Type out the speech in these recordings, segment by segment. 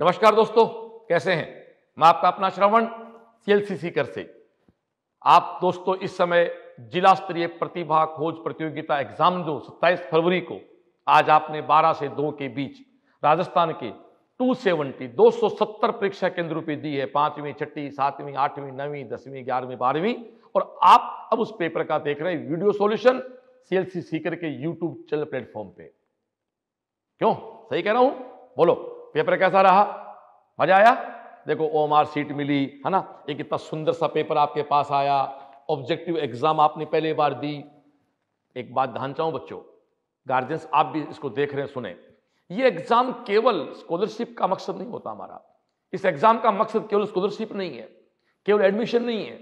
नमस्कार दोस्तों कैसे हैं मैं आपका अपना श्रवण सीएलसीसी कर से आप दोस्तों इस समय जिला स्तरीय प्रतिभा खोज प्रतियोगिता एग्जाम जो 27 फरवरी को आज आपने 12 से 2 के बीच राजस्थान के 270 सत्तर परीक्षा केंद्रों पर दी है पांचवीं छठी सातवीं आठवीं नवीं दसवीं ग्यारहवीं बारहवीं और आप अब उस पेपर का देख रहे हैं वीडियो सोल्यूशन सीएलसी सीकर के यूट्यूब चैनल प्लेटफॉर्म पे क्यों सही कह रहा हूं बोलो पेपर कैसा रहा मजा आया देखो ओम आर सीट मिली है ना एक इतना सुंदर सा पेपर आपके पास आया ऑब्जेक्टिव एग्जाम आपने पहली बार दी एक बात ध्यान चाहूं बच्चों गार्जियंस आप भी इसको देख रहे हैं सुने ये एग्जाम केवल स्कॉलरशिप का मकसद नहीं होता हमारा इस एग्जाम का मकसद केवल स्कॉलरशिप नहीं है केवल एडमिशन नहीं है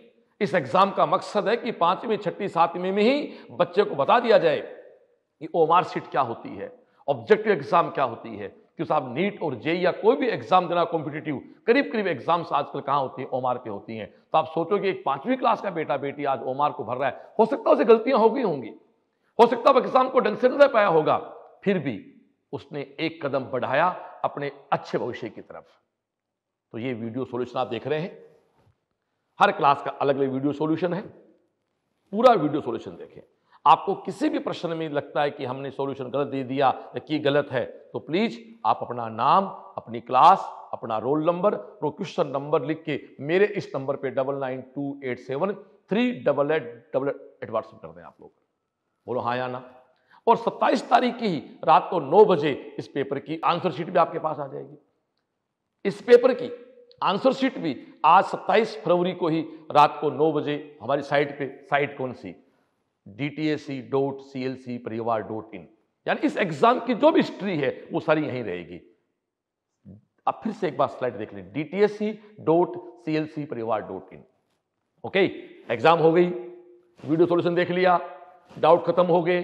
इस एग्जाम का मकसद है कि पांचवी छठी सातवीं में ही बच्चे को बता दिया जाए कि आर सीट क्या होती है ऑब्जेक्टिव एग्जाम क्या होती है कि साहब नीट और जे या कोई भी एग्जाम देना कॉम्पिटिटिव करीब करीब एग्जाम्स आजकल कहाँ होती हैं ओमार पे होती हैं तो आप सोचो कि एक पांचवी क्लास का बेटा बेटी आज ओमार को भर रहा है हो सकता है उसे गलतियां हो गई होंगी हो सकता है एग्जाम को ढंग से नहीं पाया होगा फिर भी उसने एक कदम बढ़ाया अपने अच्छे भविष्य की तरफ तो ये वीडियो सोल्यूशन आप देख रहे हैं हर क्लास का अलग अलग वीडियो सोल्यूशन है पूरा वीडियो सोल्यूशन देखें आपको किसी भी प्रश्न में लगता है कि हमने सॉल्यूशन गलत दे दिया या कि गलत है तो प्लीज़ आप अपना नाम अपनी क्लास अपना रोल नंबर और क्वेश्चन नंबर लिख के मेरे इस नंबर पे double nine two eight seven three double eight double eight WhatsApp कर दें आप लोग बोलो हाँ या ना और 27 तारीख की ही रात को 9 बजे इस पेपर की आंसर शीट भी आपके पास आ जाएगी इस पेपर की आंसर शीट भी आज 27 फरवरी को ही रात को 9 बजे हमारी साइट पे साइट कौन सी D dot C L C Parivar dot इन यानी इस एग्जाम की जो भी हिस्ट्री है वो सारी यहीं रहेगी अब फिर से एक बार स्लाइड देख लें D dot C L C Parivar dot in okay exam हो गई वीडियो सॉल्यूशन देख लिया डाउट खत्म हो गए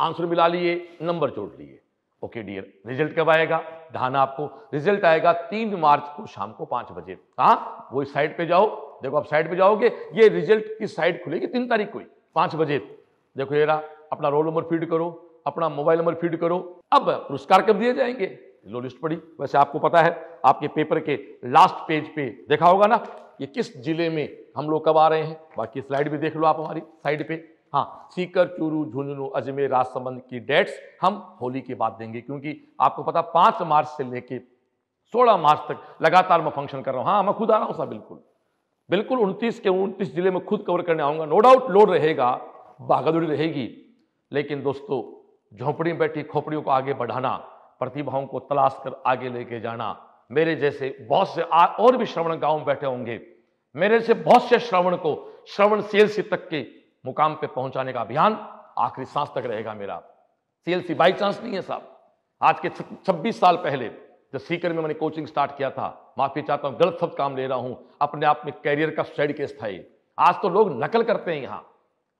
आंसर मिला लिए नंबर जोड़ लिए ओके डियर रिजल्ट कब आएगा ध्यान आपको रिजल्ट आएगा तीन मार्च को शाम को पांच बजे कहा वो इस साइड पे जाओ देखो आप साइड पे जाओगे ये रिजल्ट की साइड खुलेगी तीन तारीख को ही पांच बजे देखो ये रहा अपना रोल नंबर फीड करो अपना मोबाइल नंबर फीड करो अब पुरस्कार कब दिए जाएंगे लो लिस्ट पड़ी वैसे आपको पता है आपके पेपर के लास्ट पेज पे देखा होगा ना ये किस जिले में हम लोग कब आ रहे हैं बाकी स्लाइड भी देख लो आप हमारी साइड पे हाँ सीकर चूरू झुंझुनू अजमेर राजसमंद की डेट्स हम होली के बाद देंगे क्योंकि आपको पता पाँच मार्च से लेके सोलह मार्च तक लगातार मैं फंक्शन कर रहा हूँ हाँ मैं खुद आ रहा हूँ साहब बिल्कुल बिल्कुल उनतीस के उनतीस जिले में खुद कवर करने आऊंगा नो डाउट लोड रहेगा भागदौड़ी रहेगी लेकिन दोस्तों झोंपड़ी में बैठी खोपड़ियों को आगे बढ़ाना प्रतिभाओं को तलाश कर आगे लेके जाना मेरे जैसे बहुत से आ, और भी श्रवण गांव में बैठे होंगे मेरे से बहुत से श्रवण को श्रवण सीएलसी तक के मुकाम पे पहुंचाने का अभियान आखिरी सांस तक रहेगा मेरा सीएलसी बाई चांस नहीं है साहब आज के छब्बीस साल पहले जब सीकर में मैंने कोचिंग स्टार्ट किया था माफी चाहता हूं गलत शब्द काम ले रहा हूं अपने आप में कैरियर का स्टडी केस था आज तो लोग नकल करते हैं यहाँ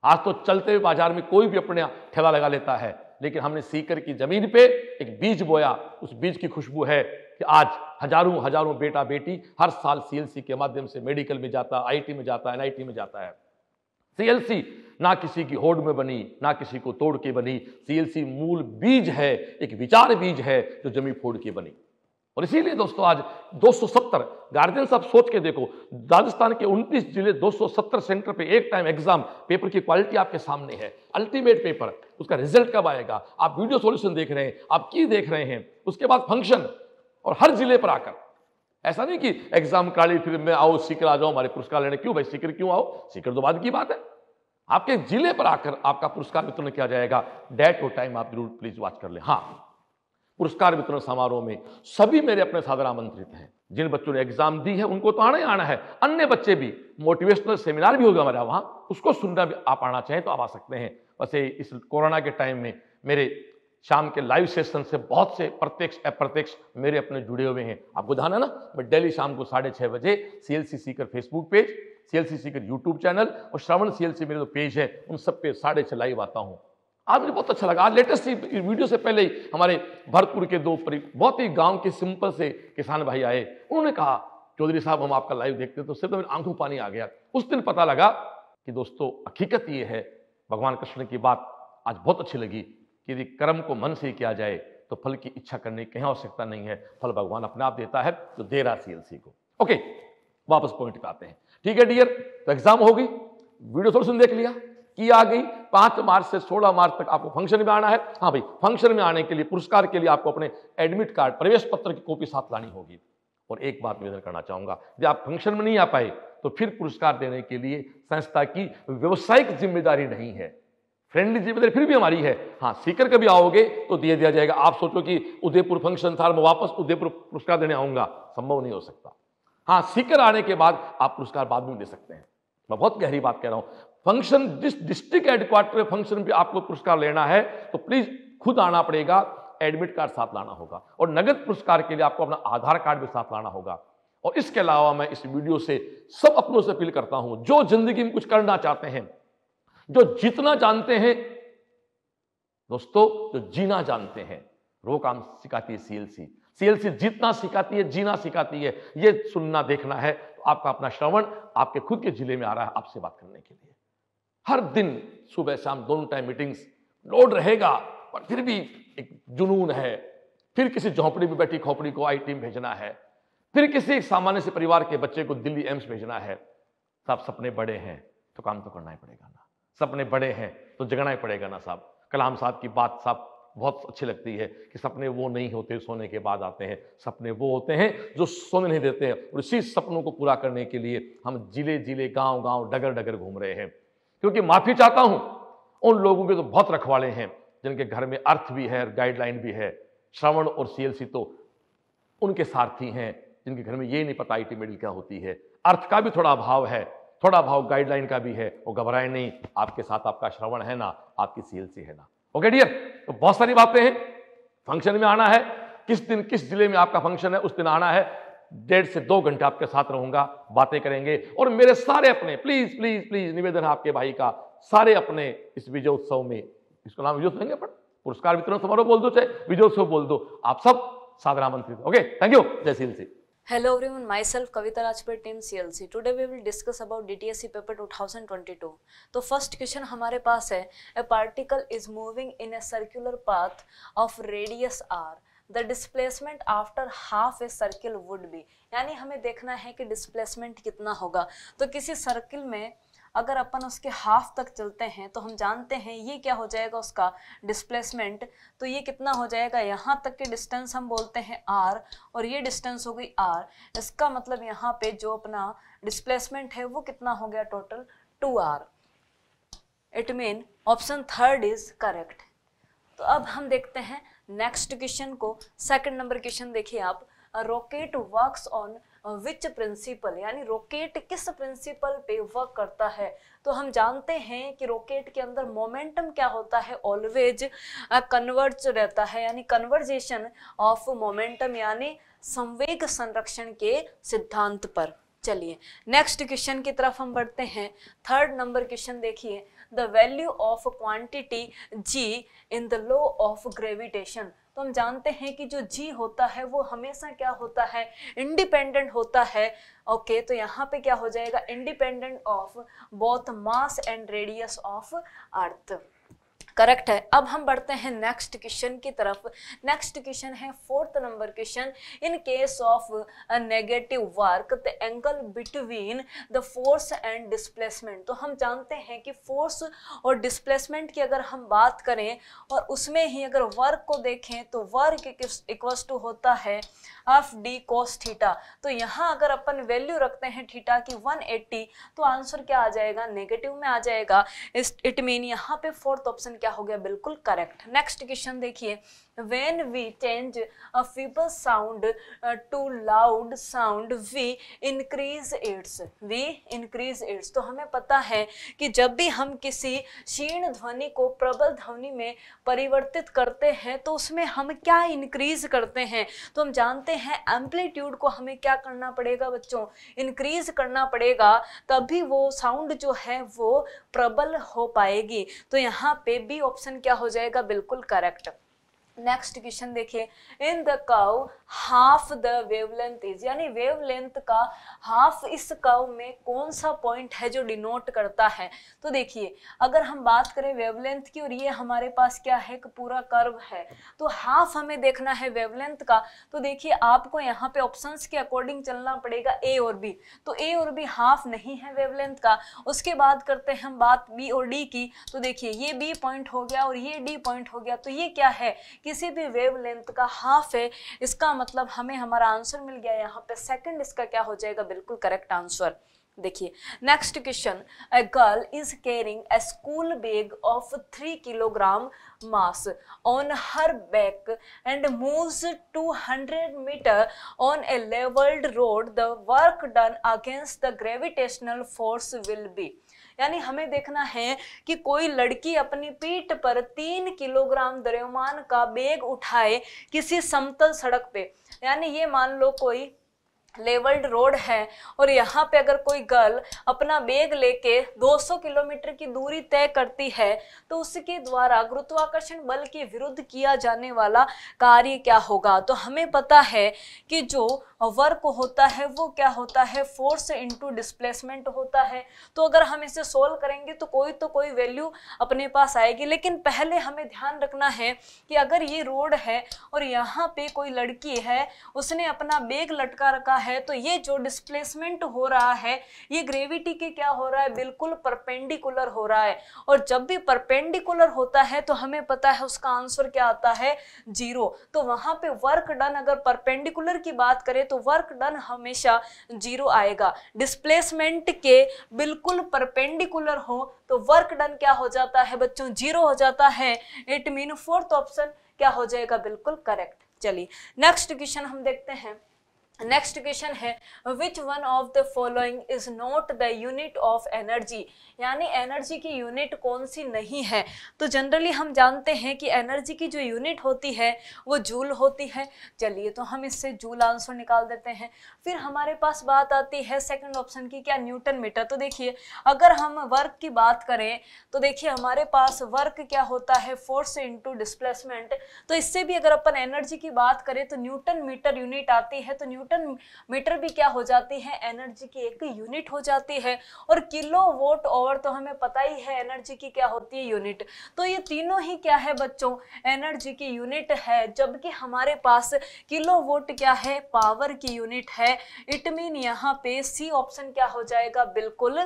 आज तो चलते हुए बाजार में कोई भी अपने ठेला लगा लेता है लेकिन हमने सीकर की जमीन पे एक बीज बोया उस बीज की खुशबू है कि आज हजारों हजारों बेटा बेटी हर साल सीएलसी के माध्यम से मेडिकल में जाता आईटी में जाता एनआईटी में जाता है सीएलसी ना किसी की होड़ में बनी ना किसी को तोड़ के बनी सीएलसी मूल बीज है एक विचार बीज है जो जमी फोड़ के बनी और इसीलिए दोस्तों आज 270 गार्जियन आप सोच के देखो राजस्थान के 29 जिले 270 सेंटर पे एक टाइम एग्जाम पेपर की क्वालिटी आपके सामने है अल्टीमेट पेपर उसका रिजल्ट कब आएगा आप वीडियो सॉल्यूशन देख रहे हैं आप की देख रहे हैं उसके बाद फंक्शन और हर जिले पर आकर ऐसा नहीं कि एग्जाम काली फिर मैं आओ सीकर आ जाओ हमारे पुरस्कार लेने क्यों भाई सीकर क्यों आओ सीकर तो बाद की बात है आपके जिले पर आकर आपका पुरस्कार वितरण किया जाएगा डेट और टाइम आप जरूर प्लीज वॉच कर ले हाँ पुरस्कार वितरण समारोह में सभी मेरे अपने सादर आमंत्रित हैं जिन बच्चों ने एग्जाम दी है उनको तो आना ही आना है अन्य बच्चे भी मोटिवेशनल सेमिनार भी होगा हमारा वहाँ उसको सुनना भी आप आना चाहें तो आप आ सकते हैं वैसे इस कोरोना के टाइम में मेरे शाम के लाइव सेशन से बहुत से प्रत्यक्ष अप्रत्यक्ष मेरे अपने जुड़े हुए हैं आपको ध्यान है ना मैं डेली शाम को साढ़े छः बजे C L C Sikar Facebook page C L C Sikar YouTube channel और श्रवण सी एल सी मेरे जो पेज है उन सब पे साढ़े छः लाइव आता हूँ आज मुझे बहुत अच्छा लगा आज लेटेस्ट ही वीडियो से पहले ही हमारे भरतपुर के दो बहुत ही गांव के सिंपल से किसान भाई आए उन्होंने कहा चौधरी साहब हम आपका लाइव देखते तो सिर्फ आंखों पानी आ गया उस दिन पता लगा कि दोस्तों हकीकत ये है भगवान कृष्ण की बात आज बहुत अच्छी लगी कि यदि कर्म को मन से ही किया जाए तो फल की इच्छा करने की कहीं आवश्यकता नहीं है फल भगवान अपने आप देता है तो दे रहा सीएलसी को ओके वापस पॉइंट पे आते हैं ठीक है डियर तो एग्जाम होगी वीडियो थोड़ा सुन देख लिया की आ गई पांच मार्च से सोलह मार्च तक आपको फंक्शन में आना है हाँ भाई फंक्शन में आने के लिए पुरस्कार के लिए आपको अपने एडमिट कार्ड प्रवेश पत्र की कॉपी साथ लानी होगी और एक बात निवेदन करना चाहूंगा यदि आप फंक्शन में नहीं आ पाए तो फिर पुरस्कार देने के लिए संस्था की व्यवसायिक जिम्मेदारी नहीं है फ्रेंडली जिम्मेदारी फिर भी हमारी है हाँ सीकर कभी आओगे तो दिया दिया जाएगा आप सोचो कि उदयपुर फंक्शन था मैं वापस उदयपुर पुरस्कार देने आऊंगा संभव नहीं हो सकता हाँ सीकर आने के बाद आप पुरस्कार बाद में दे सकते हैं मैं बहुत गहरी बात कह रहा हूं फंक्शन जिस डिस्ट्रिक्ट हेडक्वार्टर फंक्शन भी आपको पुरस्कार लेना है तो प्लीज खुद आना पड़ेगा एडमिट कार्ड साथ लाना होगा और नगद पुरस्कार के लिए आपको अपना आधार कार्ड भी साथ लाना होगा और इसके अलावा मैं इस वीडियो से सब अपनों से अपील करता हूं जो जिंदगी में कुछ करना चाहते हैं जो जीतना जानते हैं दोस्तों जो जीना जानते हैं वो काम सिखाती है सीएलसी सीएलसी जीतना सिखाती है जीना सिखाती है ये सुनना देखना है तो आपका अपना श्रवण आपके खुद के जिले में आ रहा है आपसे बात करने के लिए हर दिन सुबह शाम दोनों टाइम मीटिंग्स लोड रहेगा पर फिर भी एक जुनून है फिर किसी झोंपड़ी में बैठी खोपड़ी को आई टीम भेजना है फिर किसी एक सामान्य से परिवार के बच्चे को दिल्ली एम्स भेजना है साहब तो सपने बड़े हैं तो काम तो करना ही पड़ेगा ना सपने बड़े हैं तो जगना ही पड़ेगा ना साहब कलाम साहब की बात साहब बहुत अच्छी लगती है कि सपने वो नहीं होते सोने के बाद आते हैं सपने वो होते हैं जो सोने नहीं देते हैं और इसी सपनों को पूरा करने के लिए हम जिले जिले गांव गांव डगर डगर घूम रहे हैं क्योंकि माफी चाहता हूं उन लोगों के तो बहुत रखवाले हैं जिनके घर में अर्थ भी है गाइडलाइन भी है श्रवण और सीएलसी तो उनके सारथी हैं जिनके घर में ये नहीं पता आई मेडिल क्या होती है अर्थ का भी थोड़ा अभाव है थोड़ा अभाव गाइडलाइन का भी है वो घबराए नहीं आपके साथ आपका श्रवण है ना आपकी सीएलसी है ना ओके डियर तो बहुत सारी बातें हैं फंक्शन में आना है किस दिन किस जिले में आपका फंक्शन है उस दिन आना है डेढ़ से दो घंटे आपके साथ रहूंगा बातें करेंगे और मेरे सारे अपने प्लीज प्लीज प्लीज निवेदन आपके भाई का सारे अपने इस विजय उत्सव में इसको नाम विजय उत्सव पर पुरस्कार वितरण समारोह बोल दो चाहे विजय उत्सव बोल दो आप सब साधना मंत्री okay thank you Jai Singh Singh hello everyone self Kavita Rajpet C L C today we will discuss about D T S C paper two thousand twenty two तो फर्स्ट क्वेश्चन हमारे पास है a particle is moving in a circular path of radius R the displacement after half a circle would be यानी हमें देखना है कि displacement कितना होगा तो किसी सर्किल में अगर अपन उसके हाफ तक चलते हैं तो हम जानते हैं ये क्या हो जाएगा उसका डिस्प्लेसमेंट तो ये कितना हो जाएगा यहाँ तक के डिस्टेंस हम बोलते हैं आर और ये डिस्टेंस हो गई आर इसका मतलब यहाँ पे जो अपना डिस्प्लेसमेंट है वो कितना हो गया total two R it mean option third is correct तो अब हम देखते हैं नेक्स्ट क्वेश्चन को सेकंड नंबर क्वेश्चन देखिए आप rocket works on which principle यानी रॉकेट किस प्रिंसिपल पे वर्क करता है तो हम जानते हैं कि रॉकेट के अंदर मोमेंटम क्या होता है ऑलवेज कन्वर्ज रहता है यानी कन्वर्जेशन ऑफ मोमेंटम यानी संवेग संरक्षण के सिद्धांत पर चलिए नेक्स्ट क्वेश्चन की तरफ हम बढ़ते हैं थर्ड नंबर क्वेश्चन देखिए the value of quantity G in the law of gravitation तो हम जानते हैं कि जो जी होता है वो हमेशा क्या होता है इंडिपेंडेंट होता है ओके okay, तो यहाँ पे क्या हो जाएगा independent of both mass and radius of earth correct है अब हम बढ़ते हैं नेक्स्ट क्वेश्चन की तरफ नेक्स्ट क्वेश्चन है fourth number question in case of negative work the angle between the force and displacement तो हम जानते हैं कि फोर्स और डिस्प्लेसमेंट की अगर हम बात करें और उसमें ही अगर वर्क को देखें तो वर्क इक्वस टू होता है ऑफ डी कोस थीटा तो यहाँ अगर अपन वैल्यू रखते हैं थीटा की 180 तो आंसर क्या आ जाएगा नेगेटिव में आ जाएगा इट मीन यहाँ पे फोर्थ ऑप्शन क्या हो गया बिल्कुल करेक्ट नेक्स्ट क्वेश्चन देखिए when we change a feeble sound uh, to loud sound we increase its we increase its तो हमें पता है कि जब भी हम किसी क्षीण ध्वनि को प्रबल ध्वनि में परिवर्तित करते हैं तो उसमें हम क्या इंक्रीज करते हैं तो हम जानते हैं एम्पलीट्यूड को हमें क्या करना पड़ेगा बच्चों इंक्रीज करना पड़ेगा तभी वो साउंड जो है वो प्रबल हो पाएगी तो यहाँ पे बी ऑप्शन क्या हो जाएगा बिल्कुल करेक्ट नेक्स्ट क्वेश्चन देखें in the curve half the wavelength is यानी वेवलेंथ का हाफ इस कव में कौन सा पॉइंट है जो डिनोट करता है तो देखिए अगर हम बात करें वेवलेंथ की और ये हमारे पास क्या है कि पूरा कर्व है तो हाफ हमें देखना है वेवलेंथ का तो देखिए आपको यहाँ पे ऑप्शंस के अकॉर्डिंग चलना पड़ेगा ए और बी तो ए और बी हाफ नहीं है वेवलेंथ का उसके बाद करते हैं हम बात बी और डी की तो देखिए ये बी पॉइंट हो गया और ये डी पॉइंट हो गया तो ये क्या है किसी भी वेव लेंथ का हाफ है इसका मतलब हमें हमारा आंसर मिल गया यहाँ पे सेकंड इसका क्या हो जाएगा बिल्कुल करेक्ट आंसर देखिए next question a girl is carrying a school bag of three kilogram mass on her back and moves 200 metre on a levelled road the work done against the gravitational force will be यानी हमें देखना है कि कोई लड़की अपनी पीठ पर तीन किलोग्राम द्रव्यमान का बैग उठाए किसी समतल सड़क पे यानी ये मान लो कोई लेवल्ड रोड है और यहाँ पे अगर कोई गर्ल अपना बेग लेके 200 किलोमीटर की दूरी तय करती है तो उसके द्वारा गुरुत्वाकर्षण बल के विरुद्ध किया जाने वाला कार्य क्या होगा तो हमें पता है कि जो वर्क होता है वो क्या होता है फोर्स इनटू डिस्प्लेसमेंट होता है तो अगर हम इसे सोल्व करेंगे तो कोई तो कोई वैल्यू अपने पास आएगी लेकिन पहले हमें ध्यान रखना है कि अगर ये रोड है और यहाँ पे कोई लड़की है उसने अपना बैग लटका रखा है तो ये जो डिस्प्लेसमेंट हो रहा है ये ग्रेविटी के क्या हो रहा है बिल्कुल परपेंडिकुलर हो रहा है और जब भी परपेंडिकुलर होता है तो हमें पता है उसका आंसर क्या आता है जीरो तो वहां पर वर्क डन अगर परपेंडिकुलर की बात करें तो तो वर्क डन हमेशा जीरो आएगा डिस्प्लेसमेंट के बिल्कुल परपेंडिकुलर हो तो वर्क डन क्या हो जाता है बच्चों जीरो हो जाता है इट मीन फोर्थ ऑप्शन क्या हो जाएगा बिल्कुल करेक्ट चलिए नेक्स्ट क्वेश्चन हम देखते हैं नेक्स्ट क्वेश्चन है which one of the following is not the unit of energy यानी एनर्जी की यूनिट कौन सी नहीं है तो जनरली हम जानते हैं कि एनर्जी की जो यूनिट होती है वो जूल होती है चलिए तो हम इससे जूल आंसर निकाल देते हैं फिर हमारे पास बात आती है सेकंड ऑप्शन की क्या न्यूटन मीटर तो देखिए अगर हम वर्क की बात करें तो देखिए हमारे पास वर्क क्या होता है फोर्स इंटू डिस्प्लेसमेंट तो इससे भी अगर अपन एनर्जी की बात करें तो न्यूटन मीटर यूनिट आती है तो न्यूटन न्यूटन मीटर भी क्या हो जाती है एनर्जी की एक यूनिट हो जाती है और किलो वोट ओवर तो हमें पता ही है एनर्जी की क्या होती है यूनिट तो ये तीनों ही क्या है बच्चों एनर्जी की यूनिट है जबकि हमारे पास किलो वोट क्या है पावर की यूनिट है इट मीन यहाँ पे सी ऑप्शन क्या हो जाएगा बिल्कुल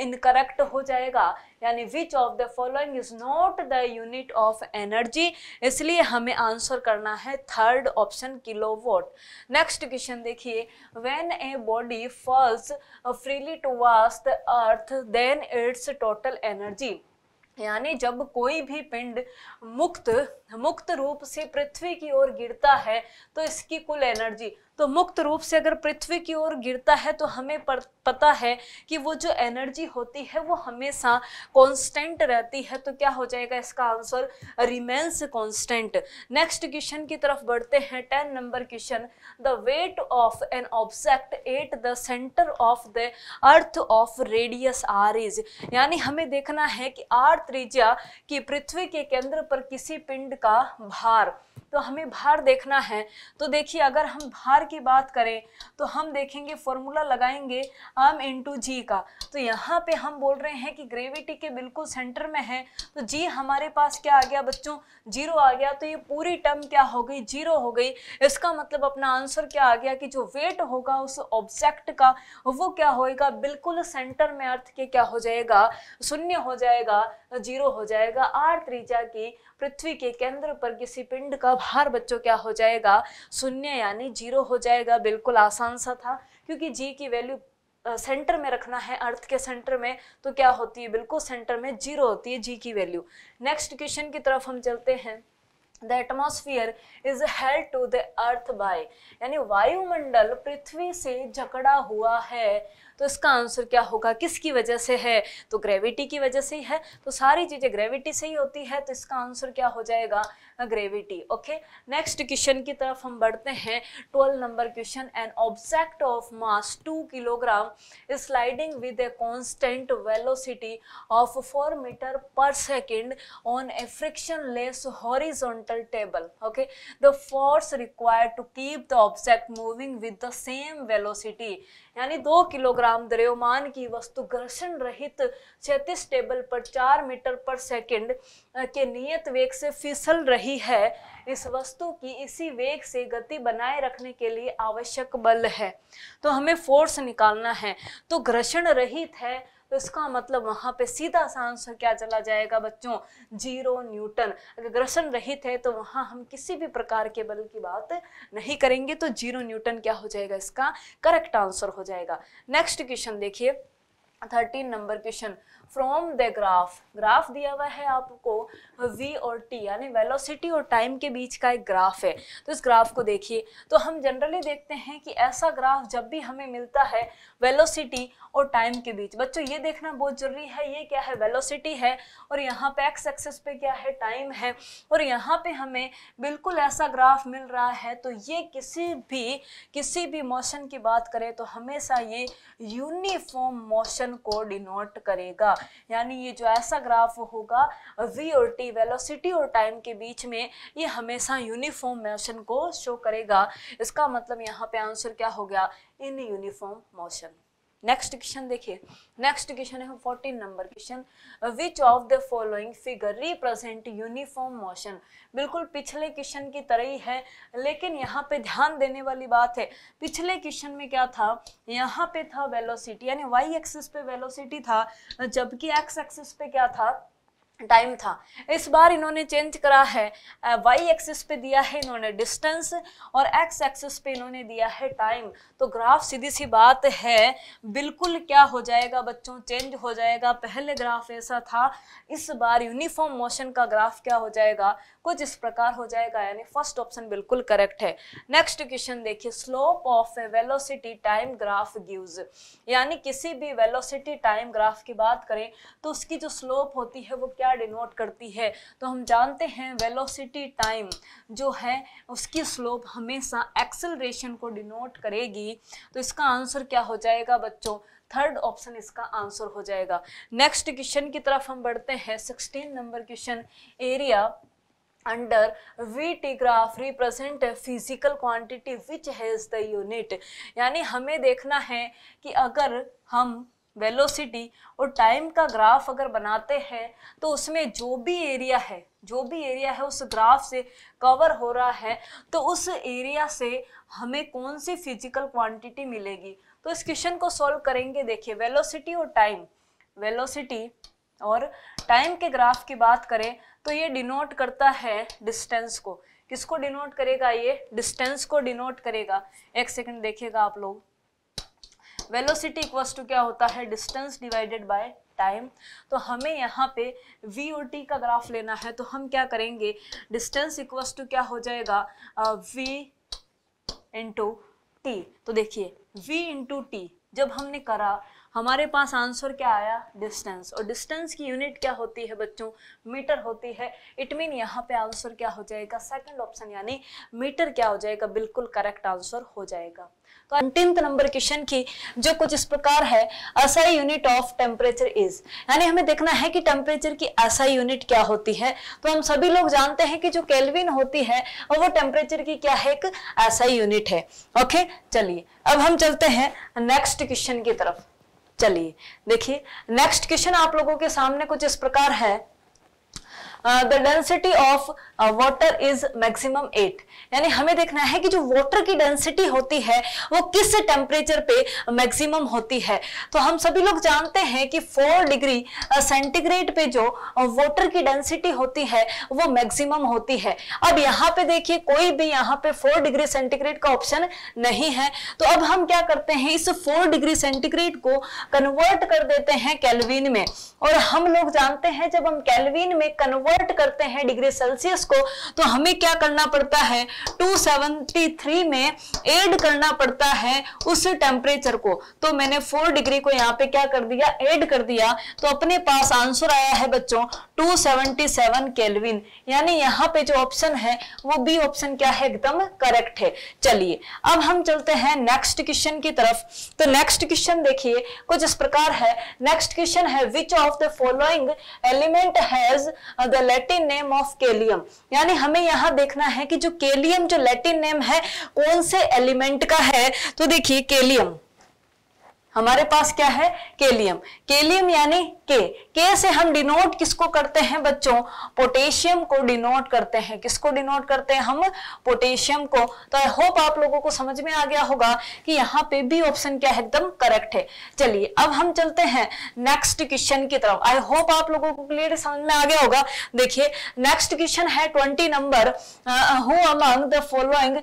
इनकरेक्ट हो जाएगा यानी which of the following is not the unit of energy इसलिए हमें आंसर करना है third option kilowatt next question देखिए when a body falls freely towards the earth then its total energy यानी जब कोई भी पिंड मुक्त मुक्त रूप से पृथ्वी की ओर गिरता है तो इसकी कुल एनर्जी तो मुक्त रूप से अगर पृथ्वी की ओर गिरता है तो हमें पता है कि वो जो एनर्जी होती है वो हमेशा कांस्टेंट रहती है तो क्या हो जाएगा इसका answer remains constant next question की तरफ बढ़ते हैं ten number question the weight of an object at the centre of the earth of radius R is यानी हमें देखना है कि आर त्रिज्या की पृथ्वी के केंद्र पर किसी पिंड का भार तो हमें भार देखना है तो देखिए अगर हम भार की बात करें तो हम देखेंगे फॉर्मूला लगाएंगे आम इंटू जी का तो यहाँ पे हम बोल रहे हैं कि ग्रेविटी के बिल्कुल सेंटर में है तो जी हमारे पास क्या आ गया बच्चों जीरो आ गया तो ये पूरी टर्म क्या हो गई जीरो हो गई इसका मतलब अपना आंसर क्या आ गया कि जो वेट होगा उस ऑब्जेक्ट का वो क्या होएगा बिल्कुल सेंटर में अर्थ के क्या हो जाएगा शून्य हो जाएगा जीरो हो जाएगा आर त्रिजा की पृथ्वी के केंद्र पर किसी पिंड का भार बच्चों क्या हो जाएगा शून्य यानी जीरो हो जाएगा बिल्कुल आसान सा था क्योंकि जी की वैल्यू सेंटर में रखना है अर्थ के सेंटर में तो क्या होती है बिल्कुल सेंटर में जीरो होती है जी की वैल्यू नेक्स्ट क्वेश्चन की तरफ हम चलते हैं the atmosphere is held to the earth by यानी वायुमंडल पृथ्वी से जकड़ा हुआ है तो इसका आंसर क्या होगा किसकी वजह से है तो ग्रेविटी की वजह से ही है तो सारी चीज़ें ग्रेविटी से ही होती है तो इसका आंसर क्या हो जाएगा ग्रेविटी ओके नेक्स्ट क्वेश्चन की तरफ हम बढ़ते हैं twelve number question an object of mass two kilogram is sliding with a constant velocity of four metre per second on a frictionless horizontal table okay the force require to keep the object moving with the same velocity यानी दो kilogram द्रव्यमान की वस्तु घर्षण रहित क्षैतिज table पर चार मीटर पर सेकंड के नियत वेग से फिसल रही है इस वस्तु की इसी वेग से गति बनाए रखने के लिए आवश्यक बल है तो हमें फोर्स निकालना है तो घर्षण रहित है तो इसका मतलब वहां पे सीधा सा आंसर क्या चला जाएगा बच्चों जीरो न्यूटन अगर ग्रसन रहित है तो वहां हम किसी भी प्रकार के बल की बात नहीं करेंगे तो जीरो न्यूटन क्या हो जाएगा इसका करेक्ट आंसर हो जाएगा नेक्स्ट क्वेश्चन देखिए thirteen number question from the graph graph दिया हुआ है आपको वी और टी यानी वेलोसिटी और टाइम के बीच का एक ग्राफ है तो इस ग्राफ को देखिए तो हम जनरली देखते हैं कि ऐसा ग्राफ जब भी हमें मिलता है वेलोसिटी और टाइम के बीच बच्चों ये देखना बहुत ज़रूरी है ये क्या है वेलोसिटी है और यहाँ पे एक्स एक्सेस पे क्या है टाइम है और यहाँ पे हमें बिल्कुल ऐसा ग्राफ मिल रहा है तो ये किसी भी किसी भी मोशन की बात करें तो हमेशा ये यूनिफॉर्म मोशन को डिनोट करेगा होगा यानी ये जो ऐसा ग्राफ होगा वी और टी वेलोसिटी और टाइम के बीच में ये हमेशा यूनिफॉर्म मोशन को शो करेगा इसका मतलब यहाँ पे आंसर क्या हो गया in uniform motion next question देखिए नेक्स्ट क्वेश्चन है fourteen number question which of the following figure represent uniform motion बिल्कुल पिछले क्वेश्चन की तरह ही है लेकिन यहाँ पे ध्यान देने वाली बात है पिछले क्वेश्चन में क्या था यहाँ पे था वेलोसिटी यानी वाई एक्सिस पे वेलोसिटी था जबकि एक्स एक्सिस पे क्या था टाइम था इस बार इन्होंने चेंज करा है वाई एक्सिस पे दिया है इन्होंने डिस्टेंस और एक्स एक्सिस पे इन्होंने दिया है टाइम तो ग्राफ सीधी सी बात है बिल्कुल क्या हो जाएगा बच्चों चेंज हो जाएगा पहले ग्राफ ऐसा था इस बार यूनिफॉर्म मोशन का ग्राफ क्या हो जाएगा कुछ इस प्रकार हो जाएगा यानी फर्स्ट ऑप्शन बिल्कुल करेक्ट है नेक्स्ट क्वेश्चन देखिए slope of a velocity time graph gives यानी किसी भी वेलोसिटी टाइम ग्राफ की बात करें तो उसकी जो स्लोप होती है वो क्या क्या डिनोट करती है तो हम जानते हैं वेलोसिटी टाइम जो है उसकी स्लोप हमेशा एक्सेलरेशन को डिनोट करेगी तो इसका आंसर क्या हो जाएगा बच्चों थर्ड ऑप्शन इसका आंसर हो जाएगा नेक्स्ट क्वेश्चन की तरफ हम बढ़ते हैं sixteen number question area under V graph represent a physical quantity which has the unit यानी हमें देखना है कि अगर हम वेलोसिटी और टाइम का ग्राफ अगर बनाते हैं तो उसमें जो भी एरिया है जो भी एरिया है उस ग्राफ से कवर हो रहा है तो उस एरिया से हमें कौन सी फिजिकल क्वांटिटी मिलेगी तो इस क्वेश्चन को सॉल्व करेंगे देखिए वेलोसिटी और टाइम वेलोसिटी और टाइम के ग्राफ की बात करें तो ये डिनोट करता है डिस्टेंस को किसको डिनोट करेगा ये डिस्टेंस को डिनोट करेगा एक सेकंड देखिएगा आप लोग वेलोसिटी इक्वल्स टू क्या होता है डिस्टेंस डिवाइडेड बाय टाइम तो हमें यहाँ पे वी ओ टी का ग्राफ लेना है तो हम क्या करेंगे डिस्टेंस इक्वल्स टू क्या हो जाएगा वी इंटू टी तो देखिए वी इंटू टी जब हमने करा हमारे पास आंसर क्या आया डिस्टेंस और डिस्टेंस की यूनिट क्या होती है बच्चों मीटर होती है इट मीन यहाँ पे आंसर क्या हो जाएगा सेकंड ऑप्शन यानी मीटर क्या हो जाएगा बिल्कुल करेक्ट आंसर हो जाएगा अंतिम नंबर क्वेश्चन की जो कुछ इस प्रकार है SI unit of temperature is यानी हमें देखना है कि टेम्परेचर की असाई यूनिट क्या होती है तो हम सभी लोग जानते हैं कि जो केल्विन होती है और वो टेम्परेचर की क्या है एक असाई यूनिट है ओके चलिए अब हम चलते हैं नेक्स्ट क्वेश्चन की तरफ चलिए देखिए नेक्स्ट क्वेश्चन आप लोगों के सामने कुछ इस प्रकार है the density of water is maximum at यानी हमें देखना है कि जो वाटर की डेंसिटी होती है वो किस टेम्परेचर पे मैक्सिमम होती है तो हम सभी लोग जानते हैं कि फोर डिग्री सेंटीग्रेड पे जो वाटर uh, की डेंसिटी होती है वो मैक्सिमम होती है अब यहाँ पे देखिए कोई भी यहाँ पे फोर डिग्री सेंटीग्रेड का ऑप्शन नहीं है तो अब हम क्या करते हैं इस फोर डिग्री सेंटीग्रेड को कन्वर्ट कर देते हैं कैलविन में और हम लोग जानते हैं जब हम कैलविन में कन्वर्ट कन्वर्ट करते हैं डिग्री सेल्सियस को तो हमें क्या करना पड़ता है 273 में एड करना पड़ता है उस टेम्परेचर को तो मैंने 4 डिग्री को यहाँ पे क्या कर दिया एड कर दिया तो अपने पास आंसर आया है बच्चों 277 केल्विन यानी यहाँ पे जो ऑप्शन है वो बी ऑप्शन क्या है एकदम करेक्ट है चलिए अब हम चलते हैं नेक्स्ट क्वेश्चन की तरफ तो नेक्स्ट क्वेश्चन देखिए कुछ इस प्रकार है नेक्स्ट क्वेश्चन है which of the following element has the the Latin name of kalium यानी हमें यहां देखना है कि जो केलियम जो लेटिन नेम है कौन से एलिमेंट का है तो देखिए केलियम हमारे पास क्या है केलियम केलियम यानी के के से हम डिनोट किसको करते हैं बच्चों पोटेशियम को डिनोट करते हैं किसको डिनोट करते हैं हम पोटेशियम को तो आई होप आप लोगों को समझ में आ गया होगा कि यहाँ पे भी ऑप्शन क्या है एकदम करेक्ट है चलिए अब हम चलते हैं नेक्स्ट क्वेश्चन की तरफ आई होप आप लोगों को क्लियर समझ में आ गया होगा देखिए नेक्स्ट क्वेश्चन है twenty number who among the following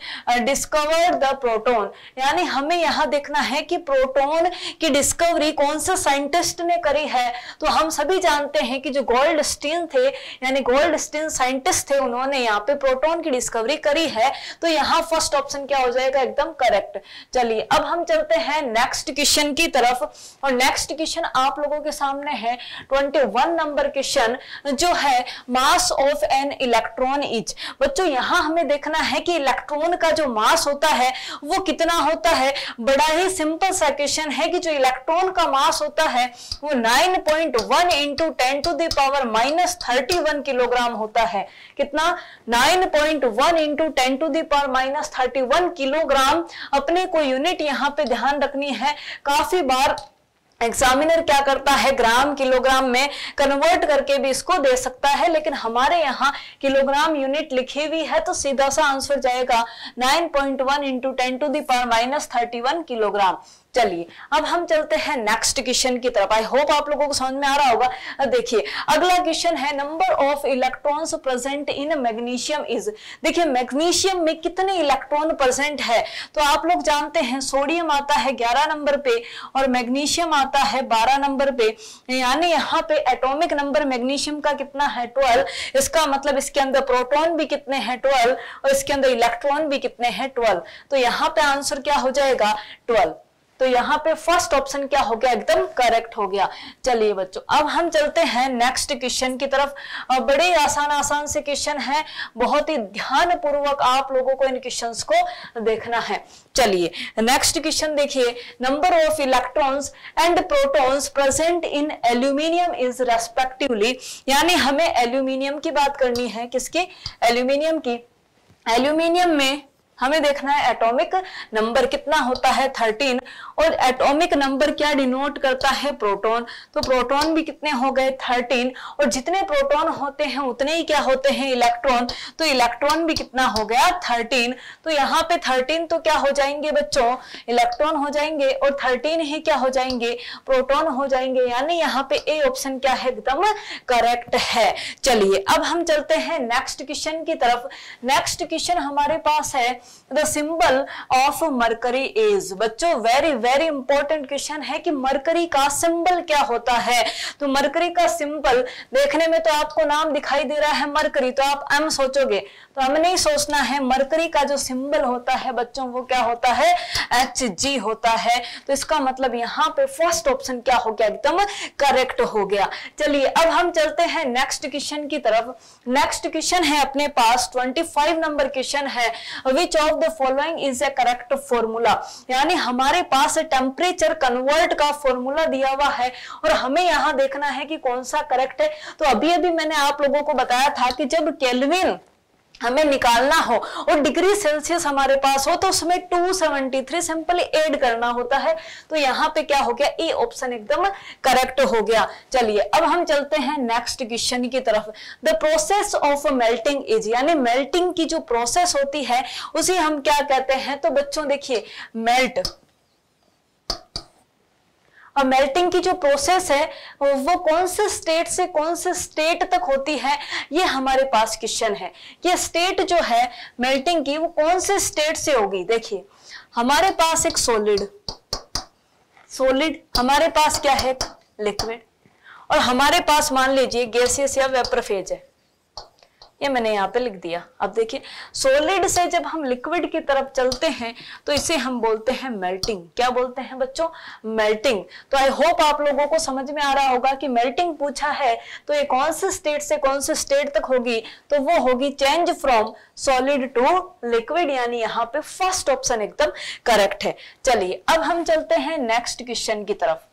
discovered the proton यानी हमें यहाँ देखना है कि प्रोटोन की डिस्कवरी कौन सा साइंटिस्ट ने करी है तो हम सभी जानते हैं कि जो गोल्ड स्टीन थे यानी गोल्ड स्टीन साइंटिस्ट थे उन्होंने यहाँ पे प्रोटोन की डिस्कवरी करी है तो यहाँ फर्स्ट ऑप्शन क्या हो जाएगा एकदम करेक्ट चलिए अब हम चलते हैं नेक्स्ट क्वेश्चन की तरफ और नेक्स्ट क्वेश्चन आप लोगों के सामने है ट्वेंटी नंबर क्वेश्चन जो है mass of an electron is बच्चों यहाँ हमें देखना है कि इलेक्ट्रॉन का जो मास होता है वो कितना होता है बड़ा ही सिंपल सा क्वेश्चन है कि जो इलेक्ट्रॉन का मास होता है वो 9.1 into ten to the power minus thirty one kilogram होता है कितना nine point one into ten to the power minus thirty one kilogram अपने को यूनिट यहाँ पे ध्यान रखनी है काफी बार एग्जामिनर क्या करता है ग्राम किलोग्राम में कन्वर्ट करके भी इसको दे सकता है लेकिन हमारे यहाँ किलोग्राम यूनिट लिखी हुई है तो सीधा सा आंसर जाएगा 9.1 point one into ten to the power minus thirty kilogram चलिए अब हम चलते हैं नेक्स्ट क्वेश्चन की तरफ आई होप आप लोगों को समझ में आ रहा होगा देखिए अगला क्वेश्चन है number of electrons present in magnesium is देखिए मैग्नीशियम में कितने इलेक्ट्रॉन प्रेजेंट है तो आप लोग जानते हैं सोडियम आता है ग्यारह नंबर पे और मैग्नीशियम आता है बारह नंबर पे यानी यहाँ पे एटोमिक नंबर मैग्नीशियम का कितना है ट्वेल्व इसका मतलब इसके अंदर प्रोटोन भी कितने हैं ट्वेल्व और इसके अंदर इलेक्ट्रॉन भी कितने हैं ट्वेल्व तो यहाँ पे आंसर क्या हो जाएगा ट्वेल्व तो यहाँ पे फर्स्ट ऑप्शन क्या हो गया एकदम करेक्ट हो गया चलिए बच्चों अब हम चलते हैं नेक्स्ट क्वेश्चन की तरफ बड़े आसान आसान से क्वेश्चन है बहुत ही ध्यान पूर्वक आप लोगों को इन क्वेश्चन को देखना है चलिए नेक्स्ट क्वेश्चन देखिए number of electrons and protons present in aluminium is respectively यानी हमें एल्यूमिनियम की बात करनी है किसकी एल्यूमिनियम की एल्यूमिनियम में हमें देखना है एटॉमिक नंबर कितना होता है थर्टीन और एटॉमिक नंबर क्या डिनोट करता है प्रोटॉन तो प्रोटॉन भी कितने हो गए थर्टीन और जितने प्रोटॉन होते हैं उतने ही क्या होते हैं इलेक्ट्रॉन तो इलेक्ट्रॉन भी कितना हो गया थर्टीन तो यहाँ पे थर्टीन तो क्या हो जाएंगे बच्चों इलेक्ट्रॉन हो जाएंगे और थर्टीन ही क्या हो जाएंगे प्रोटोन हो जाएंगे यानी यहाँ पे ए ऑप्शन क्या है एकदम करेक्ट है चलिए अब हम चलते हैं नेक्स्ट क्वेश्चन की तरफ नेक्स्ट क्वेश्चन हमारे पास है the symbol of mercury is बच्चों वेरी वेरी इंपॉर्टेंट क्वेश्चन है कि मरकरी का सिंबल क्या होता है तो मरकरी का सिंबल देखने में तो आपको नाम दिखाई दे रहा है मरकरी तो आप एम सोचोगे तो हमें नहीं सोचना है मरकरी का जो सिंबल होता है बच्चों वो क्या होता है एच जी होता है तो इसका मतलब यहाँ पे फर्स्ट ऑप्शन क्या हो गया एकदम करेक्ट हो गया चलिए अब हम चलते हैं नेक्स्ट क्वेश्चन की तरफ नेक्स्ट क्वेश्चन है अपने पास 25 नंबर क्वेश्चन है which of the following is a correct formula यानी हमारे पास टेम्परेचर कन्वर्ट का फॉर्मूला दिया हुआ है और हमें यहाँ देखना है कि कौन सा करेक्ट है तो अभी अभी मैंने आप लोगों को बताया था कि जब केल्विन हमें निकालना हो और डिग्री सेल्सियस हमारे पास हो तो उसमें 273 सिंपल ऐड करना होता है तो यहाँ पे क्या हो गया ए e ऑप्शन एकदम करेक्ट हो गया चलिए अब हम चलते हैं नेक्स्ट क्वेश्चन की तरफ the process of melting is यानी मेल्टिंग की जो प्रोसेस होती है उसे हम क्या कहते हैं तो बच्चों देखिए मेल्ट और मेल्टिंग की जो प्रोसेस है वो कौन से स्टेट से कौन से स्टेट तक होती है ये हमारे पास क्वेश्चन है ये स्टेट जो है मेल्टिंग की वो कौन से स्टेट से होगी देखिए हमारे पास एक सोलिड सोलिड हमारे पास क्या है लिक्विड और हमारे पास मान लीजिए गैसियस या वेपर फेज है ये मैंने यहाँ पे लिख दिया अब देखिए सोलिड से जब हम लिक्विड की तरफ चलते हैं तो इसे हम बोलते हैं मेल्टिंग क्या बोलते हैं बच्चों मेल्टिंग तो आई होप आप लोगों को समझ में आ रहा होगा कि मेल्टिंग पूछा है तो ये कौन से स्टेट से कौन से स्टेट तक होगी तो वो होगी change from solid to liquid यानी यहाँ पे फर्स्ट ऑप्शन एकदम करेक्ट है चलिए अब हम चलते हैं नेक्स्ट क्वेश्चन की तरफ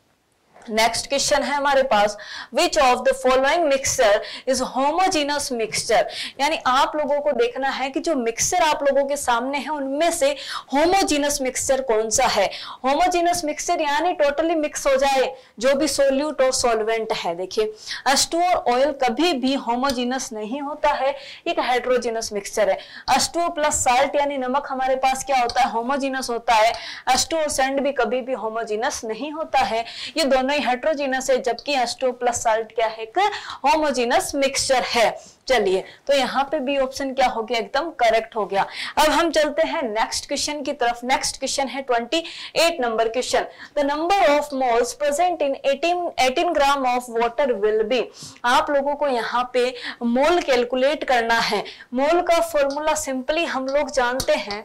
नेक्स्ट क्वेश्चन है हमारे पास which of the following mixture is homogeneous mixture यानी आप लोगों को देखना है कि जो मिक्सचर आप लोगों के सामने है उनमें से होमोजीनस मिक्सचर कौन सा है होमोजीनस मिक्सचर यानी टोटली मिक्स हो जाए जो भी सोल्यूट और सोलवेंट है देखिए अस्टू और ऑयल कभी भी होमोजीनस नहीं होता है एक हाइड्रोजीनस मिक्सचर है अस्टू प्लस साल्ट यानी नमक हमारे पास क्या होता है होमोजीनस होता है अस्टू और सेंड भी कभी भी होमोजीनस नहीं होता है ये दोनों दोनों ही हाइड्रोजीनस है जबकि एस टू प्लस साल्ट क्या है होमोजीनस मिक्सचर है चलिए तो यहाँ पे बी ऑप्शन क्या हो गया एकदम करेक्ट हो गया अब हम चलते हैं नेक्स्ट क्वेश्चन की तरफ नेक्स्ट क्वेश्चन है 28 number question the number of moles present in 18 18 gram of water will be आप लोगों को यहाँ पे मोल कैलकुलेट करना है मोल का फॉर्मूला सिंपली हम लोग जानते हैं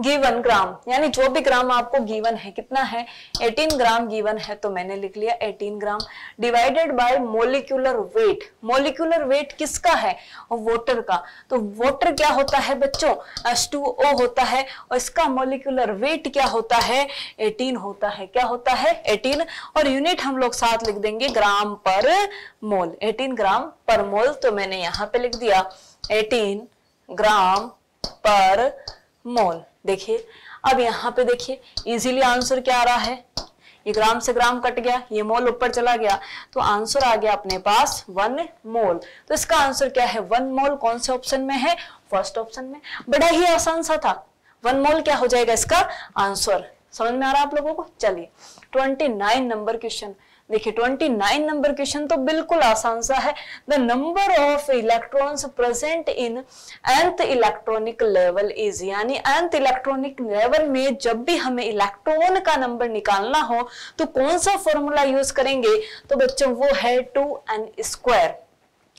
गीवन ग्राम यानी जो भी ग्राम आपको गीवन है कितना है 18 ग्राम गीवन है तो मैंने लिख लिया 18 gram divided by molecular weight molecular weight किसका है वोटर का तो वोटर क्या होता है बच्चों एस होता है और इसका मोलिकुलर वेट क्या होता है 18 होता है क्या होता है 18 और यूनिट हम लोग साथ लिख देंगे ग्राम पर मोल 18 ग्राम पर मोल तो मैंने यहाँ पे लिख दिया 18 ग्राम पर मोल देखिए अब यहाँ पे देखिए इजीली आंसर क्या आ रहा है ये ग्राम से ग्राम कट गया ये मोल ऊपर चला गया तो आंसर आ गया अपने पास वन मोल तो इसका आंसर क्या है वन मोल कौन से ऑप्शन में है फर्स्ट ऑप्शन में बड़ा ही आसान सा था वन मोल क्या हो जाएगा इसका आंसर समझ में आ रहा है आप लोगों को चलिए ट्वेंटी नाइन नंबर क्वेश्चन देखिए 29 नंबर क्वेश्चन तो बिल्कुल आसान सा है the number of electrons present in nth electronic level is यानी एंथ इलेक्ट्रॉनिक लेवल में जब भी हमें इलेक्ट्रॉन का नंबर निकालना हो तो कौन सा फॉर्मूला यूज करेंगे तो बच्चों वो है टू एन स्क्वायर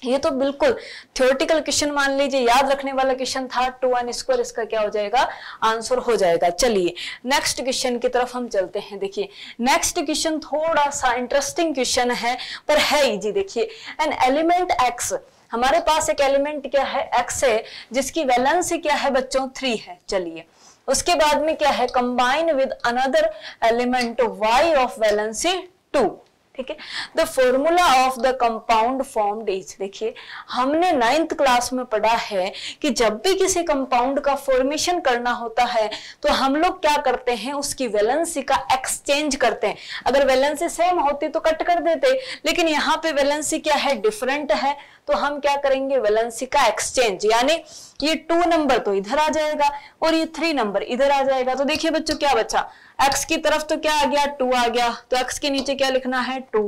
ये तो बिल्कुल थियोरटिकल क्वेश्चन मान लीजिए याद रखने वाला क्वेश्चन था टू वन स्क्वायर इसका क्या हो जाएगा आंसर हो जाएगा चलिए नेक्स्ट क्वेश्चन की तरफ हम चलते हैं देखिए नेक्स्ट क्वेश्चन थोड़ा सा इंटरेस्टिंग क्वेश्चन है पर है इजी देखिए एन एलिमेंट एक्स हमारे पास एक एलिमेंट क्या है एक्स है जिसकी वैलेंस क्या है बच्चों थ्री है चलिए उसके बाद में क्या है combine with another element Y of valency two ठीक है the formula of the compound form is देखिए हमने नाइन्थ क्लास में पढ़ा है कि जब भी किसी कंपाउंड का फॉर्मेशन करना होता है तो हम लोग क्या करते हैं उसकी वैलेंसी का एक्सचेंज करते हैं अगर वैलेंसी सेम होती तो कट कर देते लेकिन यहाँ पे वैलेंसी क्या है डिफरेंट है तो हम क्या करेंगे वैलेंसी का एक्सचेंज यानी ये टू नंबर तो इधर आ जाएगा और ये थ्री नंबर इधर आ जाएगा तो देखिए बच्चों क्या बच्चा x की तरफ तो क्या आ गया टू आ गया तो x के नीचे क्या लिखना है टू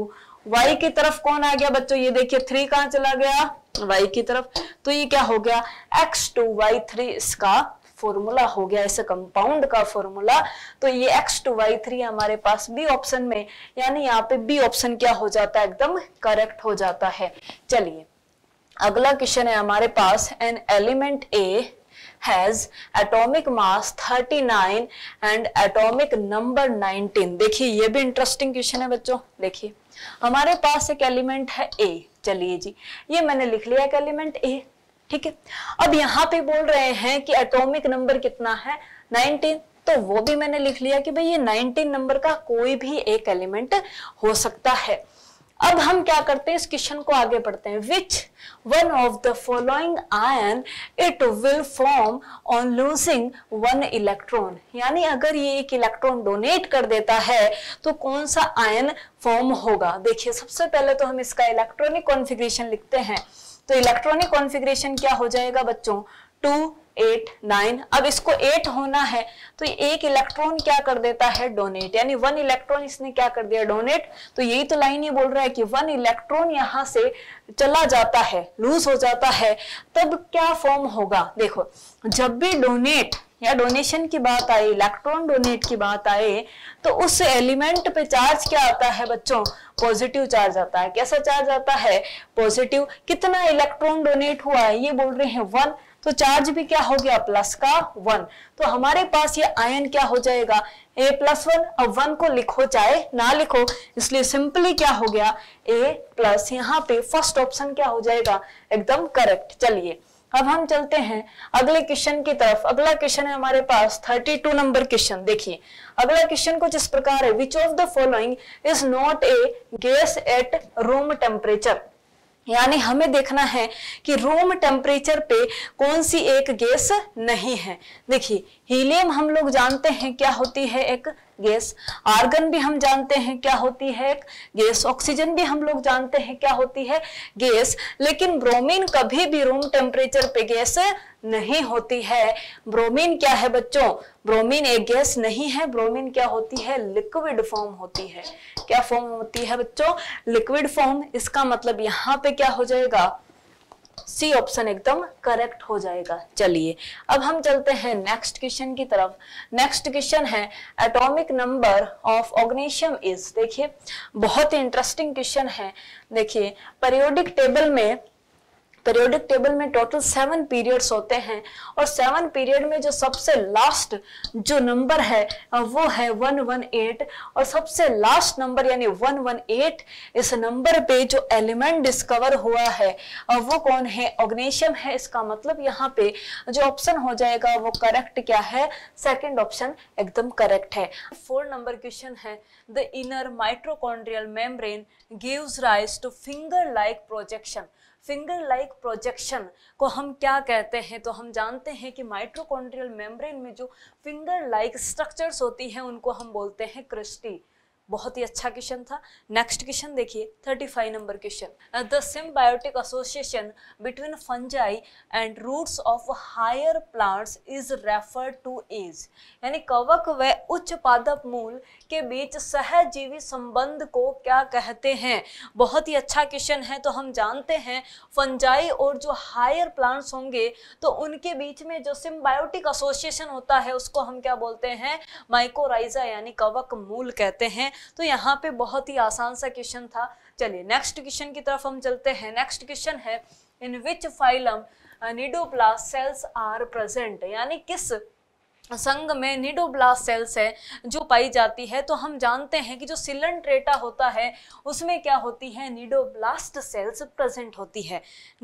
y की तरफ कौन आ गया बच्चों ये देखिए थ्री कहाँ चला गया y की तरफ तो ये क्या हो गया एक्स टू वाई थ्री इसका फॉर्मूला हो गया ऐसे कंपाउंड का फॉर्मूला तो ये एक्स टू वाई थ्री हमारे पास बी ऑप्शन में यानी यहाँ पे बी ऑप्शन क्या हो जाता है एकदम करेक्ट हो जाता है चलिए अगला क्वेश्चन है हमारे पास an element A has atomic mass 39 and atomic number 19 देखिए ये भी इंटरेस्टिंग क्वेश्चन है बच्चों देखिए हमारे पास एक एलिमेंट है ए चलिए जी ये मैंने लिख लिया एक एलिमेंट ए ठीक है अब यहाँ पे बोल रहे हैं कि एटॉमिक नंबर कितना है 19 तो वो भी मैंने लिख लिया कि भाई ये 19 नंबर का कोई भी एक एलिमेंट हो सकता है अब हम क्या करते हैं इस क्वेश्चन को आगे पढ़ते हैं which one of the following ion it will form on losing one electron यानी अगर ये एक इलेक्ट्रॉन डोनेट कर देता है तो कौन सा आयन फॉर्म होगा देखिए सबसे पहले तो हम इसका इलेक्ट्रॉनिक कॉन्फिग्रेशन लिखते हैं तो इलेक्ट्रॉनिक कॉन्फ़िगरेशन क्या हो जाएगा बच्चों टू एट नाइन अब इसको एट होना है तो एक इलेक्ट्रॉन क्या कर देता है डोनेट यानी वन इलेक्ट्रॉन इसने क्या कर दिया डोनेट तो यही तो लाइन ही बोल रहा है कि वन इलेक्ट्रॉन यहां से चला जाता है लूज हो जाता है तब क्या फॉर्म होगा देखो जब भी डोनेट या डोनेशन की बात आए इलेक्ट्रॉन डोनेट की बात आए तो उस एलिमेंट पे चार्ज क्या आता है बच्चों पॉजिटिव चार्ज आता है कैसा चार्ज आता है पॉजिटिव कितना इलेक्ट्रॉन डोनेट हुआ है ये बोल रहे हैं वन तो चार्ज भी क्या हो गया प्लस का वन तो हमारे पास ये आयन क्या हो जाएगा ए प्लस वन अब वन को लिखो चाहे ना लिखो इसलिए सिंपली क्या हो गया ए प्लस यहाँ पे फर्स्ट ऑप्शन क्या हो जाएगा एकदम करेक्ट चलिए अब हम चलते हैं अगले क्वेश्चन की तरफ अगला क्वेश्चन है हमारे पास 32 नंबर क्वेश्चन देखिए अगला क्वेश्चन कुछ इस प्रकार है which of the following is not a gas at room temperature यानी हमें देखना है कि रूम टेम्परेचर पे कौन सी एक गैस नहीं है देखिए हीलियम हम लोग जानते हैं क्या होती है एक गैस आर्गन भी हम जानते हैं क्या होती है एक गैस ऑक्सीजन भी हम लोग जानते हैं क्या होती है गैस लेकिन ब्रोमीन कभी भी रूम टेम्परेचर पे गैस नहीं होती है ब्रोमीन क्या है बच्चों ब्रोमीन एक गैस नहीं है ब्रोमीन क्या होती है लिक्विड फॉर्म होती है क्या फॉर्म होती है बच्चों लिक्विड फॉर्म इसका मतलब यहाँ पे क्या हो जाएगा सी ऑप्शन एकदम करेक्ट हो जाएगा चलिए अब हम चलते हैं नेक्स्ट क्वेश्चन की तरफ नेक्स्ट क्वेश्चन है atomic number of oganesson is देखिए बहुत ही इंटरेस्टिंग क्वेश्चन है देखिए पेरियोडिक टेबल में पीरियोडिक टेबल में टोटल सेवन पीरियड्स होते हैं और सेवन पीरियड में जो सबसे लास्ट जो नंबर है वो है वन वन एट और सबसे लास्ट नंबर यानी वन वन एट इस नंबर पे जो एलिमेंट डिस्कवर हुआ है वो कौन है ऑग्नेशियम है इसका मतलब यहाँ पे जो ऑप्शन हो जाएगा वो करेक्ट क्या है सेकेंड ऑप्शन एकदम करेक्ट है फोर नंबर क्वेश्चन है the inner mitochondrial membrane gives rise to finger like projection finger like projection को हम क्या कहते हैं तो हम जानते हैं कि माइट्रोकॉन्ड्रियल मेम्ब्रेन में जो फिंगर लाइक स्ट्रक्चर्स होती हैं उनको हम बोलते हैं क्रिस्टी बहुत ही अच्छा क्वेश्चन था नेक्स्ट क्वेश्चन देखिए thirty five number question the symbiotic association between fungi and roots of higher plants is referred to as यानी कवक व उच्च पादप मूल के बीच सहजीवी संबंध को क्या कहते हैं बहुत ही अच्छा क्वेश्चन है तो हम जानते हैं फंजाई और जो हायर प्लांट्स होंगे तो उनके बीच में जो सिम्बायोटिक एसोसिएशन होता है उसको हम क्या बोलते हैं माइकोराइजा यानी कवक मूल कहते हैं तो यहाँ पे बहुत ही आसान सा क्वेश्चन था चलिए नेक्स्ट क्वेश्चन की तरफ हम चलते हैं नेक्स्ट क्वेश्चन है in which phylum cnidoblast cells are present यानी किस संघ में निडोब्लास्ट सेल्स है जो पाई जाती है तो हम जानते हैं कि जो सिलेंट्रेटा होता है उसमें क्या होती है निडोब्लास्ट सेल्स प्रेजेंट होती है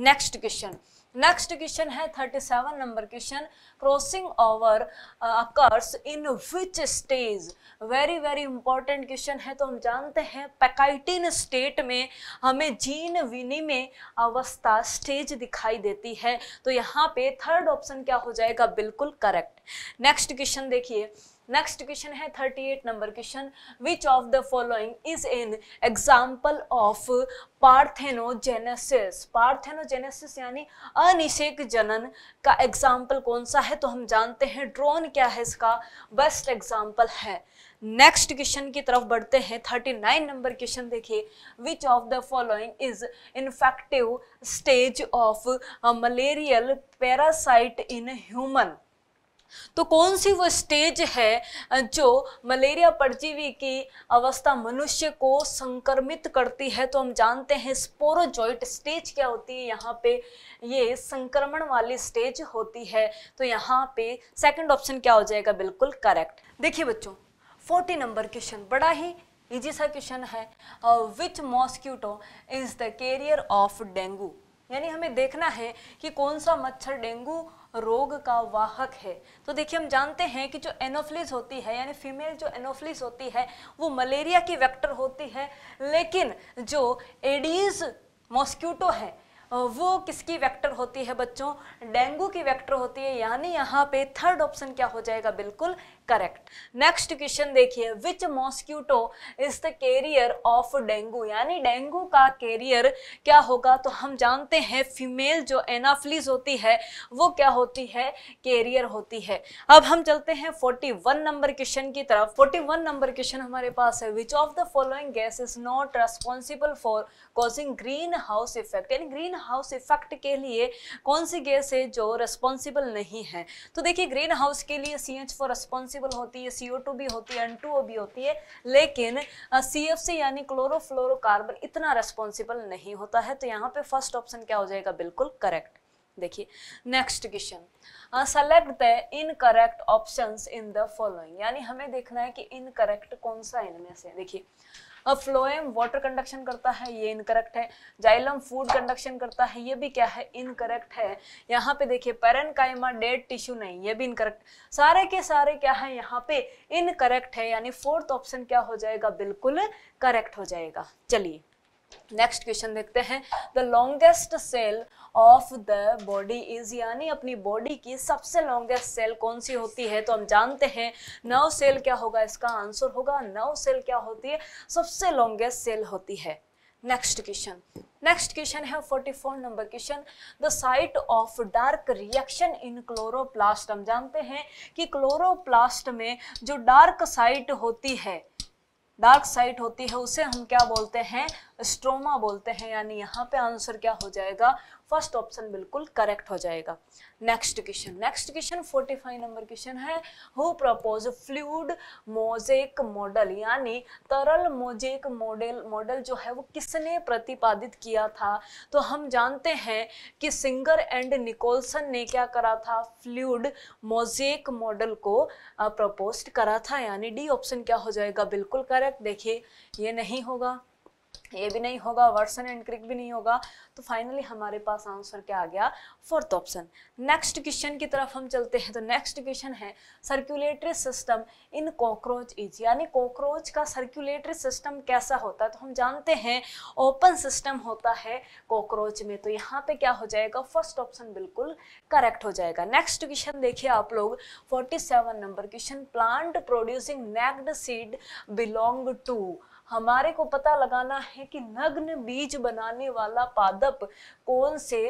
नेक्स्ट क्वेश्चन नेक्स्ट क्वेश्चन है thirty seven number question crossing over occurs in which stage very very important question है तो हम जानते हैं पैकाइटिन स्टेट में हमें जीन विनिमय अवस्था स्टेज दिखाई देती है तो यहाँ पे थर्ड ऑप्शन क्या हो जाएगा बिल्कुल करेक्ट नेक्स्ट क्वेश्चन देखिए नेक्स्ट क्वेश्चन है 38 number question which of the following is an example of parthenogenesis parthenogenesis यानी अनिषेक जनन का एग्जाम्पल कौन सा है तो हम जानते हैं ड्रोन क्या है इसका बेस्ट एग्जाम्पल है नेक्स्ट क्वेश्चन की तरफ बढ़ते हैं 39 नंबर क्वेश्चन देखिए which of the following is infective stage of malarial parasite in human तो कौन सी वो स्टेज है जो मलेरिया परजीवी की अवस्था मनुष्य को संक्रमित करती है तो हम जानते हैं स्पोरोजॉइट स्टेज क्या होती है यहाँ पे ये संक्रमण वाली स्टेज होती है तो यहाँ पे सेकंड ऑप्शन क्या हो जाएगा बिल्कुल करेक्ट देखिए बच्चों फोर्टी नंबर क्वेश्चन बड़ा ही इजी सा क्वेश्चन है which mosquito is the carrier of dengue यानी हमें देखना है कि कौन सा मच्छर डेंगू रोग का वाहक है तो देखिए हम जानते हैं कि जो एनोफिलिस होती है यानी फीमेल जो एनोफिलिस होती है वो मलेरिया की वेक्टर होती है लेकिन जो एडीज मॉस्क्यूटो है वो किसकी वेक्टर होती है बच्चों डेंगू की वेक्टर होती है यानी यहाँ पे थर्ड ऑप्शन क्या हो जाएगा बिल्कुल करेक्ट नेक्स्ट क्वेश्चन देखिए which mosquito is the carrier of dengue यानी डेंगू का कैरियर क्या होगा तो हम जानते हैं फीमेल जो एनाफ्लिस होती है वो क्या होती है कैरियर होती है अब हम चलते हैं 41 नंबर क्वेश्चन की तरफ 41 नंबर क्वेश्चन हमारे पास है which of the following gas is not responsible for causing greenhouse effect यानी ग्रीन हाउस इफेक्ट के लिए कौन सी गैस है जो रेस्पॉन्सिबल नहीं है तो देखिए ग्रीन हाउस के लिए C H four responsible reducible होती है सी भी होती है एन भी होती है लेकिन सी एफ सी यानी क्लोरोफ्लोरोकार्बन इतना रेस्पॉन्सिबल नहीं होता है तो यहाँ पे फर्स्ट ऑप्शन क्या हो जाएगा बिल्कुल करेक्ट देखिए next question select the incorrect options in the following यानी हमें देखना है कि इनकरेक्ट कौन सा इनमें से देखिए अब फ्लोएम वाटर कंडक्शन करता है ये इनकरेक्ट है जाइलम फूड कंडक्शन करता है ये भी क्या है इनकरेक्ट है यहाँ पे देखिए कायमा डेड टिश्यू नहीं ये भी इनकरेक्ट सारे के सारे क्या है यहाँ पे इनकरेक्ट है यानी फोर्थ ऑप्शन क्या हो जाएगा बिल्कुल करेक्ट हो जाएगा चलिए नेक्स्ट क्वेश्चन देखते हैं the longest cell of the body is यानी अपनी बॉडी की सबसे लॉन्गेस्ट सेल कौन सी होती है तो हम जानते हैं नव सेल क्या होगा इसका आंसर होगा नव सेल क्या होती है सबसे लॉन्गेस्ट सेल होती है नेक्स्ट क्वेश्चन नेक्स्ट क्वेश्चन है 44 number question the site of dark reaction in chloroplast हम जानते हैं कि क्लोरोप्लास्ट में जो डार्क साइट होती है डार्क साइट होती है उसे हम क्या बोलते हैं स्ट्रोमा बोलते हैं यानी यहाँ पे आंसर क्या हो जाएगा फर्स्ट ऑप्शन बिल्कुल करेक्ट हो जाएगा next question next question 45 number question है who propose fluid mosaic model यानी तरल मोजेक मॉडल मॉडल जो है वो किसने प्रतिपादित किया था तो हम जानते हैं कि सिंगर एंड निकोलसन ने क्या करा था फ्लूड मोजेक मॉडल को प्रपोज करा था यानी डी ऑप्शन क्या हो जाएगा बिल्कुल करेक्ट देखिए ये नहीं होगा ये भी नहीं होगा वर्सन एंड क्रिक भी नहीं होगा तो फाइनली हमारे पास आंसर क्या आ गया फोर्थ ऑप्शन नेक्स्ट क्वेश्चन की तरफ हम चलते हैं तो नेक्स्ट क्वेश्चन है circulatory system in cockroach is यानी कॉकरोच का सर्कुलेटरी सिस्टम कैसा होता है तो हम जानते हैं ओपन सिस्टम होता है कॉकरोच में तो यहाँ पे क्या हो जाएगा फर्स्ट ऑप्शन बिल्कुल करेक्ट हो जाएगा नेक्स्ट क्वेश्चन देखिए आप लोग forty number question plant producing naked seed belong to हमारे को पता लगाना है कि नग्न बीज बनाने वाला पादप कौन से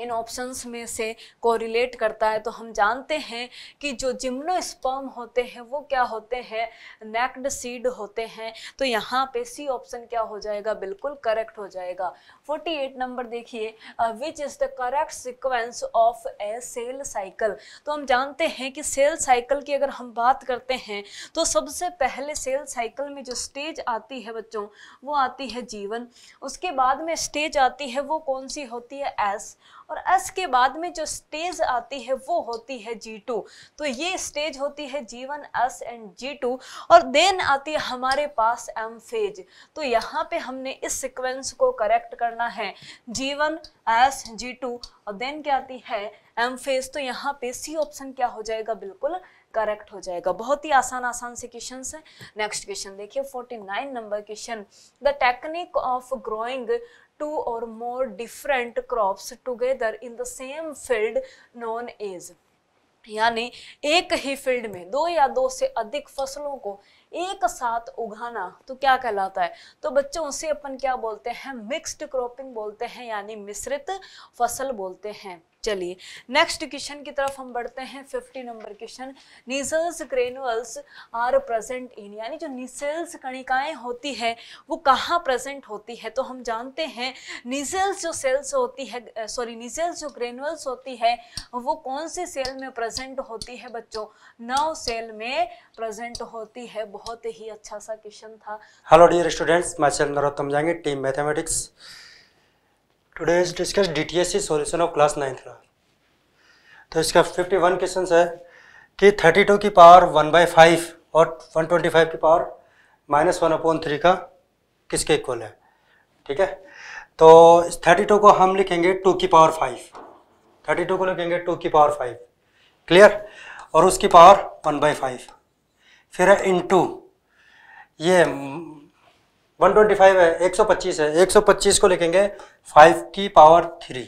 इन ऑप्शंस में से कोरिलेट करता है तो हम जानते हैं कि जो जिम्नोस्पर्म होते हैं वो क्या होते हैं नेक्ड सीड होते हैं तो यहाँ पे सी ऑप्शन क्या हो जाएगा बिल्कुल करेक्ट हो जाएगा 48 नंबर देखिए which is the correct sequence of a cell cycle तो हम जानते हैं कि सेल साइकिल की अगर हम बात करते हैं तो सबसे पहले सेल साइकिल में जो स्टेज आती है बच्चों वो आती है जीवन उसके बाद में स्टेज आती है वो कौन सी होती है एस और एस के बाद में जो स्टेज आती है वो होती है जी टू तो ये स्टेज होती है G one S and G two और देन आती है हमारे पास एम फेज तो यहाँ पे हमने इस सिक्वेंस को करेक्ट करना है G one S G two और देन क्या आती है एम फेज तो यहाँ पे सी ऑप्शन क्या हो जाएगा बिल्कुल करेक्ट हो जाएगा बहुत ही आसान आसान से क्वेश्चन है नेक्स्ट क्वेश्चन देखिए 49 number question the technique of growing two or more different crops together in the same field known as यानी एक ही फील्ड में दो या दो से अधिक फसलों को एक साथ उगाना तो क्या कहलाता है तो बच्चों उसे अपन क्या बोलते हैं मिक्स्ड क्रॉपिंग बोलते हैं यानी मिश्रित फसल बोलते हैं चलिए नेक्स्ट क्वेश्चन की तरफ हम बढ़ते हैं fifty number question Nissl's granules are present in यानी जो निसेल्स कणिकाएं होती है वो कहाँ प्रेजेंट होती है तो हम जानते हैं निसेल्स जो सेल्स होती है सॉरी निसेल्स जो ग्रेनुअल्स होती है वो कौन से सेल में प्रेजेंट होती है बच्चों नौ सेल में प्रेजेंट होती है बहुत ही अच्छा सा क्वेश्चन था हेलो डियर स्टूडेंट्स मैं चल नरोत्तम जाएंगे team mathematics today is discuss the solution of class ninth का तो इसका फिफ्टी वन क्वेश्चन है कि थर्टी टू की पावर वन बाई फाइव और वन ट्वेंटी फाइव की power minus one upon three का किसके इक्वल है ठीक है तो थर्टी टू को हम लिखेंगे टू की पावर फाइव थर्टी टू को लिखेंगे टू की पावर फाइव क्लियर और उसकी पावर वन बाई फाइव फिर है टू ये 125 है 125 है 125 को लिखेंगे 5 की पावर थ्री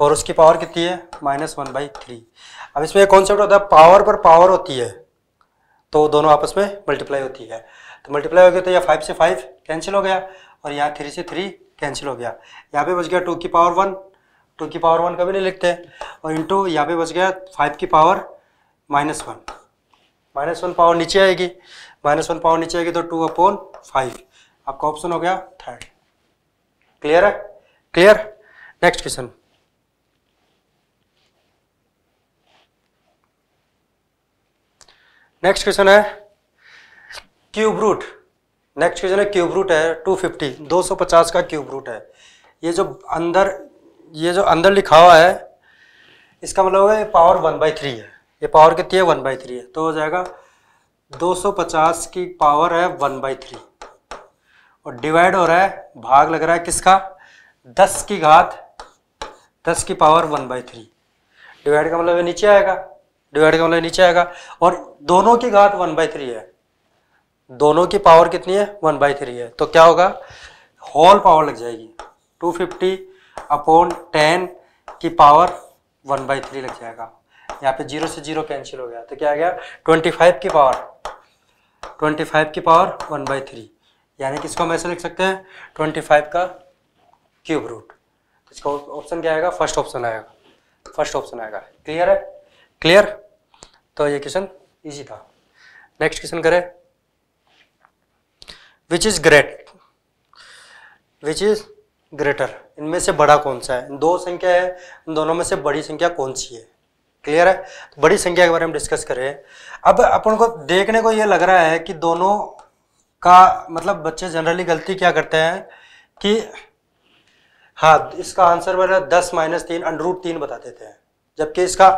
और उसकी पावर कितनी है माइनस वन बाई थ्री अब इसमें एक कॉन्सेप्ट होता है पावर पर पावर होती है तो दोनों आपस में मल्टीप्लाई होती है तो मल्टीप्लाई हो गया तो यह फाइव से फाइव कैंसिल हो गया और यहाँ थ्री से थ्री कैंसिल हो गया यहाँ पे बच गया टू की पावर वन टू की पावर वन कभी नहीं लिखते और इंटू यहाँ पे बच गया फाइव की power minus one minus one power नीचे आएगी माइनस वन पावर नीचे आएगी तो टू अपॉन फाइव आपका ऑप्शन हो गया थर्ड क्लियर है clear next question next question है क्यूब रूट नेक्स्ट क्वेश्चन है क्यूब रूट है 250 250 का क्यूब रूट है ये जो अंदर ये जो अंदर लिखा हुआ है इसका मतलब है पावर वन बाई थ्री है ये पावर कितनी है वन बाई थ्री है तो हो जाएगा 250 की पावर है वन बाई थ्री और डिवाइड हो रहा है भाग लग रहा है किसका दस की घात दस की power one by three divide का मतलब नीचे आएगा डिवाइड का मतलब नीचे आएगा और दोनों की घात वन बाई थ्री है दोनों की पावर कितनी है वन बाई थ्री है तो क्या होगा होल पावर लग जाएगी टू फिफ्टी अपॉन टेन की पावर वन बाई थ्री लग जाएगा यहाँ पे जीरो से जीरो कैंसिल हो गया तो क्या आ गया ट्वेंटी फाइव की पावर ट्वेंटी फाइव की पावर वन बाई थ्री यानी कि इसको हम ऐसे लिख सकते हैं ट्वेंटी फाइव का क्यूब रूट इसका ऑप्शन क्या आएगा फर्स्ट ऑप्शन आएगा फर्स्ट ऑप्शन आएगा क्लियर है क्लियर तो ये क्वेश्चन ईजी था नेक्स्ट क्वेश्चन करें which is great which is greater इनमें से बड़ा कौन सा है दो संख्या है इन दोनों में से बड़ी संख्या कौन सी है क्लियर है बड़ी संख्या के बारे में डिस्कस करें अब अपन को देखने को ये लग रहा है कि दोनों का मतलब बच्चे जनरली गलती क्या करते हैं कि हाँ इसका आंसर मेरा दस माइनस तीन अंडरूट तीन बता देते हैं जबकि इसका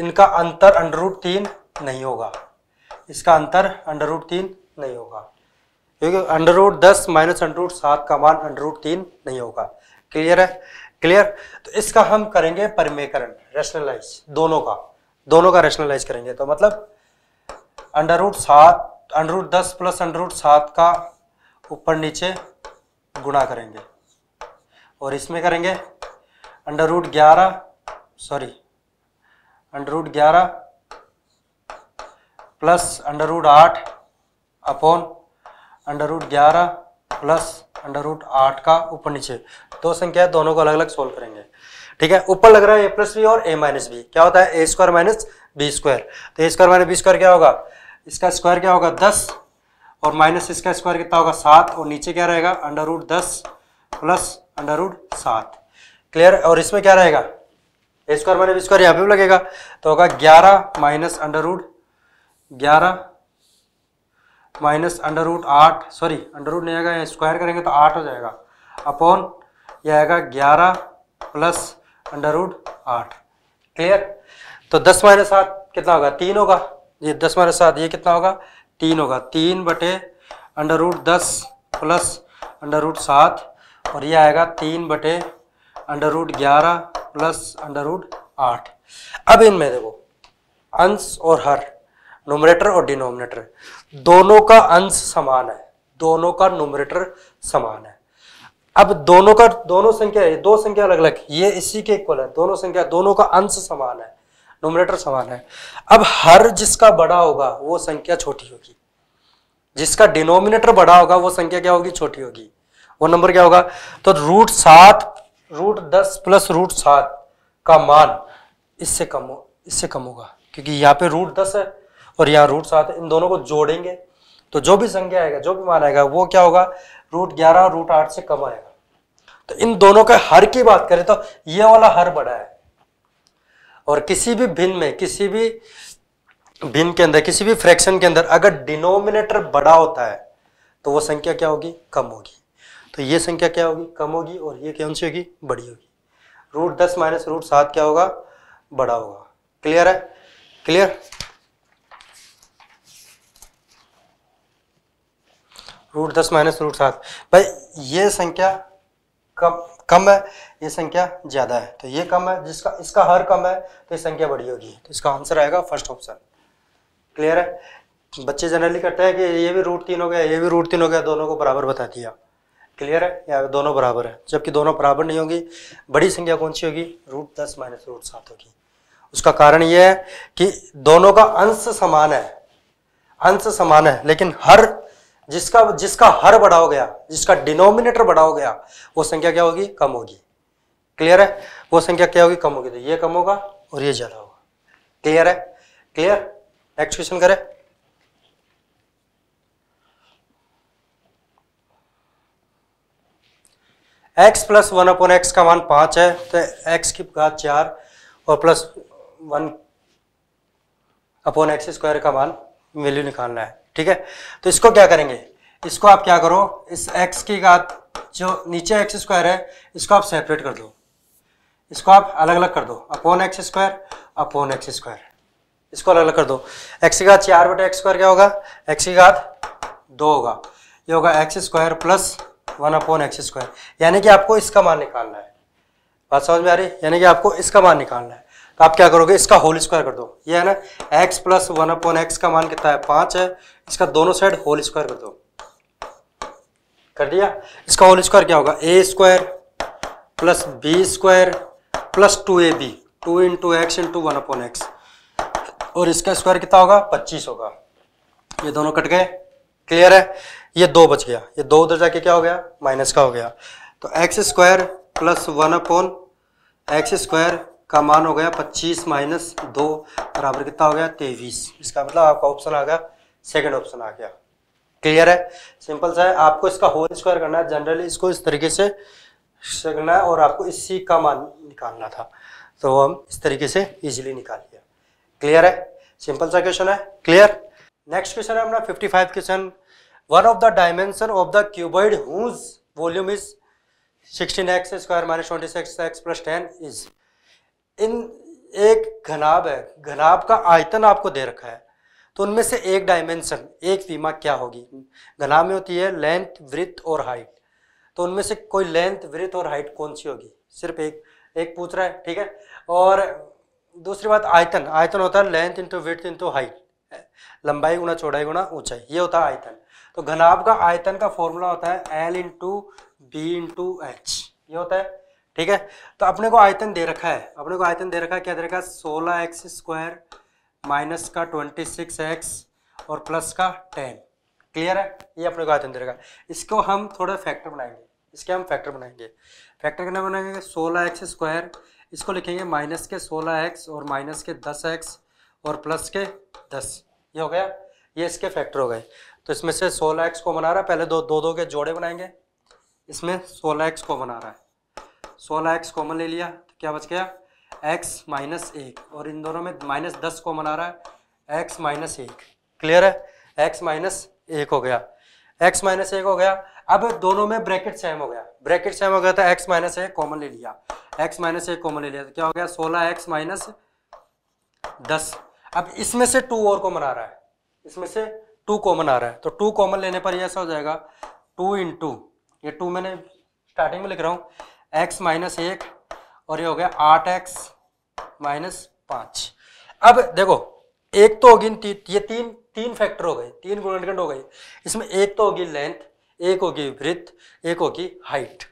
इनका अंतर अंडरूट तीन नहीं होगा इसका अंतर अंडरूट तीन नहीं होगा क्योंकि अंडरूट दस माइनस अंडरूट सात का मान अंडरूट तीन नहीं होगा क्लियर है क्लियर तो इसका हम करेंगे परमेकरण रेशनलाइज दोनों का दोनों का रेशनलाइज करेंगे तो मतलब अंडरूट सात अंडरूट दस प्लस अंडरूट सात का ऊपर नीचे गुणा करेंगे और इसमें करेंगे अंडर रूट ग्यारह सॉरी अंडर रूट ग्यारह प्लस अंडर रूट आठ अपॉन अंडर रूट ग्यारह प्लस अंडर रूट आठ का ऊपर नीचे दो संख्या दोनों को अलग अलग सोल्व करेंगे ठीक है ऊपर लग रहा है ए प्लस बी और ए माइनस बी क्या होता है A square minus B square तो A square minus B square क्या होगा इसका स्क्वायर क्या होगा दस और माइनस इसका स्क्वायर कितना होगा सात और नीचे क्या रहेगा अंडर रूट दस प्लस अंडर रूट सात क्लियर और इसमें क्या रहेगा ए स्क्वायर माइनस स्क्वायर यहाँ पे भी लगेगा तो होगा ग्यारह माइनस अंडर रूट ग्यारह माइनस अंडर रूट आठ सॉरी अंडर रूट नहीं आएगा स्क्वायर करेंगे तो आठ हो जाएगा अपॉन यह आएगा ग्यारह प्लस अंडर रूट आठ क्लियर तो दस माइनस सात कितना होगा तीन होगा ये दस मारे सात ये कितना होगा तीन होगा तीन बटे अंडर रूट दस प्लस अंडर रूट सात और ये आएगा तीन बटे अंडर रूट ग्यारह प्लस अंडर रूट आठ अब इनमें देखो अंश और हर नोमरेटर और डिनोमिनेटर दोनों का अंश समान है दोनों का नोमरेटर समान है अब दोनों का दोनों संख्या दो संख्या अलग अलग ये इसी के इक्वल है दोनों संख्या दोनों का अंश समान है नोमिनेटर समान है अब हर जिसका बड़ा होगा वो संख्या छोटी होगी जिसका डिनोमिनेटर बड़ा होगा वो संख्या क्या होगी छोटी होगी वो नंबर क्या होगा तो रूट सात रूट दस प्लस रूट सात का मान इससे कम हो इससे कम होगा क्योंकि यहाँ पे रूट दस है और यहाँ रूट सात है इन दोनों को जोड़ेंगे तो जो भी संख्या आएगा जो भी मान आएगा वो क्या होगा रूट ग्यारह रूट आठ से कम आएगा तो इन दोनों के हर की बात करें तो ये वाला हर बड़ा है और किसी भी भिन्न में किसी भी भिन्न के अंदर किसी भी फ्रैक्शन के अंदर अगर डिनोमिनेटर बड़ा होता है तो वो संख्या क्या होगी कम होगी तो ये संख्या क्या होगी कम होगी और ये कौन सी होगी बड़ी होगी रूट दस माइनस रूट सात क्या होगा बड़ा होगा क्लियर है क्लियर रूट दस माइनस रूट सात भाई ये संख्या कम कम है ये संख्या ज़्यादा है तो ये कम है जिसका इसका हर कम है तो ये संख्या बड़ी होगी तो इसका आंसर आएगा फर्स्ट ऑप्शन क्लियर है बच्चे जनरली करते हैं कि ये भी रूट तीन हो गया ये भी रूट तीन हो गया दोनों को बराबर बता दिया क्लियर है या दोनों बराबर है जबकि दोनों बराबर नहीं होगी बड़ी संख्या कौन सी होगी रूट दस माइनस रूट सात होगी उसका कारण यह है कि दोनों का अंश समान है अंश समान है लेकिन हर जिसका जिसका हर बड़ा हो गया जिसका डिनोमिनेटर बड़ा हो गया वो संख्या क्या होगी कम होगी क्लियर है वो संख्या क्या होगी कम होगी तो ये कम होगा और ये ज्यादा होगा क्लियर है क्लियर नेक्स्ट क्वेश्चन करें X plus one upon X का मान पांच है तो एक्स की घात चार और plus one upon X square का मान वैल्यू निकालना है ठीक है तो इसको क्या करेंगे इसको आप क्या करो इस एक्स की घात जो नीचे एक्स स्क्वायर है इसको आप सेपरेट कर दो इसको आप अलग अलग कर दो upon X square upon X square इसको अलग अलग कर दो एक्स की घात चार बटे एक्स स्क्वायर क्या होगा एक्स की घात दो होगा ये होगा X square plus one upon X square यानी कि आपको इसका मान निकालना है बात समझ में आ रही यानी कि आपको इसका मान निकालना है तो आप क्या करोगे इसका होल स्क्वायर कर दो ये है ना X plus one upon X का मान कितना है पांच है इसका दोनों साइड होल स्क्वायर कर दो कर दिया इसका होल स्क्वायर क्या होगा ए square plus B square plus two ए B two into X into one upon X और इसका स्क्वायर कितना होगा पच्चीस होगा ये दोनों कट गए क्लियर है ये दो बच गया ये दो उधर जाके क्या हो गया माइनस का हो गया तो X square plus one upon X square का मान हो गया पच्चीस माइनस दो बराबर कितना हो गया तेईस इसका मतलब आपका ऑप्शन आ गया सेकेंड ऑप्शन आ गया क्लियर है सिंपल सा है आपको इसका होल स्क्वायर करना है जनरली इसको इस तरीके से करना है और आपको इसी का मान निकालना था तो हम इस तरीके से इजीली निकाल लिया क्लियर है सिंपल सा क्वेश्चन है क्लियर नेक्स्ट क्वेश्चन है अपना 55 question one of the dimension of the cuboid whose volume is sixteen X square minus twenty six X plus ten is in एक घनाब है घनाब का आयतन आपको दे रखा है तो उनमें से एक डायमेंशन एक सीमा क्या होगी घनाब में होती है लेंथ वृत्त और हाइट तो उनमें से कोई लेंथ वृत्त और हाइट कौन सी होगी सिर्फ एक एक पूछ रहा है ठीक है और दूसरी बात आयतन आयतन होता है length into breadth into height लंबाई गुना चौड़ाई गुना ऊंचाई ये होता है आयतन तो घनाब का आयतन का फॉर्मूला होता है L into B into H ये होता है ठीक है तो अपने को आयतन दे रखा है अपने को आयतन दे रखा है क्या दे रखा है सोलह एक्स स्क्वायर माइनस का ट्वेंटी सिक्स एक्स और प्लस का टेन क्लियर है ये अपने को आयतन दे रखा है इसको हम थोड़ा फैक्टर बनाएंगे इसके हम फैक्टर बनाएंगे फैक्टर कितना बनाएंगे सोलह एक्स स्क्वायर इसको लिखेंगे माइनस के सोलह एक्स और माइनस के दस एक्स और प्लस के दस ये हो गया ये इसके फैक्टर हो गए तो इसमें से सोलह एक्स को बना रहा है पहले दो दो दो के जोड़े बनाएंगे इसमें सोलह एक्स को बना रहा है सोलह एक्स कॉमन ले लिया तो क्या बच गया एक्स माइनस एक और इन दोनों में माइनस दस कॉमन आ रहा है एक्स माइनस एक क्लियर है एक्स माइनस एक हो गया एक्स माइनस एक हो गया अब दोनों में ब्रैकेट सेम हो गया ब्रैकेट सेम हो गया था तो एक्स माइनस एक कॉमन ले लिया एक्स माइनस एक कॉमन ले लिया तो क्या हो गया सोलह एक्स माइनस दस अब इसमें से टू और कॉमन आ रहा है इसमें से टू कॉमन आ रहा है तो टू कॉमन लेने पर ऐसा हो जाएगा टू इन टू ये टू मैंने स्टार्टिंग में लिख रहा हूँ एक्स माइनस एक और ये हो गया आठ एक्स माइनस पाँच अब देखो एक तो होगी ती, ये तीन तीन फैक्टर हो गए तीन गुणनखंड हो गए इसमें एक तो होगी लेंथ एक होगी वृत्त एक होगी हाइट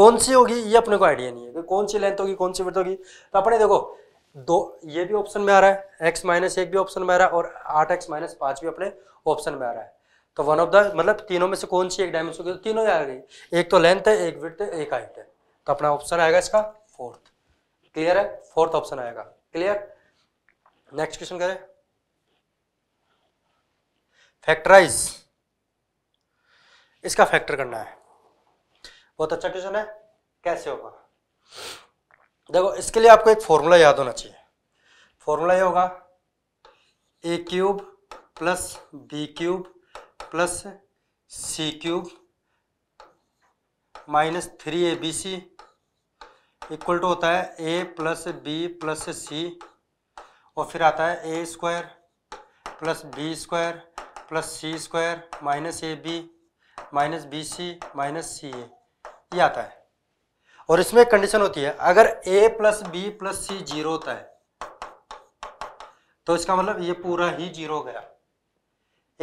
कौन सी होगी ये अपने को आइडिया नहीं है कौन सी लेंथ होगी कौन सी वृत्त होगी तो अपने देखो दो ये भी ऑप्शन में आ रहा है एक्स माइनस एक भी ऑप्शन में आ रहा है और आठ एक्स माइनस पाँच भी अपने ऑप्शन में आ रहा है तो वन ऑफ द मतलब तीनों में से कौन सी एक डायमेंशन होगी तो तीनों आ गई एक तो लेंथ है एक वृत्त है एक हाइट है तो अपना ऑप्शन आएगा इसका फोर्थ क्लियर है फोर्थ ऑप्शन आएगा क्लियर नेक्स्ट क्वेश्चन करें फैक्टराइज इसका फैक्टर करना है बहुत अच्छा क्वेश्चन है कैसे होगा देखो इसके लिए आपको एक फॉर्मूला याद होना चाहिए फॉर्मूला ये होगा A cube plus B cube plus C cube minus three A B C equal to होता है A plus B plus C और फिर आता है A square plus B square plus C square minus A B minus B C minus C A ये आता है और इसमें एक कंडीशन होती है अगर A plus B plus C zero होता है तो इसका मतलब ये पूरा ही जीरो हो गया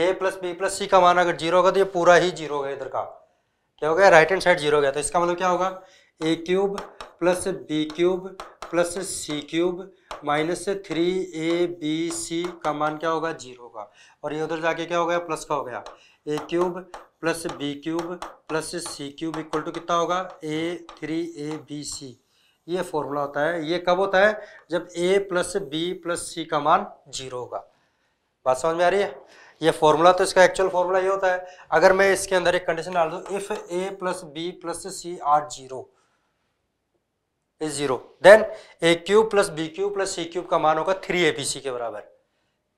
A plus B plus C का मान अगर जीरो होगा तो ये पूरा ही जीरो हो गया इधर का क्या हो गया राइट हैंड साइड जीरो हो गया तो इसका मतलब क्या होगा A cube plus B cube plus C cube minus three A B C का मान क्या होगा जीरो होगा और ये उधर जाके क्या हो गया प्लस का हो गया A cube plus B cube plus C cube equal to कितना होगा ए थ्री ए बी सी ये फॉर्मूला होता है ये कब होता है जब A plus B plus C का मान जीरो होगा बात समझ में आ रही है ये फॉर्मूला तो इसका एक्चुअल फॉर्मूला ये होता है अगर मैं इसके अंदर एक कंडीशन डाल दूँ if A plus B plus C are zero is zero then A cube plus B cube plus C cube का मान होगा थ्री ए बी सी के बराबर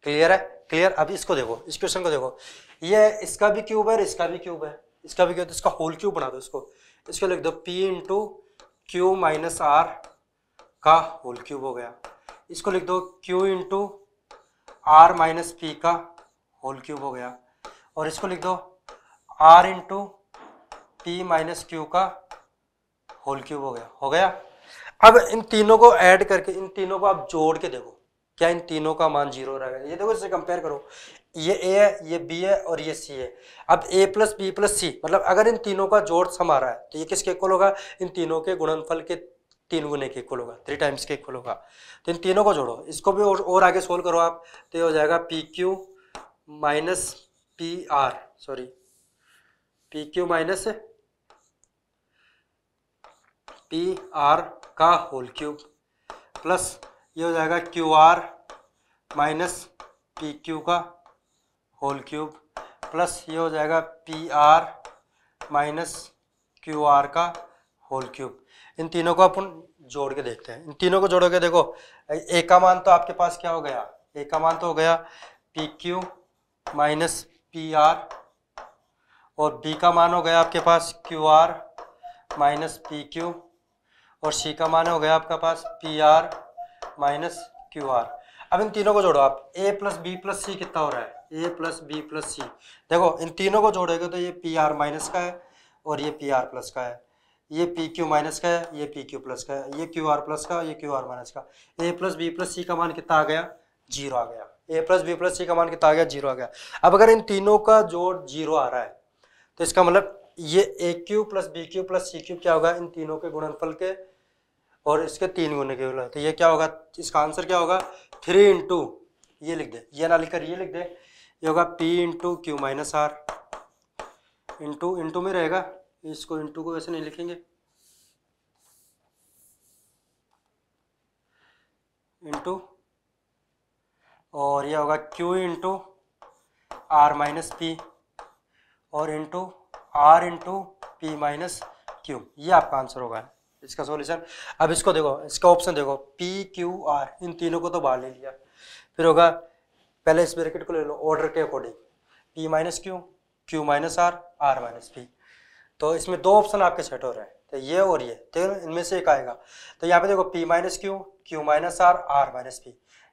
क्लियर है क्लियर अब इसको देखो इस क्वेश्चन को देखो ये इसका भी क्यूब है इसका भी क्यूब है इसका भी क्यूब तो इसका होल क्यूब बना दो इसको इसको लिख दो P into Q minus R का होल क्यूब हो गया इसको लिख दो Q into R minus P का होल क्यूब हो गया और इसको लिख दो R into P minus Q का होल क्यूब हो गया हो गया अब इन तीनों को ऐड करके इन तीनों को आप जोड़ के देखो क्या इन तीनों का मान जीरो रहेगा ये देखो इसे कंपेयर करो ये ए है ये बी है और ये सी है अब A plus B plus C मतलब अगर इन तीनों का जोड़ सम आ रहा है तो ये किसके इक्वल होगा इन तीनों के गुणनफल के तीन गुने के इक्वल होगा थ्री टाइम्स के इक्वल होगा तो इन तीनों को जोड़ो इसको भी और, और आगे सोल्व करो आप तो ये हो जाएगा P Q minus P R sorry P Q minus P R का होल क्यूब प्लस ये हो जाएगा Q R minus P Q का होल क्यूब प्लस ये हो जाएगा P R minus Q R का होल क्यूब इन तीनों को अपन जोड़ के देखते हैं इन तीनों को जोड़ोगे देखो ए का मान तो आपके पास क्या हो गया ए का मान तो हो गया P Q minus P R और बी का मान हो गया आपके पास Q R minus P Q और सी का मान हो गया आपका पास P R minus Q R अब इन तीनों को जोड़ो आप A plus B plus C कितना हो रहा है A plus B plus C देखो इन तीनों को जोड़ेंगे तो ये पी आर माइनस का है और ये पी आर प्लस का है ये पी क्यू माइनस का है ये पी क्यू प्लस का है ये क्यू आर प्लस का ये क्यू आर माइनस का A plus B plus C का मान कितना आ गया जीरो आ गया A plus B plus C का मान कितना आ गया जीरो आ गया अब अगर इन तीनों का जोड़ जीरो आ रहा है तो इसका मतलब ये A Q plus B Q plus C Q क्या होगा इन तीनों के गुणनफल के और इसके तीन गुने के बोला तो ये क्या होगा इसका आंसर क्या होगा थ्री इंटू ये लिख दे ये ना लिखकर ये लिख दे ये होगा P into Q minus R into into में रहेगा इसको इंटू को वैसे नहीं लिखेंगे इंटू और ये होगा Q into R minus P और into R into P minus Q ये आपका आंसर होगा इसका सॉल्यूशन अब इसको देखो इसका ऑप्शन देखो पी क्यू आर इन तीनों को तो बाहर ले लिया फिर होगा पहले इस ब्रैकेट को ले लो ऑर्डर के according P minus Q Q minus R R minus P तो इसमें दो ऑप्शन आपके सेट हो रहे हैं तो ये और ये तो इनमें से एक आएगा तो यहाँ पे देखो P minus Q Q minus R R minus P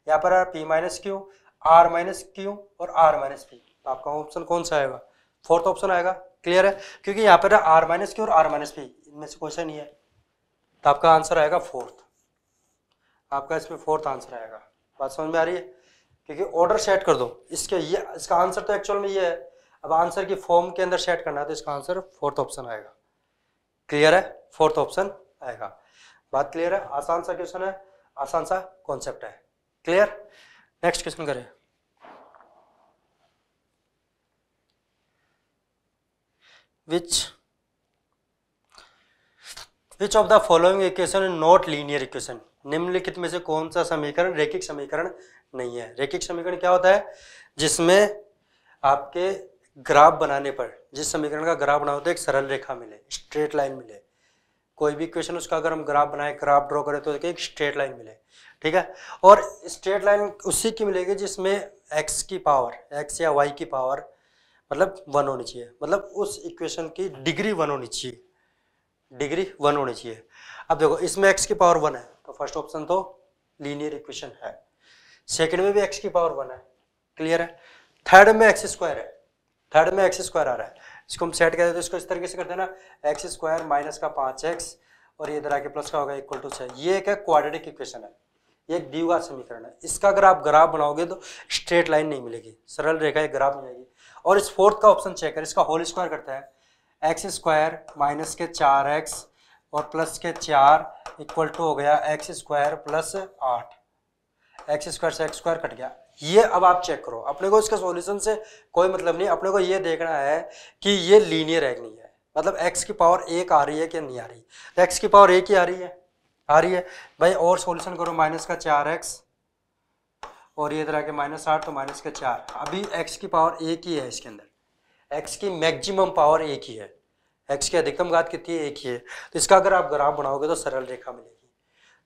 यहाँ पर P minus Q R minus Q और आर माइनस पी तो आपका ऑप्शन कौन सा आएगा फोर्थ ऑप्शन आएगा क्लियर है क्योंकि यहाँ पर आर माइनस क्यू और आर माइनस पी इनमें से क्वेश्चन ही है तो आपका आंसर आएगा फोर्थ आपका इसमें फोर्थ आंसर आएगा बात समझ में आ रही है क्योंकि ऑर्डर सेट कर दो इसके ये इसका आंसर तो एक्चुअल में ये है अब आंसर की फॉर्म के अंदर सेट करना है तो इसका आंसर फोर्थ ऑप्शन आएगा क्लियर है फोर्थ ऑप्शन आएगा बात क्लियर है आसान सा क्वेश्चन है आसान सा कॉन्सेप्ट है क्लियर नेक्स्ट क्वेश्चन करें which which of the following equation not linear equation निम्नलिखित में से कौन सा समीकरण रेखिक समीकरण नहीं है रेखिक समीकरण क्या होता है जिसमें आपके ग्राफ बनाने पर जिस समीकरण का ग्राफ बना होता है एक सरल रेखा मिले स्ट्रेट लाइन मिले कोई भी क्वेश्चन उसका अगर हम ग्राफ बनाए ग्राफ ड्रॉ करें तो देखिए एक स्ट्रेट लाइन मिले ठीक है और स्ट्रेट लाइन उसी की मिलेगी जिसमें एक्स की पावर एक्स या वाई की पावर मतलब वन होनी चाहिए मतलब उस इक्वेशन की डिग्री वन होनी चाहिए डिग्री वन होनी चाहिए अब देखो इसमें एक्स की पावर वन है तो फर्स्ट ऑप्शन तो लीनियर इक्वेशन है सेकंड में भी एक्स की पावर वन है क्लियर है थर्ड में एक्स स्क्वायर है थर्ड में एक्स स्क्वायर आ रहा है इसको हम सेट करें तो इसको इस तरीके से कर देना एक्स स्क्वायर माइनस का पाँच एक्स और ये इधर आके प्लस का होगा इक्वल टू छः ये एक है क्वाड्रेटिक इक्वेशन है ये एक दीवा समीकरण है इसका अगर आप ग्राफ बनाओगे तो स्ट्रेट लाइन नहीं मिलेगी सरल रेखा एक ग्राफ मिलेगी और इस फोर्थ का ऑप्शन चेक कर इसका होल स्क्वायर करता है एक्स स्क्वायर माइनस के चार एक्स और प्लस के चार इक्वल टू हो गया एक्स स्क्वायर प्लस आठ एक्स स्क्वायर से एक्स स्क्वायर कट गया ये अब आप चेक करो अपने को इसके सॉल्यूशन से कोई मतलब नहीं अपने को ये देखना है कि ये लीनियर है कि नहीं है मतलब एक्स की पावर एक आ रही है कि नहीं आ रही एक्स तो की पावर एक ही आ रही है आ रही है भाई और सोल्यूशन करो माइनस का चार एक्स और ये तरह के माइनस आठ तो माइनस के चार अभी एक्स की पावर एक ही है इसके अंदर एक्स की मैक्सिमम पावर एक ही है एक्स की अधिकतम घात कितनी है एक ही है तो इसका अगर आप ग्राफ बनाओगे तो सरल रेखा मिलेगी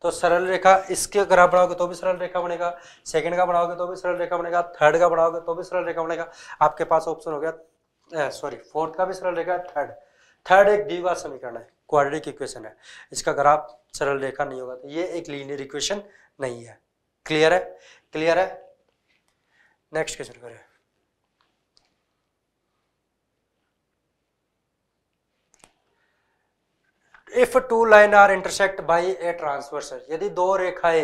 तो सरल रेखा इसके आप बनाओगे तो भी सरल रेखा बनेगा सेकंड का बनाओगे तो भी सरल रेखा बनेगा थर्ड का बनाओगे तो भी सरल रेखा बनेगा आपके पास ऑप्शन हो गया सॉरी फोर्थ का भी सरल रेखा थर्ड थर्ड एक दीवार समीकरण है क्वाड्रेटिक इक्वेशन है इसका आप सरल रेखा नहीं होगा तो ये एक लीनियर इक्वेशन नहीं है क्लियर है क्लियर है नेक्स्ट क्वेश्चन करें if two line are intersect by a transversal यदि दो रेखाएं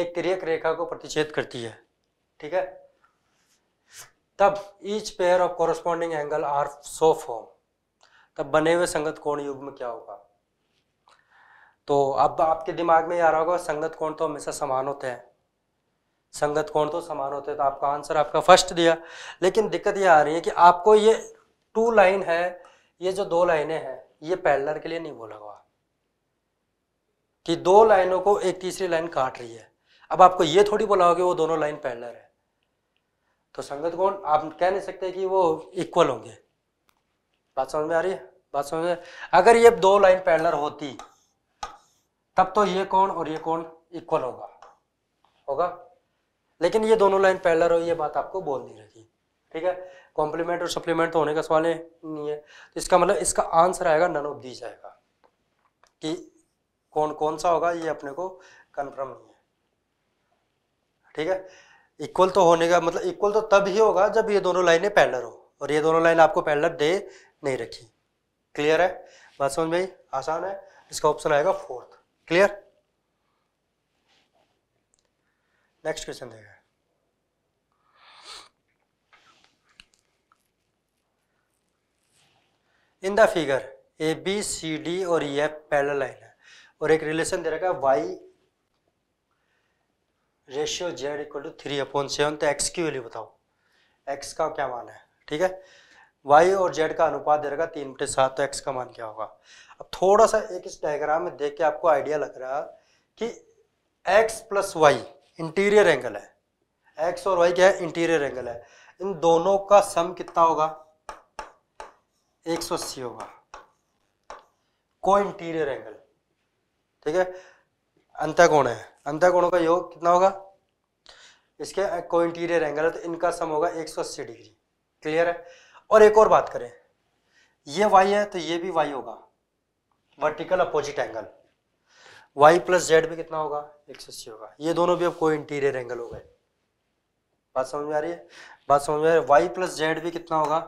एक तिरक रेखा को प्रतिच्छेद करती है ठीक है तब each pair of corresponding angle are so form तब बने हुए संगत कोण युग्म क्या होगा तो अब आपके दिमाग में आ रहा होगा संगत कोण तो हमेशा समान होते हैं संगत कोण तो समान होते हैं तो आपका आंसर आपका फर्स्ट दिया लेकिन दिक्कत ये आ रही है कि आपको ये टू लाइन है ये जो दो लाइनें हैं ये पैरलर के लिए नहीं बोला हुआ कि दो लाइनों को एक तीसरी लाइन काट रही है अब आपको ये थोड़ी बोला होगा वो दोनों लाइन पैरलर है तो संगत कौन आप कह नहीं सकते कि वो इक्वल होंगे बात समझ में आ रही है बात समझ में अगर ये दो लाइन पैरलर होती तब तो ये कौन और ये कौन इक्वल होगा होगा लेकिन ये दोनों लाइन पैरलर हो ये बात आपको बोल नहीं रखी ठीक है कॉम्प्लीमेंट और सप्लीमेंट तो होने का सवाल नहीं है तो इसका मतलब इसका आंसर आएगा नन ऑफ दी जाएगा कि कौन कौन सा होगा ये अपने को कन्फर्म नहीं है ठीक है इक्वल तो होने का मतलब इक्वल तो तब ही होगा जब ये दोनों लाइनें पैलर हो और ये दोनों लाइन आपको पैलर दे नहीं रखी क्लियर है बात समझ भाई आसान है इसका ऑप्शन आएगा फोर्थ क्लियर नेक्स्ट क्वेश्चन देखें in the figure A B C D और ई एफ पैरल लाइन है और एक रिलेशन दे रखा है Y ratio Z equal to three upon seven तो एक्स की वैल्यू बताओ एक्स का क्या मान है ठीक है वाई और जेड का अनुपात दे रखा तीन बटे सात तो एक्स का मान क्या होगा अब थोड़ा सा एक इस डायग्राम में देख के आपको आइडिया लग रहा कि X plus Y interior angle है एक्स और वाई क्या है इंटीरियर एंगल है इन दोनों का सम कितना होगा एक सौ अस्सी होगा को इंटीरियर एंगल ठीक है अंतः कोण है अंतः कोणों का योग कितना होगा इसके को इंटीरियर एंगल है तो इनका सम होगा 180 डिग्री क्लियर है और एक और बात करें ये वाई है तो ये भी वाई होगा vertical opposite angle Y plus Z भी कितना होगा एक सौ अस्सी होगा ये दोनों भी अब को इंटीरियर एंगल हो गए बात समझ में आ रही है बात समझ में आ रही है वाई प्लस जेड भी कितना होगा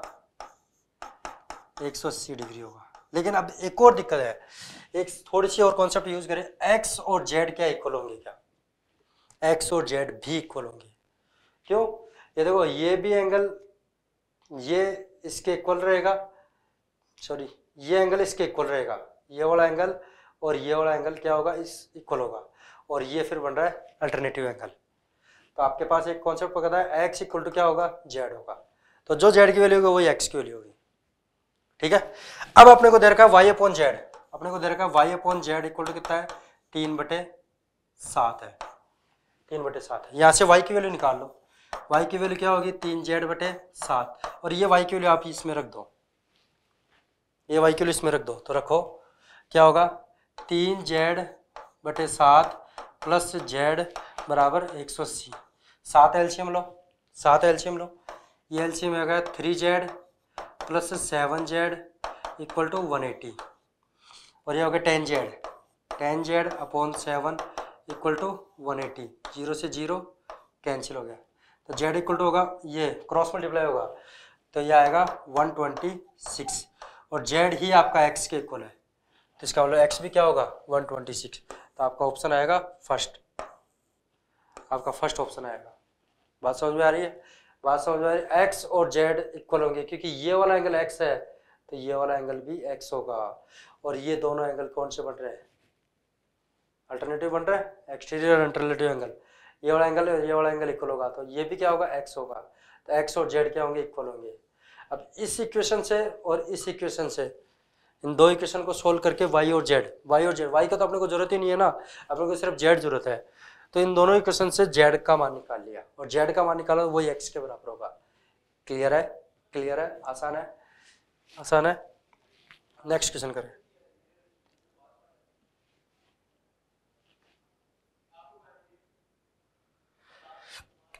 तो 180 डिग्री होगा लेकिन अब एक और दिक्कत है एक थोड़ी सी और कॉन्सेप्ट यूज करें एक्स और जेड क्या इक्वल होंगे क्या एक्स और जेड भी इक्वल होंगे क्यों ये देखो ये भी एंगल ये इसके इक्वल रहेगा सॉरी ये एंगल इसके इक्वल रहेगा ये वाला एंगल और ये वाला एंगल क्या होगा इस इक्वल होगा और ये फिर बन रहा है अल्टरनेटिव एंगल तो आपके पास एक कॉन्सेप्ट पकड़ा है एक्स इक्वल टू क्या होगा जेड होगा तो जो जेड की वैल्यू होगी वही एक्स की वैल्यू होगी ठीक है अब अपने को दे रखा है वाई अपॉन जेड अपने को दे रखा है y upon z equal to कितना है तीन बटे सात है तीन बटे सात है यहाँ से वाई की वैल्यू निकाल लो वाई की वैल्यू क्या होगी तीन जेड बटे सात और ये वाई की वैल्यू आप इसमें रख दो ये वाई की वैल्यू इसमें रख दो तो रखो क्या होगा तीन जेड बटे सात प्लस जेड बराबर एक सौ अस्सी सात एल्शियम लो सात एल्शियम लो ये एल्शियम गया three z plus seven z equal to one eighty और ये हो गया ten z ten z upon seven equal to one eighty zero से जीरो कैंसिल हो गया तो जेड इक्वल टू होगा ये क्रॉस मल्टीप्लाई होगा तो ये आएगा वन ट्वेंटी सिक्स और जेड ही आपका एक्स के इक्वल है तो इसका मतलब एक्स भी क्या होगा वन ट्वेंटी सिक्स तो आपका ऑप्शन आएगा फर्स्ट आपका फर्स्ट ऑप्शन आएगा बात समझ में आ रही है बात समझ में एक्स और जेड इक्वल होंगे क्योंकि ये वाला एंगल एक्स है तो ये वाला एंगल भी एक्स होगा और ये दोनों एंगल कौन से बन रहे हैं अल्टरनेटिव बन रहे हैं एक्सटीरियर अल्टरनेटिव एंगल ये वाला एंगल ये वाला एंगल इक्वल होगा तो ये भी क्या होगा एक्स होगा तो एक्स और जेड क्या होंगे इक्वल होंगे अब इस इक्वेशन से और इस इक्वेशन से इन दो इक्वेशन को सोल्व करके वाई और जेड वाई और जेड वाई का तो अपने को जरूरत ही नहीं है ना अपने को सिर्फ जेड जरूरत है तो इन दोनों इक्वेशन से जेड का मान निकाल लिया और जेड का मान निकाला तो वही एक्स के बराबर होगा क्लियर है क्लियर है आसान है आसान है नेक्स्ट क्वेश्चन करें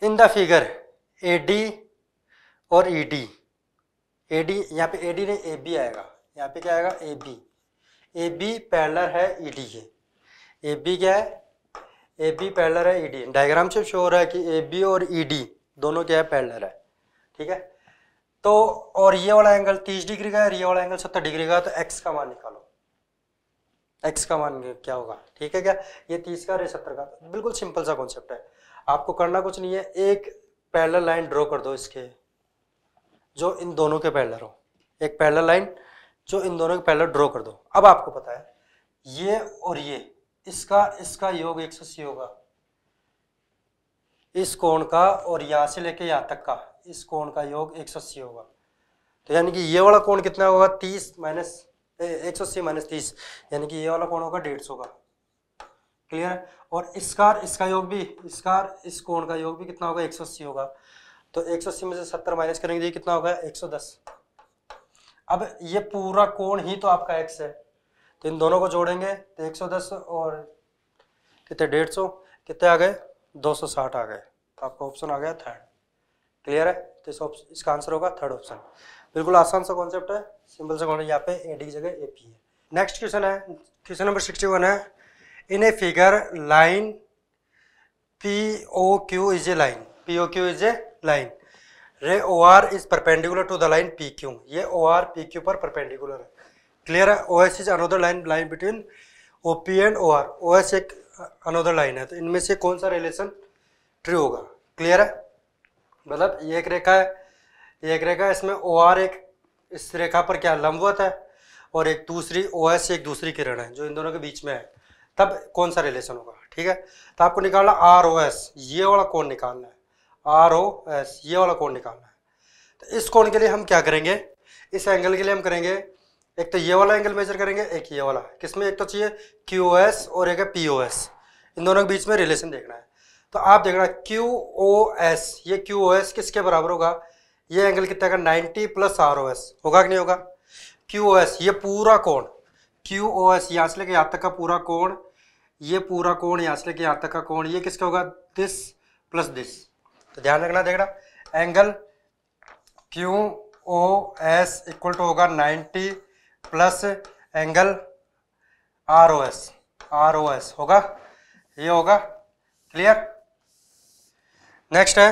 in the figure A D और ई डी ए डी यहाँ पे ए डी नहीं ए बी आएगा यहाँ पे क्या आएगा A B A B parallel है ई e डी के ए बी क्या है ए बी पैरलर है ई डी डायग्राम से शो हो रहा है कि ए बी और ई e डी दोनों क्या है पैरलर है ठीक है तो और ये वाला एंगल तीस डिग्री का है ये वाला एंगल सत्तर डिग्री का है तो एक्स का मान निकालो एक्स का मान क्या होगा ठीक है क्या ये तीस का और ये सत्तर का बिल्कुल सिंपल सा कॉन्सेप्ट है आपको करना कुछ नहीं है एक पैरलर लाइन ड्रॉ कर दो इसके जो इन दोनों के पैरलर हो एक पैरलर लाइन जो इन दोनों के पैरलर ड्रॉ कर दो अब आपको पता है ये और ये इसका इसका योग एक सौ अस्सी होगा इस कोण का और यहां से लेके यहां तक का इस कोण का योग एक सौ अस्सी होगा तो यानी कि ये वाला कोण कितना होगा तीस माइनस एक सौ अस्सी माइनस तीस यानी कि ये वाला कोण होगा डेढ़ सौ का क्लियर है और इसका इसका योग भी इसका इस कोण का योग भी कितना होगा एक सौ अस्सी होगा तो एक सौ अस्सी में से सत्तर माइनस करेंगे तो कितना होगा एक सौ दस अब ये पूरा कोण ही तो आपका एक्स है तो इन दोनों को जोड़ेंगे तो 110 और कितने डेढ़ सौ कितने आ गए 260 आ गए तो आपका ऑप्शन आ गया थर्ड क्लियर है तो इस इसका आंसर होगा थर्ड ऑप्शन बिल्कुल आसान सा कॉन्सेप्ट है सिंपल सा कॉन्सेप्ट यहाँ पे ए डी की जगह ए पी है नेक्स्ट क्वेश्चन है क्वेश्चन नंबर सिक्सटी वन है in a figure line P O Q is a line P O Q is a line ray O R is perpendicular to the line P Q ये O R P Q पर perpendicular है clear है O S is another line line between O P and O R O S एक another line है तो इनमें से कौन सा रिलेशन ट्रू होगा क्लियर है मतलब ये एक रेखा है ये एक रेखा है इसमें ओ आर एक इस रेखा पर क्या लंबवत है और एक दूसरी ओ एस एक दूसरी किरण है जो इन दोनों के बीच में है तब कौन सा रिलेशन होगा ठीक है तो आपको निकालना आर ओ एस ये वाला कौन निकालना है आर ओ एस ये वाला कौन निकालना है तो इस कौन के लिए हम क्या करेंगे इस एंगल के लिए हम करेंगे एक तो ये वाला एंगल मेजर करेंगे एक ये वाला किसमें एक तो चाहिए क्यू और एक है पी इन दोनों के बीच में रिलेशन देखना है तो आप देखना क्यू ओ एस ये क्यू ओ एस किसके बराबर होगा ये एंगल कितना का 90 प्लस आर ओ एस होगा कि नहीं होगा क्यू ओ एस ये पूरा कोण क्यू ओ एस यहाँ से लेके यहाँ तक का पूरा कोण ये पूरा कोण यहाँ से लेके यहाँ तक का कोण ये किसका होगा दिस प्लस दिस तो ध्यान रखना देखना angle Q O S equal to होगा ninety plus angle R O S R O S होगा ये होगा क्लियर नेक्स्ट है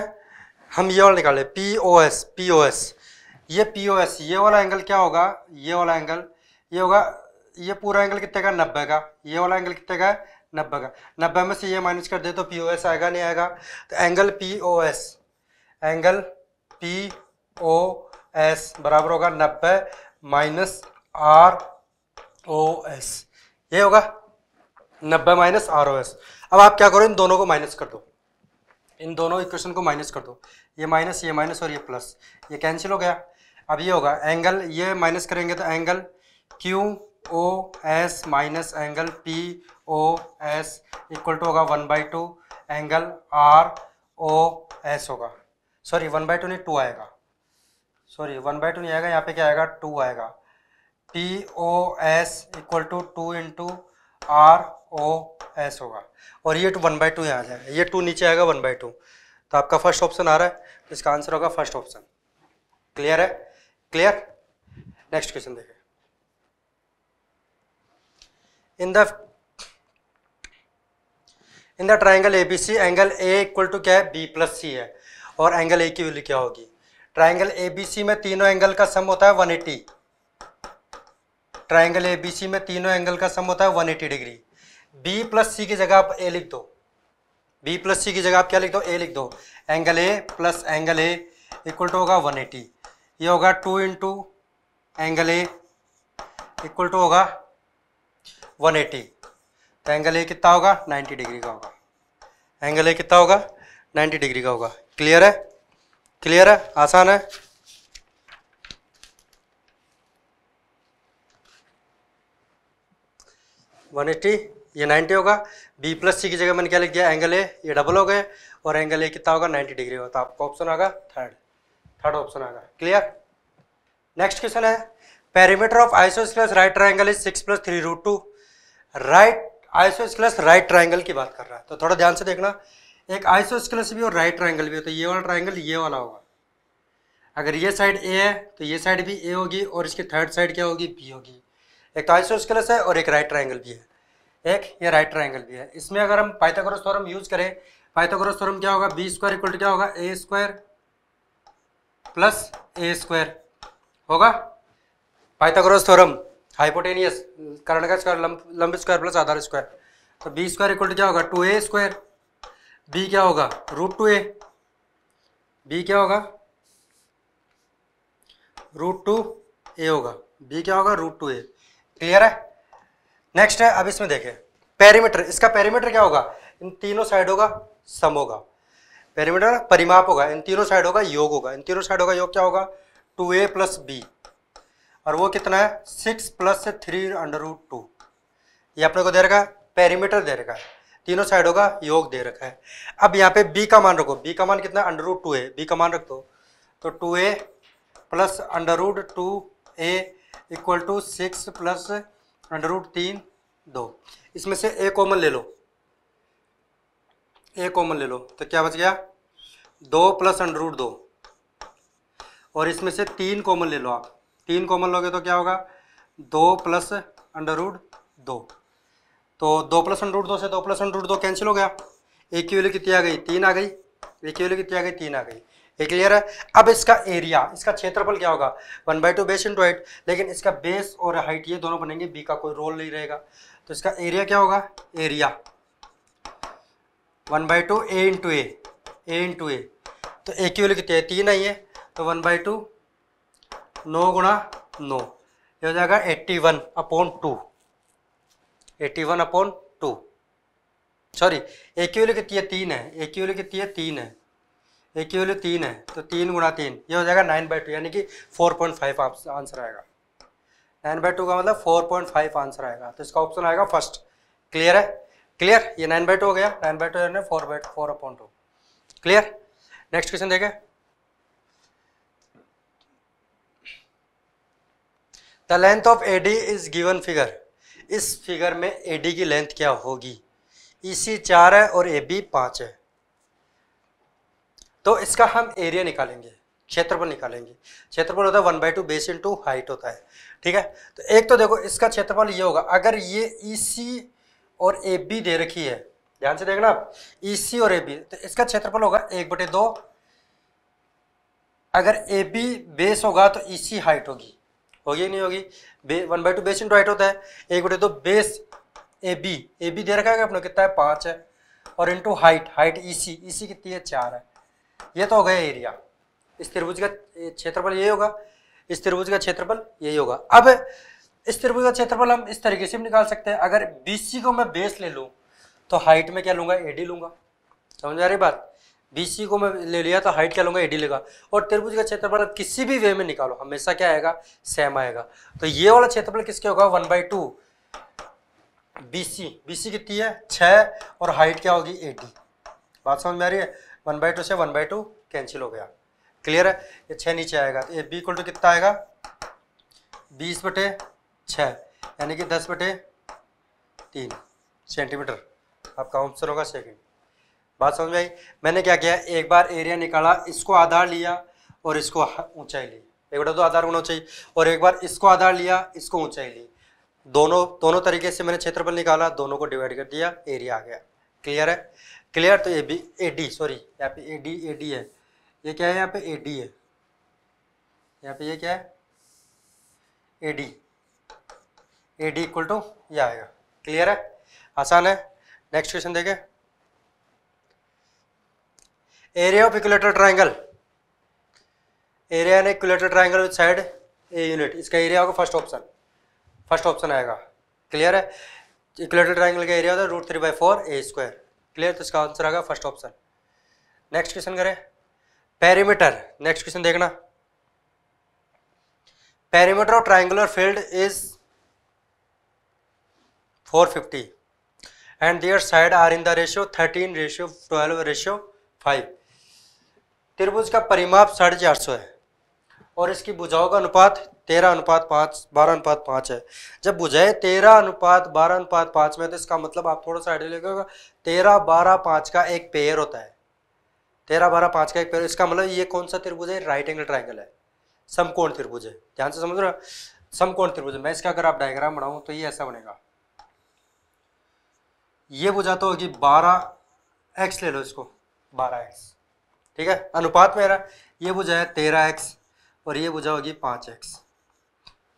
हम ये वाला निकाले P O S P O S ये पी ओ एस ये वाला एंगल क्या होगा ये वाला एंगल ये होगा ये पूरा एंगल कितने का नब्बे का ये वाला एंगल कितने का है नब्बे का नब्बे में से ये माइनस कर दे तो पी ओ एस आएगा नहीं आएगा तो angle P O S angle P O S बराबर होगा नब्बे माइनस आर ओ एस ये होगा नब्बे माइनस आर ओ एस अब आप क्या करो इन दोनों को माइनस कर दो इन दोनों इक्वेशन को माइनस कर दो ये माइनस ये माइनस और ये प्लस ये कैंसिल हो गया अब ये होगा एंगल ये माइनस करेंगे तो angle Q O S minus angle P O S equal to होगा one by two angle R O S होगा सॉरी वन बाई टू नहीं टू आएगा सॉरी वन बाई टू नहीं आएगा यहाँ पे क्या आएगा टू आएगा T O S equal to two into R O S होगा और ये टू वन बाई टू यहाँ आ जाएगा ये टू नीचे आएगा वन बाई टू तो आपका फर्स्ट ऑप्शन आ रहा है तो इसका आंसर होगा फर्स्ट ऑप्शन क्लियर है क्लियर नेक्स्ट क्वेश्चन देखिए in the in the triangle A B C angle A equal to क्या है बी प्लस सी है और एंगल ए की वैल्यू क्या होगी ट्राइंगल ए बी सी में तीनों एंगल का सम होता है 180 ट्राइंगल ए बी सी में तीनों एंगल का सम होता है 180 डिग्री बी प्लस सी की जगह आप ए लिख दो बी प्लस सी की जगह आप क्या लिख दो ए लिख दो angle A plus angle A equal to होगा 180 ये होगा two into angle A equal to होगा 180 तो एंगल ए कितना होगा 90 डिग्री का होगा एंगल ए कितना होगा 90 डिग्री का होगा क्लियर है क्लियर है आसान है एट्टी ये 90 होगा बी प्लस सी की जगह मैंने क्या लिख दिया एंगल ए ये डबल हो गए और एंगल ए कितना होगा 90 डिग्री होगा तो आपका ऑप्शन आगा थर्ड थर्ड ऑप्शन आगा क्लियर नेक्स्ट क्वेश्चन है parameter of isosceles right triangle is six plus three root two right isosceles right triangle की बात कर रहा है तो थोड़ा ध्यान से देखना एक आइसोस्केलस भी और राइट ट्राइंगल भी हो तो ये वाला ट्राइंगल ये वाला होगा अगर ये साइड ए है तो ये साइड भी ए होगी और इसकी थर्ड साइड क्या होगी बी होगी एक तो आइसोस्केलस है और एक राइट ट्राइंगल भी है एक ये राइट ट्राइंगल भी है इसमें अगर हम पाइथागोरस थ्योरम यूज करें पाइथागोरस थ्योरम क्या होगा बी स्क्वायर इक्वल टू क्या होगा ए स्क्वायर प्लस ए स्क्वायर होगा पाइथागोरस थ्योरम हाइपोटेनियस कर्ण का स्क्वायर लंब स्क्वायर प्लस आधार स्क्वायर तो बी स्क्वायर इक्वल टू क्या होगा टू ए स्क्वायर बी क्या होगा रूट टू ए बी क्या होगा रूट टू ए होगा बी क्या होगा रूट टू ए क्लियर है नेक्स्ट है अब इसमें देखें पेरीमीटर इसका पेरीमीटर क्या होगा इन तीनों साइड होगा सम होगा पेरीमीटर परिमाप होगा इन तीनों साइड होगा योग होगा इन तीनों साइड होगा योग क्या होगा टू ए प्लस बी और वो कितना है six plus three under root two ये अपने को दे रखा है पेरीमीटर दे रखा है तीनों साइड होगा योग दे रखा है अब यहाँ पे बी का मान रखो बी का मान कितना अंडर रूट टू ए बी का मान रख दो तो two a plus under root two a equal to six plus under root तीन दो इसमें से ए कॉमन ले लो ए कॉमन ले लो तो क्या बच गया दो प्लस अंडर रूट दो और इसमें से तीन कॉमन ले लो आप तीन कॉमन लोगे तो क्या होगा दो प्लस अंडर रूट दो तो दो प्लस अंडर रूट दो से दो प्लस अंडर रूट दो कैंसिल हो गया एक की वैल्यू कितनी आ गई तीन आ गई एक की वैल्यू कितनी आ गई तीन आ गई ये क्लियर है अब इसका एरिया इसका क्षेत्रफल क्या होगा one by two base into height लेकिन इसका बेस और हाइट ये दोनों बनेंगे बी का कोई रोल नहीं रहेगा तो इसका एरिया क्या होगा area one by two a into a a into a तो ए की वैल्यू कितनी है तीन आई है तो वन बाई टू नौ गुणा नौ ये हो जाएगा eighty one upon two eighty one upon two sorry a की वैल्यू कितनी है तीन है ए की वैल्यू कितनी है तीन है ए की वैल्यू तीन है तो तीन गुणा तीन ये हो जाएगा नाइन बाई टू यानी कि फोर पॉइंट फाइव आंसर आएगा नाइन बाई टू का मतलब फोर पॉइंट फाइव आंसर आएगा तो इसका ऑप्शन आएगा फर्स्ट क्लियर है क्लियर ये नाइन बाई टू हो गया नाइन बाई टू यानी four by four point two clear next question देखें the length of A D is given figure इस फिगर में ए डी की लेंथ क्या होगी ई e सी चार है और ए बी पाँच है तो इसका हम एरिया निकालेंगे क्षेत्रफल निकालेंगे क्षेत्रफल होता है one by two base into height होता है ठीक है तो एक तो देखो इसका क्षेत्रफल ये होगा अगर ये ई e सी और ए बी दे रखी है ध्यान से देखना आप ई e सी और ए बी तो इसका क्षेत्रफल होगा एक बटे दो अगर ए बी बेस होगा तो ई सी हाइट होगी होगी नहीं होगी one by two base into height होता है एक बटे दो base A B A B दे रखा है अपना कितना है पाँच है और into height height E C E C कितनी है चार है ये तो हो गया एरिया इस त्रिभुज का क्षेत्रफल यही होगा इस त्रिभुज का क्षेत्रफल यही होगा अब इस त्रिभुज का क्षेत्रफल हम इस तरीके से भी निकाल सकते हैं अगर बी को मैं बेस ले लूँ तो हाइट में क्या लूँगा डी लूँगा समझ आ रही बात बी को मैं ले लिया तो हाइट क्या लूँगा डी लेगा और त्रिभुज का क्षेत्रफल आप किसी भी वे में निकालो हमेशा क्या आएगा सेम आएगा तो ये वाला क्षेत्रफल किसके होगा one by two B C कितनी है छः और हाइट क्या होगी ए बात समझ में आ रही है वन बाई टू से वन बाई टू कैंसिल हो गया क्लियर है ये छः नीचे आएगा ये बी इक्वल टू कितना आएगा बीस बटे छः यानी कि दस बटे तीन सेंटीमीटर आपका आंसर होगा सेकंड बात समझ में आई मैंने क्या किया एक बार एरिया निकाला इसको आधार लिया और इसको ऊंचाई ली एक बटा दो तो आधार होना चाहिए और एक बार इसको आधार लिया इसको ऊंचाई ली दोनों दोनों तरीके से मैंने क्षेत्रफल निकाला दोनों को डिवाइड कर दिया एरिया आ गया क्लियर है क्लियर तो ये बी ए डी सॉरी यहाँ पे ए डी ए डी है ये क्या है यहाँ पे ए डी है यहाँ पे ये क्या है A D A D equal to ये आएगा क्लियर है आसान है नेक्स्ट क्वेश्चन देखें area of equilateral triangle area an equilateral triangle with side a unit इसका एरिया होगा फर्स्ट ऑप्शन फर्स्ट ऑप्शन आएगा क्लियर है इक्वलेटर ट्राइंगल का एरिया होता है root three by four A square clear तो इसका आंसर आएगा फर्स्ट ऑप्शन नेक्स्ट क्वेश्चन करें पेरीमीटर नेक्स्ट क्वेश्चन देखना perimeter of triangular field is 450 and their side are in the ratio 13 ratio 12 ratio 5 त्रिभुज का परिमाप साढ़े चार सौ है और इसकी बुझाओं का अनुपात तेरह अनुपात पाँच बारह अनुपात पाँच है जब बुझाए तेरह अनुपात बारह अनुपात पाँच में तो इसका मतलब आप थोड़ा सा आइडिया लगेगा तेरह बारह पाँच का एक पेयर होता है तेरह बारह पाँच का एक पेयर इसका मतलब ये कौन सा त्रिभुज है राइट एंगल ट्राइंगल है समकोण त्रिभुज है ध्यान से समझ रहे समकोण त्रिभुज मैं इसका अगर आप डायग्राम बनाऊँ तो ये ऐसा बनेगा ये बुझा तो होगी बारह एक्स ले लो इसको बारह एक्स ठीक है अनुपात मेरा ये बुझा है तेरह एक्स और ये बुझाओगी होगी पाँच एक्स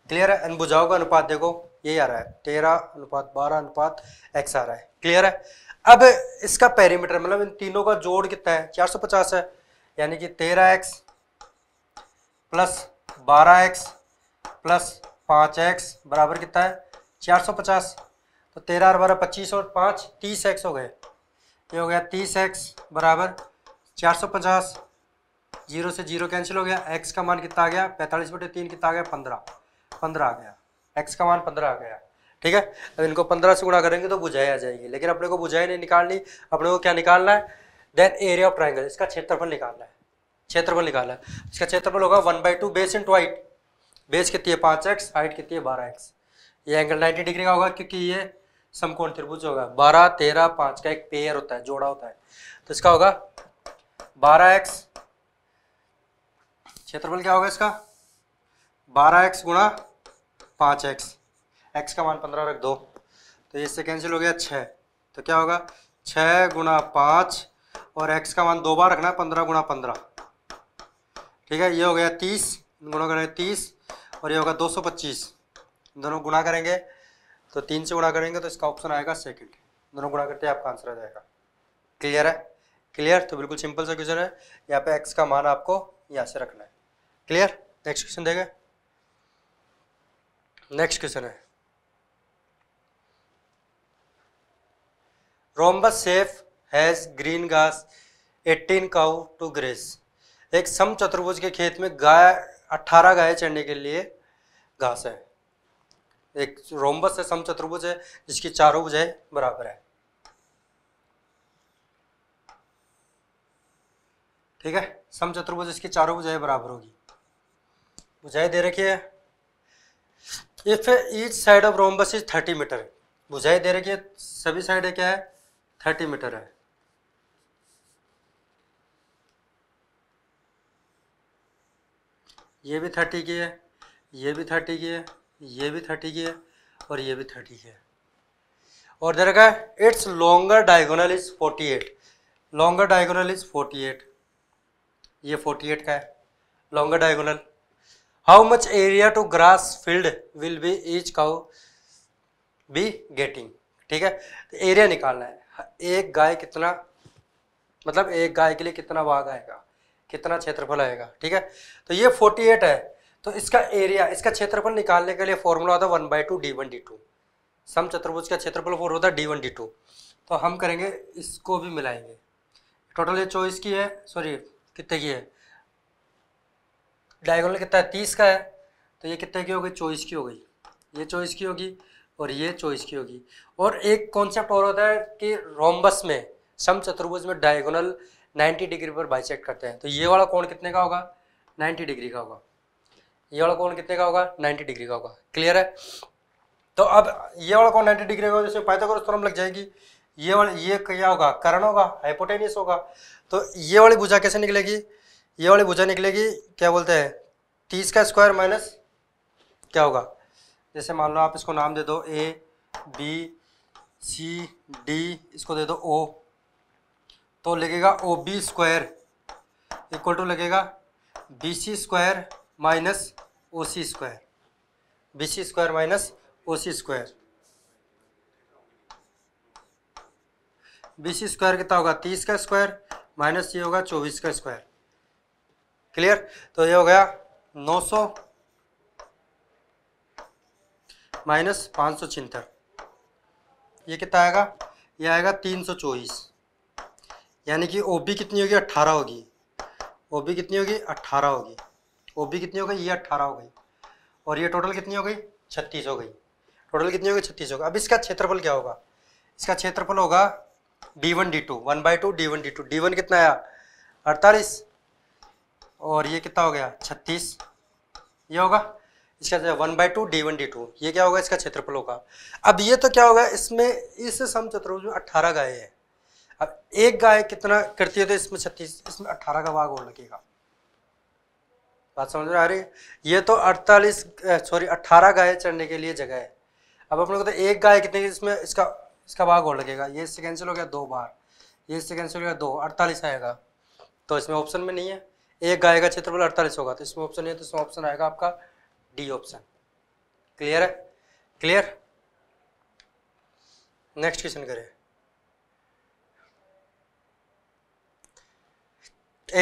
क्लियर है इन बुझाओ का अनुपात देखो यही आ रहा है तेरह अनुपात बारह अनुपात एक्स आ रहा है क्लियर है अब इसका पैरीमीटर मतलब इन तीनों का जोड़ कितना है चार सौ पचास है यानी कि तेरह एक्स प्लस बारह एक्स प्लस पाँच एक्स बराबर कितना है चार सौ पचास तो तेरह और बारह पच्चीस और पाँच तीस एक्स हो गए ये हो गया तीस एक्स बराबर चार सौ पचास जीरो से जीरो कैंसिल हो गया एक्स का मान कितना आ गया पैंतालीस बटे तीन कितना आ गया पंद्रह पंद्रह आ गया एक्स का मान पंद्रह आ गया ठीक है अब इनको पंद्रह से गुणा करेंगे तो बुझाई आ जाएगी लेकिन अपने को बुझाई नहीं निकालनी अपने को क्या निकालना है देन एरिया ऑफ ट्राइंगल इसका क्षेत्रफल निकालना है क्षेत्रफल निकालना है इसका क्षेत्रफल होगा one by two base into height base कितनी है पाँच एक्स हाइट कितनी है बारह एक्स ये एंगल नाइन्टी डिग्री का होगा क्योंकि ये समकोण त्रिभुज होगा बारह तेरह पाँच का एक पेयर होता है जोड़ा होता है तो इसका होगा बारह एक्स क्षेत्रफल क्या होगा इसका बारह एक्स गुणा पाँच एक्स एक्स का मान पंद्रह रख दो तो ये इससे कैंसिल हो गया छः तो क्या होगा छः गुणा पाँच और एक्स का मान दो बार रखना पंद्रह गुणा पंद्रह ठीक है ये हो गया तीस गुणा करेंगे तीस और ये होगा दो सौ पच्चीस दोनों गुणा करेंगे तो तीन से गुणा करेंगे तो इसका ऑप्शन आएगा सेकेंड दोनों गुणा करते हैं आपका आंसर आ जाएगा क्लियर है क्लियर तो बिल्कुल सिंपल सा क्वेश्चन है यहाँ पे एक्स का मान आपको यहाँ से रखना है क्लियर नेक्स्ट क्वेश्चन देगा नेक्स्ट क्वेश्चन है रोम्बस सेफ हैज ग्रीन घास 18 काउ टू ग्रेस एक सम चतुर्भुज के खेत में गाय 18 गाय चढ़ने के लिए घास है एक रोम्बस है सम चतुर्भुज है जिसकी चारों भुजाएं बराबर है ठीक है सम चतुर्भुज इसकी चारों भुजाएं बराबर होगी बुझाई दे रखी है if each side of rhombus is thirty metre बुझाई दे रखी है सभी साइड क्या है थर्टी मीटर है ये भी थर्टी की है ये भी थर्टी की है ये भी थर्टी की है और ये भी थर्टी की है और दे रखा है its longer diagonal is forty eight longer diagonal is forty eight ये फोर्टी एट का है longer diagonal how much area to grass field will be each cow be getting ठीक है तो एरिया निकालना है एक गाय कितना मतलब एक गाय के लिए कितना भाग आएगा कितना क्षेत्रफल आएगा ठीक है तो ये 48 है तो इसका एरिया इसका क्षेत्रफल निकालने के लिए फॉर्मूला होता है one by two d one d two सम चतुर्भुज का क्षेत्रफल फोर होता है डी वन डी टू तो हम करेंगे इसको भी मिलाएंगे टोटल ये चौबीस की है सॉरी कितने की है डायगोनल कितना है तीस का है तो ये कितने की हो गई चौबीस की हो गई ये चौबीस की होगी और ये चौबीस की होगी और एक कॉन्सेप्ट और होता है कि रोमबस में सम चतुर्भुज में डायगोनल 90 डिग्री पर बाइसेक्ट करते हैं तो ये वाला कोण कितने का होगा 90 डिग्री का होगा ये वाला कोण कितने का होगा 90 डिग्री का होगा क्लियर है तो अब ये वाला कोण 90 डिग्री का होगा जैसे पाइथागोरस थ्योरम लग जाएगी ये वाला ये क्या होगा करण होगा हाइपोटेनियस होगा तो ये वाली भुजा कैसे निकलेगी ये वाली भुजा निकलेगी क्या बोलते हैं तीस का स्क्वायर माइनस क्या होगा जैसे मान लो आप इसको नाम दे दो ए बी सी डी इसको दे दो ओ तो लगेगा O B square equal to लगेगा B C square minus O C square B C square minus O C square B C square कितना होगा तीस का स्क्वायर माइनस ये होगा चौबीस का स्क्वायर क्लियर तो ये हो गया 900 सौ माइनस पाँच सौ छिहत्तर ये कितना आएगा ये आएगा तीन सौ चौबीस यानी कि ओ बी कितनी होगी अट्ठारह होगी ओ बी कितनी होगी अट्ठारह होगी ओ बी कितनी हो गई ये अट्ठारह हो गई और ये टोटल कितनी हो गई छत्तीस हो गई टोटल कितनी हो गई छत्तीस हो गई अब इसका क्षेत्रफल क्या होगा इसका क्षेत्रफल होगा d one d two one by two d one d two d one कितना आया अड़तालीस और ये कितना हो गया छत्तीस ये होगा इसका one by two d one d two ये क्या होगा इसका क्षेत्रफल होगा अब ये तो क्या होगा इसमें इस चतुर्भुज में अट्ठारह गाय है अब एक गाय कितना करती है तो इसमें छत्तीस इसमें अट्ठारह का भाग और लगेगा बात समझ में आ रही ये तो अड़तालीस सॉरी अट्ठारह गाय चढ़ने के लिए जगह है अब अपने को तो एक गाय कितने इसमें इसका इसका भाग और लगेगा ये इससे कैंसिल हो गया दो बार ये इससे कैंसिल हो गया दो अड़तालीस आएगा तो इसमें ऑप्शन में नहीं है एक गाय का क्षेत्रफल अड़तालीस होगा तो इसमें ऑप्शन है तो इसमें ऑप्शन आएगा आपका डी ऑप्शन क्लियर है क्लियर नेक्स्ट क्वेश्चन करें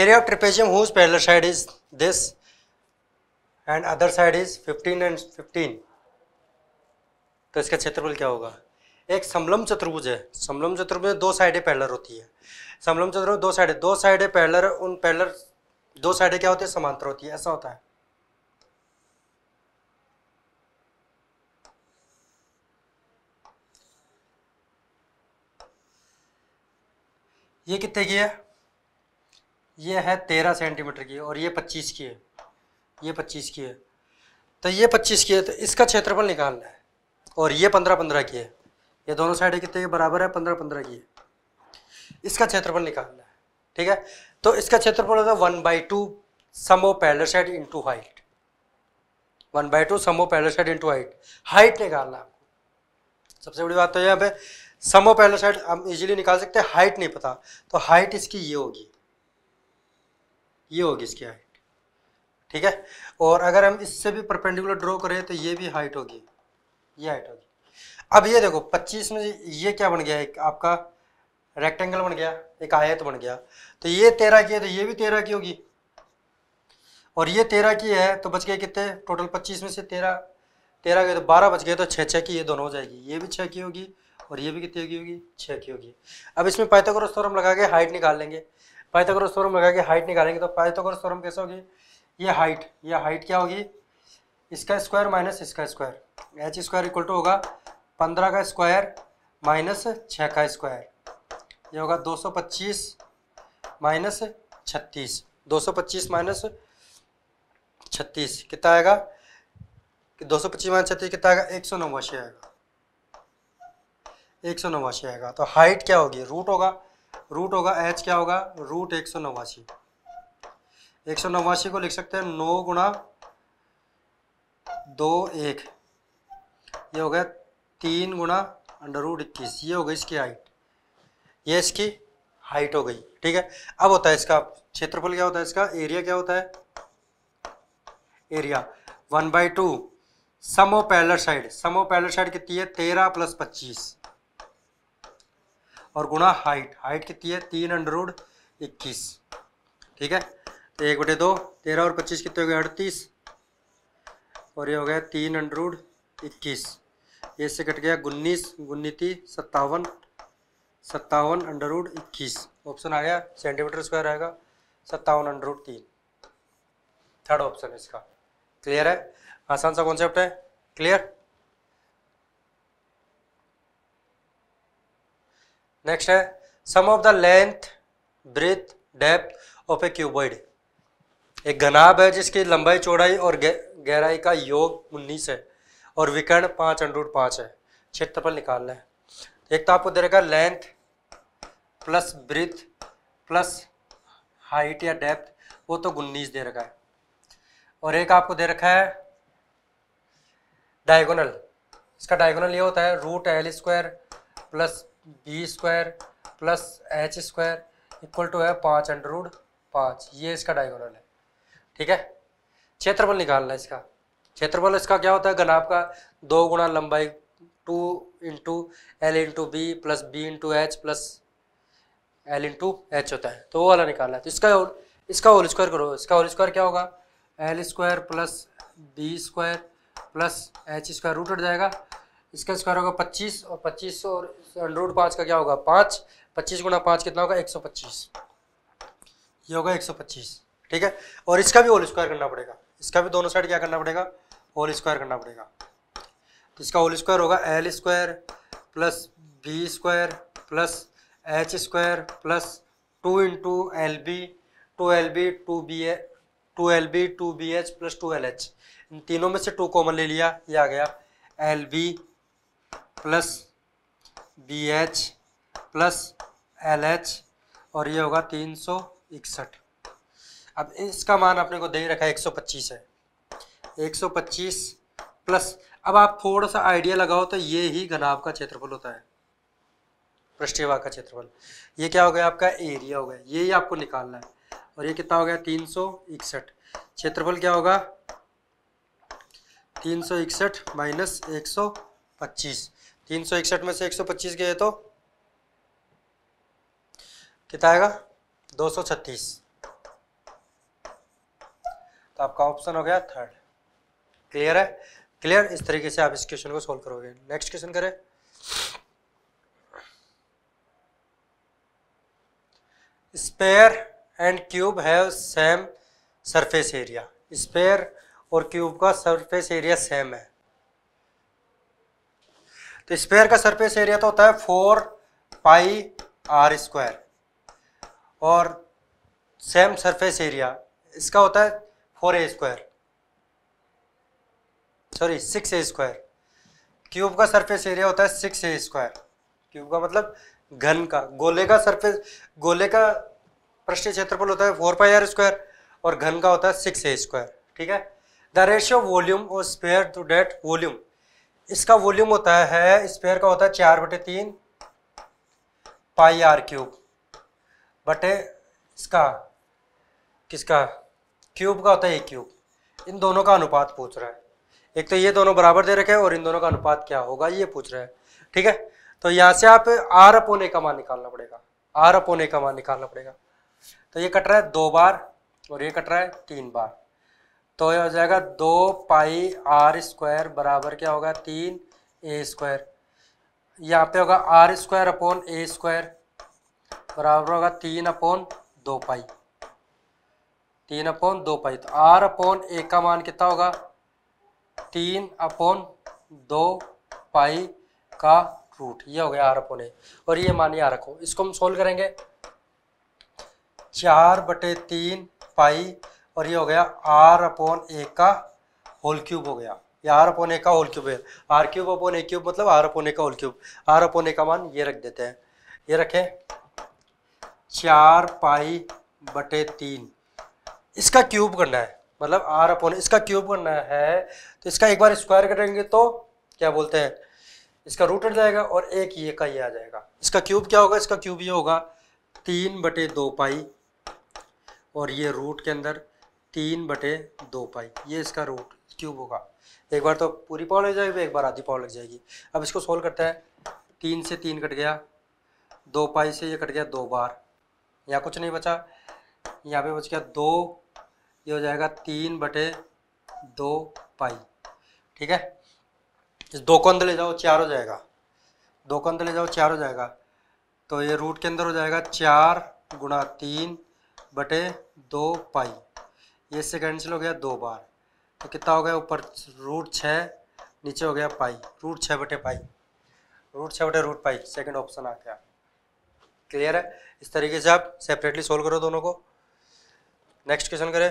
area of trapezium whose parallel side is this and other side is 15 and 15 तो इसका क्षेत्रफल क्या होगा एक समलम चतुर्भुज है समलम चतुर्भुज में दो साइडें पैरलर होती है समलम चतुर्भुज दो साइडें दो साइडें पैरलर उन पैरलर दो साइडें क्या होती है समांतर होती है ऐसा होता है ये कितने की है ये है तेरह सेंटीमीटर की और ये पच्चीस की है ये पच्चीस की है तो ये पच्चीस की है तो इसका क्षेत्रफल निकालना है और ये पंद्रह पंद्रह की है ये दोनों साइडें कितने के बराबर है पंद्रह पंद्रह की है इसका क्षेत्रफल निकालना है ठीक है तो इसका क्षेत्रफल होता है one by two sum of parallel side into height one by two sum of पहले साइड इंटू हाइट हाइट निकालना आपको सबसे बड़ी बात तो यहाँ पे समो पैलर साइड हम इजीली निकाल सकते हैं हाइट नहीं पता तो हाइट इसकी ये होगी ये होगी इसकी हाइट ठीक है और अगर हम इससे भी परपेंडिकुलर ड्रॉ करें तो ये भी हाइट होगी ये हाइट होगी अब ये देखो 25 में ये क्या बन गया एक आपका रेक्टेंगल बन गया एक आयत बन गया तो ये तेरह की है तो ये भी तेरह की होगी और ये तेरह की है तो बच गए कितने टोटल पच्चीस में से तेरह तेरह गए तो बारह बच गए तो छः छः की ये दोनों हो जाएगी ये भी छः की होगी और ये भी कितनी होगी होगी छः की होगी अब इसमें पाइथागोरस थ्योरम लगा के हाइट निकाल लेंगे पाइथागोरस स्तोरम लगा के हाइट निकालेंगे तो पाइथागोरस थ्योरम कैसे होगी ये हाइट ये हाइट क्या होगी इसका स्क्वायर माइनस इसका square h square equal to होगा पंद्रह का स्क्वायर माइनस छः का स्क्वायर ये होगा 225 माइनस छत्तीस दो माइनस छत्तीस कितना आएगा 225 माइनस छत्तीस कितना आएगा एक सौ नवासी आएगा एक सौ नवासी आएगा तो हाइट क्या होगी रूट होगा रूट होगा एच क्या होगा रूट एक सौ नवासी एक सौ नवासी को लिख सकते हैं नौ गुणा दो एक ये हो गया तीन गुणा अंडर रूट इक्कीस ये हो गई इसकी हाइट ये इसकी हाइट हो गई ठीक है अब होता है इसका क्षेत्रफल क्या होता है इसका एरिया क्या होता है area one by two sum of parallel side sum of parallel side कितनी है तेरह प्लस पच्चीस और गुणा हाइट हाइट कितनी है तीन अंडरूड इक्कीस ठीक है तो एक बटे दो तेरह और पच्चीस कितने हो गए अड़तीस और ये हो गया तीन अंडरूड इक्कीस ये से कट गया उन्नीस उन्नीति सत्तावन सत्तावन अंडर रूट इक्कीस ऑप्शन आ गया सेंटीमीटर स्क्वायर आएगा सत्तावन अंडर रूट तीन थर्ड ऑप्शन इसका क्लियर है आसान सा कॉन्सेप्ट है क्लियर नेक्स्ट है sum of the length breadth depth of a cuboid एक घनाब है जिसकी लंबाई चौड़ाई और गहराई का योग उन्नीस है और विकर्ण पांच अंडरूट पांच है क्षेत्रफल निकालना है एक तो आपको दे रखा length plus breadth plus height या डेप्थ वो तो उन्नीस दे रखा है और एक आपको दे रखा है डायगोनल इसका डायगोनल ये होता है root l square plus B square plus h square equal to है पाँच अंडर रूड पाँच ये इसका डायगोनल है ठीक है क्षेत्रफल निकालना है इसका क्षेत्रफल इसका क्या होता है घनाभ का दो गुणा लंबाई two into l into b plus b into h plus l into h होता है तो वो वाला निकालना है तो इसका इसका होल स्क्वायर करो इसका होल स्क्वायर क्या होगा l square plus B square plus h square root उठ जाएगा इसका स्क्वायर होगा पच्चीस और पच्चीस और रूट पाँच का क्या होगा पाँच पच्चीस गुना पाँच कितना होगा एक सौ पच्चीस ये होगा एक सौ पच्चीस ठीक है और इसका भी होल स्क्वायर करना पड़ेगा इसका भी दोनों साइड क्या करना पड़ेगा होल स्क्वायर करना पड़ेगा तो इसका होल स्क्वायर होगा l square plus B square plus h square plus two into l b two l b two B a two l b two b H plus two l h इन तीनों में से two common ले लिया ये आ गया L B plus B H plus L H और ये होगा तीन सौ इकसठ अब इसका मान अपने को दे रखा है एक सौ पच्चीस है एक सौ पच्चीस प्लस अब आप थोड़ा सा आइडिया लगाओ तो ये ही घनाब का क्षेत्रफल होता है पृष्ठवा का क्षेत्रफल ये क्या हो गया आपका एरिया हो गया ये ही आपको निकालना है और ये कितना हो गया तीन सौ इकसठ क्षेत्रफल क्या होगा तीन सौ इकसठ माइनस एक सौ पच्चीस तीन सौ इकसठ में से एक सौ पच्चीस गए तो कितना आएगा दो सौ छत्तीस तो आपका ऑप्शन हो गया थर्ड क्लियर है क्लियर इस तरीके से आप इस क्वेश्चन को सोल्व करोगे नेक्स्ट क्वेश्चन करें sphere and cube have same surface area sphere और क्यूब का सरफेस एरिया सेम है तो स्पेयर का सरफेस एरिया तो होता है फोर पाई आर स्क्वायर और सेम सरफेस एरिया इसका होता है four A square sorry six A square cube का सरफेस एरिया होता है सिक्स ए स्क्वायर क्यूब का मतलब घन का गोले का सरफेस गोले का पृष्ठीय क्षेत्रफल होता है फोर पाई आर स्क्वायर और घन का होता है सिक्स ए स्क्वायर ठीक है द रेशियो वॉल्यूम और स्पेयर टू डेट वॉल्यूम इसका वॉल्यूम होता है स्पेयर का होता है चार बटे तीन पाई आर क्यूब बटे इसका किसका क्यूब का होता है ए क्यूब इन दोनों का अनुपात पूछ रहा है एक तो ये दोनों बराबर दे रखे हैं और इन दोनों का अनुपात क्या होगा ये पूछ रहे हैं ठीक है तो यहाँ से आप आर अपोने का मान निकालना पड़ेगा आर अपोने का मान निकालना पड़ेगा तो ये कट रहा है दो बार और ये कट रहा है तीन बार तो ये हो जाएगा दो पाई आर स्क्वायर बराबर क्या होगा तीन ए स्क्वायर यहाँ पे होगा R square upon A square बराबर होगा तीन अपोन दो पाई तीन अपोन दो पाई तो आर अपोन ए का मान कितना होगा तीन अपोन दो पाई का रूट ये हो गया आर अपोन ए और ये मान यहाँ रखो इसको हम सोल्व करेंगे चार बटे तीन पाई और ये हो गया आर अपोन ए का होल क्यूब हो गया ये आर अपोन ए का होल क्यूब है R cube upon A cube मतलब आर अपोन ए का whole cube R upon A का मान ये रख देते हैं ये रखें चार पाई बटे तीन इसका क्यूब करना है मतलब आर अपॉन इसका क्यूब करना है तो इसका एक बार स्क्वायर करेंगे तो क्या बोलते हैं इसका रूट हट जाएगा और एक ये का ये आ जाएगा इसका क्यूब क्या होगा इसका क्यूब ये होगा तीन बटे दो पाई और ये रूट के अंदर तीन बटे दो पाई ये इसका रूट क्यूब होगा एक बार तो पूरी पाव लग जाएगी एक बार आधी पाव लग जाएगी अब इसको सोल्व करते हैं तीन से तीन कट गया दो पाई से ये कट गया दो बार यहाँ कुछ नहीं बचा यहाँ पे बच गया दो ये हो जाएगा तीन बटे दो पाई ठीक है इस दो को अंदर ले जाओ चार हो जाएगा दो को अंदर ले जाओ चार हो जाएगा तो ये रूट के अंदर हो जाएगा चार गुणा तीन बटे दो पाई ये इससे कैंसिल हो गया दो बार तो कितना हो गया ऊपर रूट छः नीचे हो गया पाई रूट छः बटे पाई रूट छः बटे रूट पाई सेकेंड ऑप्शन आ गया क्लियर है इस तरीके से आप सेपरेटली सोल्व करो दोनों को नेक्स्ट क्वेश्चन करें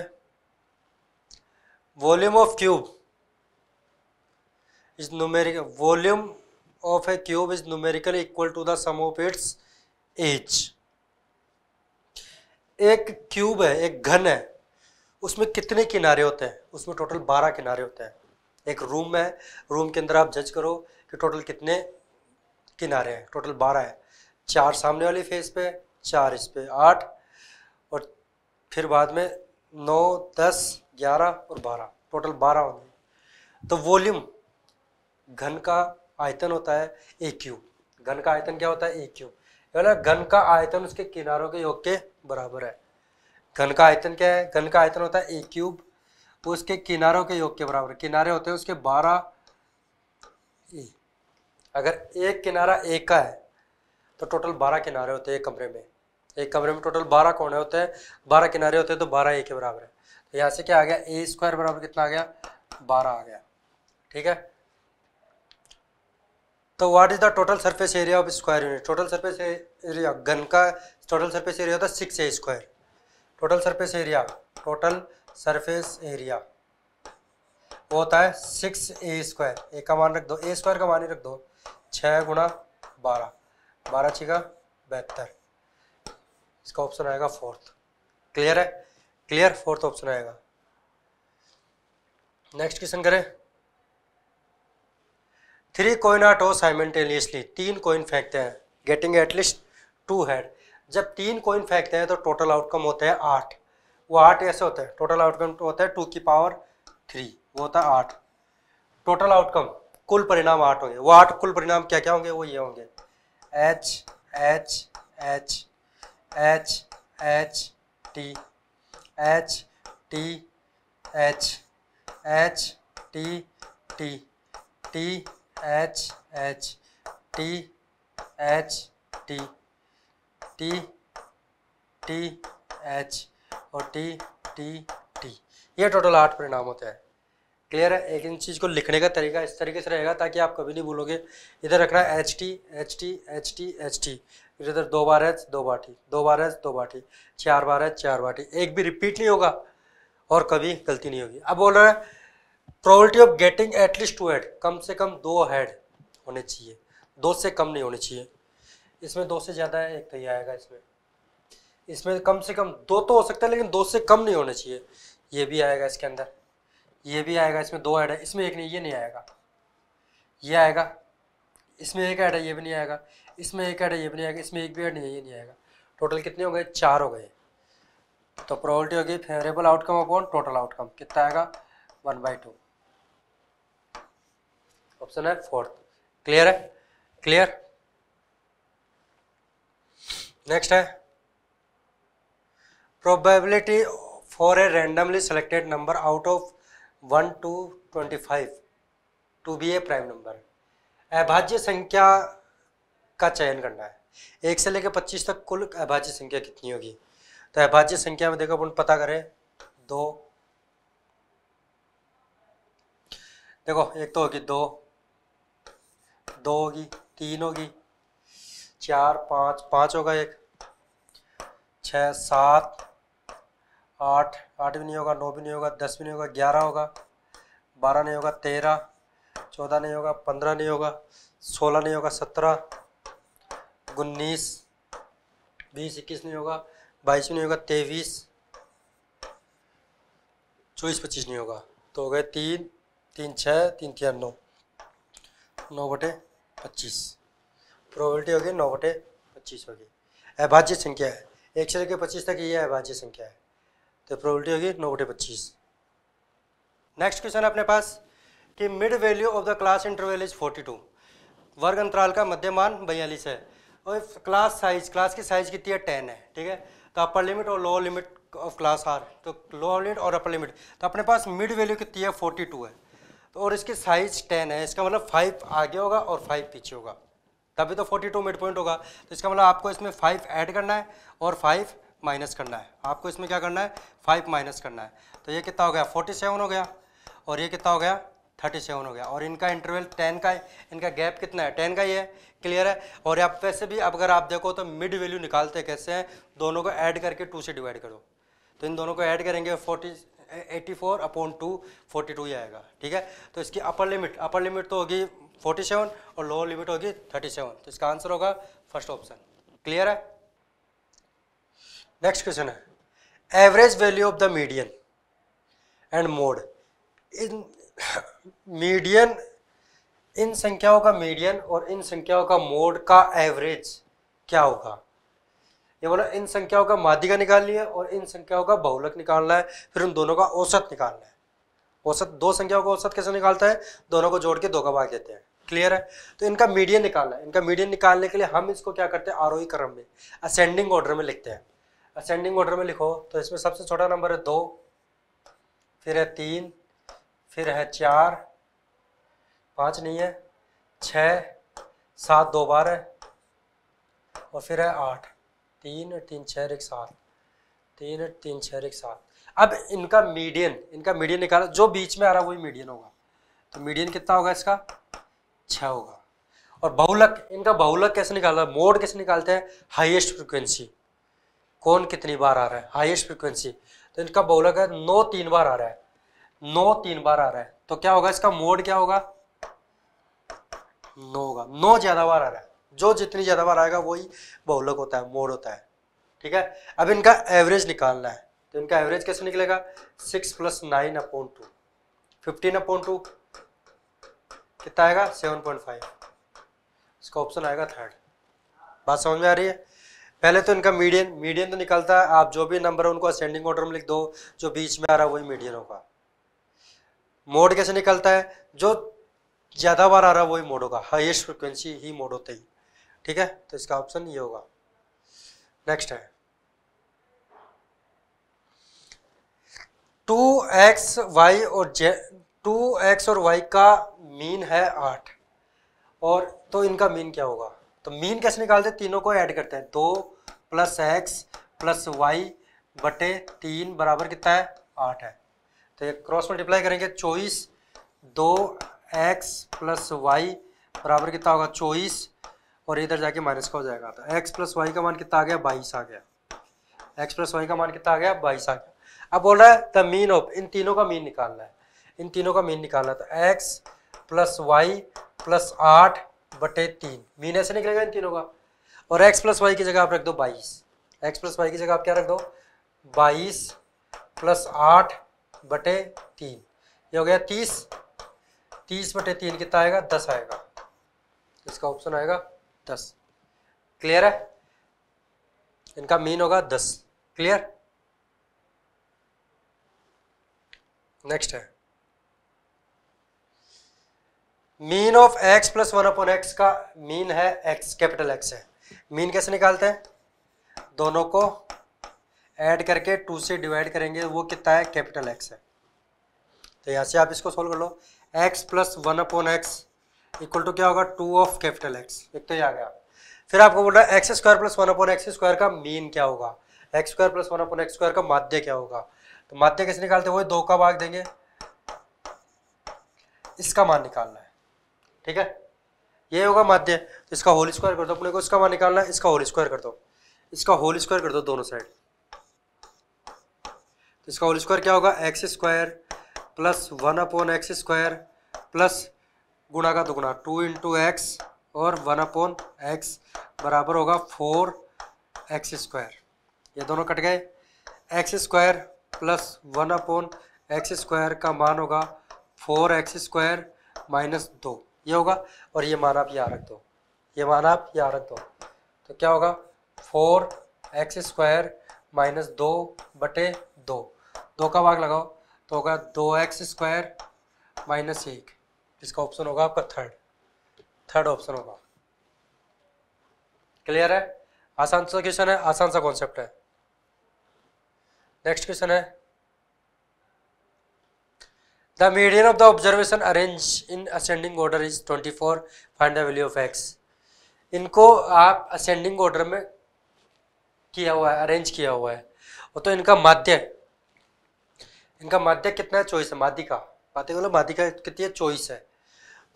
volume of cube is numerical volume of A cube is numerically equal to the sum of its edge एक क्यूब है एक घन है उसमें कितने किनारे होते हैं उसमें टोटल बारह किनारे होते हैं एक रूम है रूम के अंदर आप जज करो कि टोटल कितने किनारे हैं टोटल बारह है चार सामने वाली फेस पे चार इस पे आठ और फिर बाद में नौ दस ग्यारह और बारह टोटल बारह होते हैं तो वॉल्यूम घन का आयतन होता है ए क्यूब घन का आयतन क्या होता है ए क्यूब यानी घन का आयतन उसके किनारों के योग के बराबर है घन का आयतन क्या है घन का आयतन होता है ए क्यूब तो उसके किनारों के योग के बराबर किनारे होते हैं उसके बारह ए e। अगर एक किनारा एक का है तो टोटल बारह किनारे होते हैं एक कमरे में एक कमरे में टोटल बारह कोने होते हैं बारह किनारे होते हैं तो बारह ए के बराबर है यहाँ से क्या आ गया ए स्क्वायर बराबर कितना आ गया बारह आ गया ठीक है तो what is the total surface area of square unit total surface area घन का टोटल सरफेस एरिया होता है six A square total surface area total surface area वो होता है सिक्स ए स्क्वायर ए का मान रख दो ए स्क्वायर का मान ही रख दो छः गुणा बारह बारह छः का बहत्तर इसका ऑप्शन आएगा फोर्थ क्लियर है क्लियर फोर्थ ऑप्शन आएगा नेक्स्ट क्वेश्चन करें three coin are toss simultaneously तीन कोइन फेंकते हैं गेटिंग एटलीस्ट टू हेड जब तीन कोइन फेंकते हैं तो टोटल आउटकम होता है आठ वो आठ ऐसे होता है टोटल आउटकम होता है टू की पावर थ्री वो होता है आठ टोटल आउटकम कुल परिणाम आठ होंगे वो आठ कुल परिणाम क्या क्या होंगे वो ये होंगे H H H H H T H T H H T T T H H T H T T T H और टी टी टी ये टोटल आठ परिणाम होते हैं क्लियर है एक इन चीज़ को लिखने का तरीका इस तरीके से रहेगा ताकि आप कभी नहीं भूलोगे इधर रखना H T H T H T H T फिर इधर दो बार एच दो बाटी दो बार एच दो बाटी चार बार एच चार बाटी एक भी रिपीट नहीं होगा और कभी गलती नहीं होगी अब बोल रहे हैं probability of getting at least two head कम से कम दो हेड होने चाहिए दो से कम नहीं होने चाहिए इसमें दो से ज़्यादा एक तो ही आएगा इसमें इसमें कम से कम दो तो हो सकता है लेकिन दो से कम नहीं होने चाहिए ये भी आएगा इसके अंदर ये भी आएगा इसमें दो ऐड है इसमें एक नहीं ये नहीं आएगा ये आएगा इसमें एक ऐड है ये भी नहीं आएगा इसमें एक ऐड है ये भी नहीं आएगा इसमें एक भी ऐड नहीं ये नहीं आएगा टोटल कितने हो गए चार हो गए तो प्रॉबलिटी होगी favourable outcome upon total outcome कितना आएगा वन बाई टू ऑप्शन है फोर्थ क्लियर है क्लियर नेक्स्ट है probability for a randomly selected number out of one to twenty five to B a prime number अभाज्य संख्या का चयन करना है एक से लेकर पच्चीस तक कुल अभाज्य संख्या कितनी होगी तो अभाज्य संख्या में देखो अपन पता करें दो देखो एक तो होगी दो दो होगी तीन होगी चार पाँच पाँच होगा एक छ सात आठ आठ भी नहीं होगा नौ भी नहीं होगा दस भी नहीं होगा ग्यारह होगा बारह नहीं होगा तेरह चौदह नहीं होगा पंद्रह नहीं होगा सोलह नहीं होगा सत्रह उन्नीस बीस इक्कीस नहीं होगा बाईस नहीं होगा तेईस चौबीस पच्चीस नहीं होगा तो हो गए तीन तीन छः तीन तीन नौ नौ बटे पच्चीस प्रोबेबिलिटी होगी नौ बटे पच्चीस होगी अभाज्य संख्या है एक से लेकर पच्चीस तक ये अभाज्य संख्या है तो प्रोबेबिलिटी होगी नौ बटे पच्चीस नेक्स्ट क्वेश्चन है अपने पास कि mid value of the class interval is forty two वर्ग अंतराल का मध्यमान बयालीस है और क्लास साइज क्लास की साइज कितनी है टेन है ठीक है तो अपर लिमिट और lower limit of class are तो लोअर लिमिट और अपर लिमिट तो अपने पास मिड वैल्यू कितनी है फोर्टी टू है तो और इसकी साइज टेन है इसका मतलब फाइव आगे होगा और फाइव पीछे होगा तभी तो फोर्टी टू मिड पॉइंट होगा तो इसका मतलब आपको इसमें फाइव ऐड करना है और फाइव माइनस करना है आपको इसमें क्या करना है फाइव माइनस करना है तो ये कितना हो गया फोर्टी सेवन हो गया और ये कितना हो गया थर्टी सेवन हो गया और इनका इंटरवल टेन का इनका गैप कितना है टेन का ही है क्लियर है और आप वैसे भी अब अगर आप देखो तो मिड वैल्यू निकालते कैसे हैं दोनों को ऐड करके टू से डिवाइड करो तो इन दोनों को ऐड करेंगे forty eighty four upon two forty two ही आएगा ठीक है तो इसकी अपर लिमिट अपर लिमिट तो होगी फोर्टी सेवन और लोअर लिमिट होगी थर्टी सेवन तो इसका आंसर होगा फर्स्ट ऑप्शन क्लियर है नेक्स्ट क्वेश्चन है average value of the median and mode in median इन संख्याओं का मीडियन और इन संख्याओं का मोड का एवरेज क्या होगा ये बोला इन संख्याओं का माध्यिका निकालनी है और इन संख्याओं का बहुलक निकालना है फिर उन दोनों का औसत निकालना है औसत दो संख्याओं का औसत कैसे निकालता है दोनों को जोड़ के दो का भाग देते हैं क्लियर है तो इनका मीडियन निकालना है इनका मीडियन निकालने के लिए हम इसको क्या करते हैं आरोही e क्रम में असेंडिंग ऑर्डर में लिखते हैं असेंडिंग ऑर्डर में लिखो तो इसमें सबसे छोटा नंबर है दो फिर है तीन फिर है चार पाँच नहीं है छ सात दो बार है और फिर है आठ तीन तीन छः एक सात तीन तीन छः एक सात अब इनका मीडियन इनका मीडियन निकाल जो बीच में आ रहा है वही मीडियन होगा तो मीडियन कितना होगा इसका छ होगा और बहुलक इनका बहुलक कैसे है मोड कैसे निकालते हैं हाईएस्ट फ्रिक्वेंसी कौन कितनी बार आ रहा है हाईएस्ट फ्रिक्वेंसी तो इनका बहुलक है नौ तीन बार आ रहा है नौ तीन बार आ रहा है तो क्या होगा इसका मोड क्या होगा नौ होगा नौ ज़्यादा बार आ रहा है जो जितनी ज़्यादा बार आएगा वही बहुलक होता है मोड होता है ठीक है अब इनका एवरेज निकालना है तो इनका एवरेज कैसे निकलेगा six plus nine upon two fifteen upon two कितना आएगा सेवन पॉइंट फाइव इसका ऑप्शन आएगा थर्ड बात समझ में आ रही है पहले तो इनका मीडियन मीडियन तो निकलता है आप जो भी नंबर है उनको असेंडिंग ऑर्डर में लिख दो जो बीच में आ रहा है वही मीडियन होगा मोड कैसे निकलता है जो ज़्यादा बार आ रहा वही मोड होगा हाइएस्ट फ्रिक्वेंसी ही मोड होते ही ठीक है तो इसका ऑप्शन ये होगा नेक्स्ट है टू एक्स वाई और जे टू एक्स और वाई का मीन है आठ और तो इनका मीन क्या होगा तो मीन कैसे निकालते तीनों को ऐड करते हैं दो प्लस एक्स प्लस वाई बटे तीन बराबर कितना है आठ है तो ये क्रॉस मल्टीप्लाई करेंगे चौबीस दो एक्स प्लस वाई बराबर कितना होगा चौबीस और इधर जाके माइनस का हो जाएगा तो एक्स प्लस वाई का मान कितना आ गया बाईस आ गया एक्स प्लस वाई का मान कितना आ गया बाईस आ गया अब बोल रहा है द मीन ऑफ इन तीनों का मीन निकालना है इन तीनों का मीन निकालना है तो एक्स प्लस वाई प्लस आठ बटे तीन मीन ऐसे निकलेगा इन तीनों का और एक्स प्लस वाई की जगह आप रख दो बाईस एक्स प्लस वाई की जगह आप क्या रख दो बाईस प्लस आठ बटे तीन ये हो गया तीस तीस बटे तीन कितना आएगा दस आएगा इसका ऑप्शन आएगा दस क्लियर है इनका मीन होगा दस क्लियर नेक्स्ट है mean of X plus one upon X का मीन है एक्स कैपिटल एक्स है मीन कैसे निकालते हैं दोनों को ऐड करके टू से डिवाइड करेंगे वो कितना है कैपिटल एक्स है तो यहाँ से आप इसको सोल्व कर लो X plus one upon X equal to क्या होगा टू ऑफ कैपिटल एक्स एक तो ये आ गया फिर आपको बोल रहा है X square plus one upon X square का मीन क्या होगा X square plus one upon X square का माध्य क्या होगा तो माध्य कैसे निकालते हुए दो का भाग देंगे इसका मान निकालना है ठीक है ये होगा माध्य तो इसका होल स्क्वायर कर दो अपने को इसका मान निकालना है इसका होल स्क्वायर कर दो इसका होल स्क्वायर कर दो दोनों साइड तो इसका होल स्क्वायर क्या होगा X square plus one upon X square plus गुणा का दुगुना टू इंटू एक्स और वन अपॉन एक्स बराबर होगा फोर एक्स स्क्वायर ये दोनों कट गए X square plus one upon X square का मान होगा फोर एक्स स्क्वायर माइनस दो ये होगा और ये मान आप यहाँ रख दो ये मान आप यहाँ रख दो तो क्या होगा फोर एक्स स्क्वायर माइनस दो बटे दो दो का भाग लगाओ तो होगा दो एक्स स्क्वायर माइनस एक इसका ऑप्शन होगा आपका थर्ड थर्ड ऑप्शन होगा क्लियर है आसान सा क्वेश्चन है आसान सा कॉन्सेप्ट है नेक्स्ट क्वेश्चन है the median of the observation arrange in ascending order is 24 find the value of X इनको आप असेंडिंग ऑर्डर में किया हुआ है अरेंज किया हुआ है और तो इनका माध्य इनका माध्य कितना चॉइस है माध्य का बातें बोलो माध्य का कितनी चॉइस है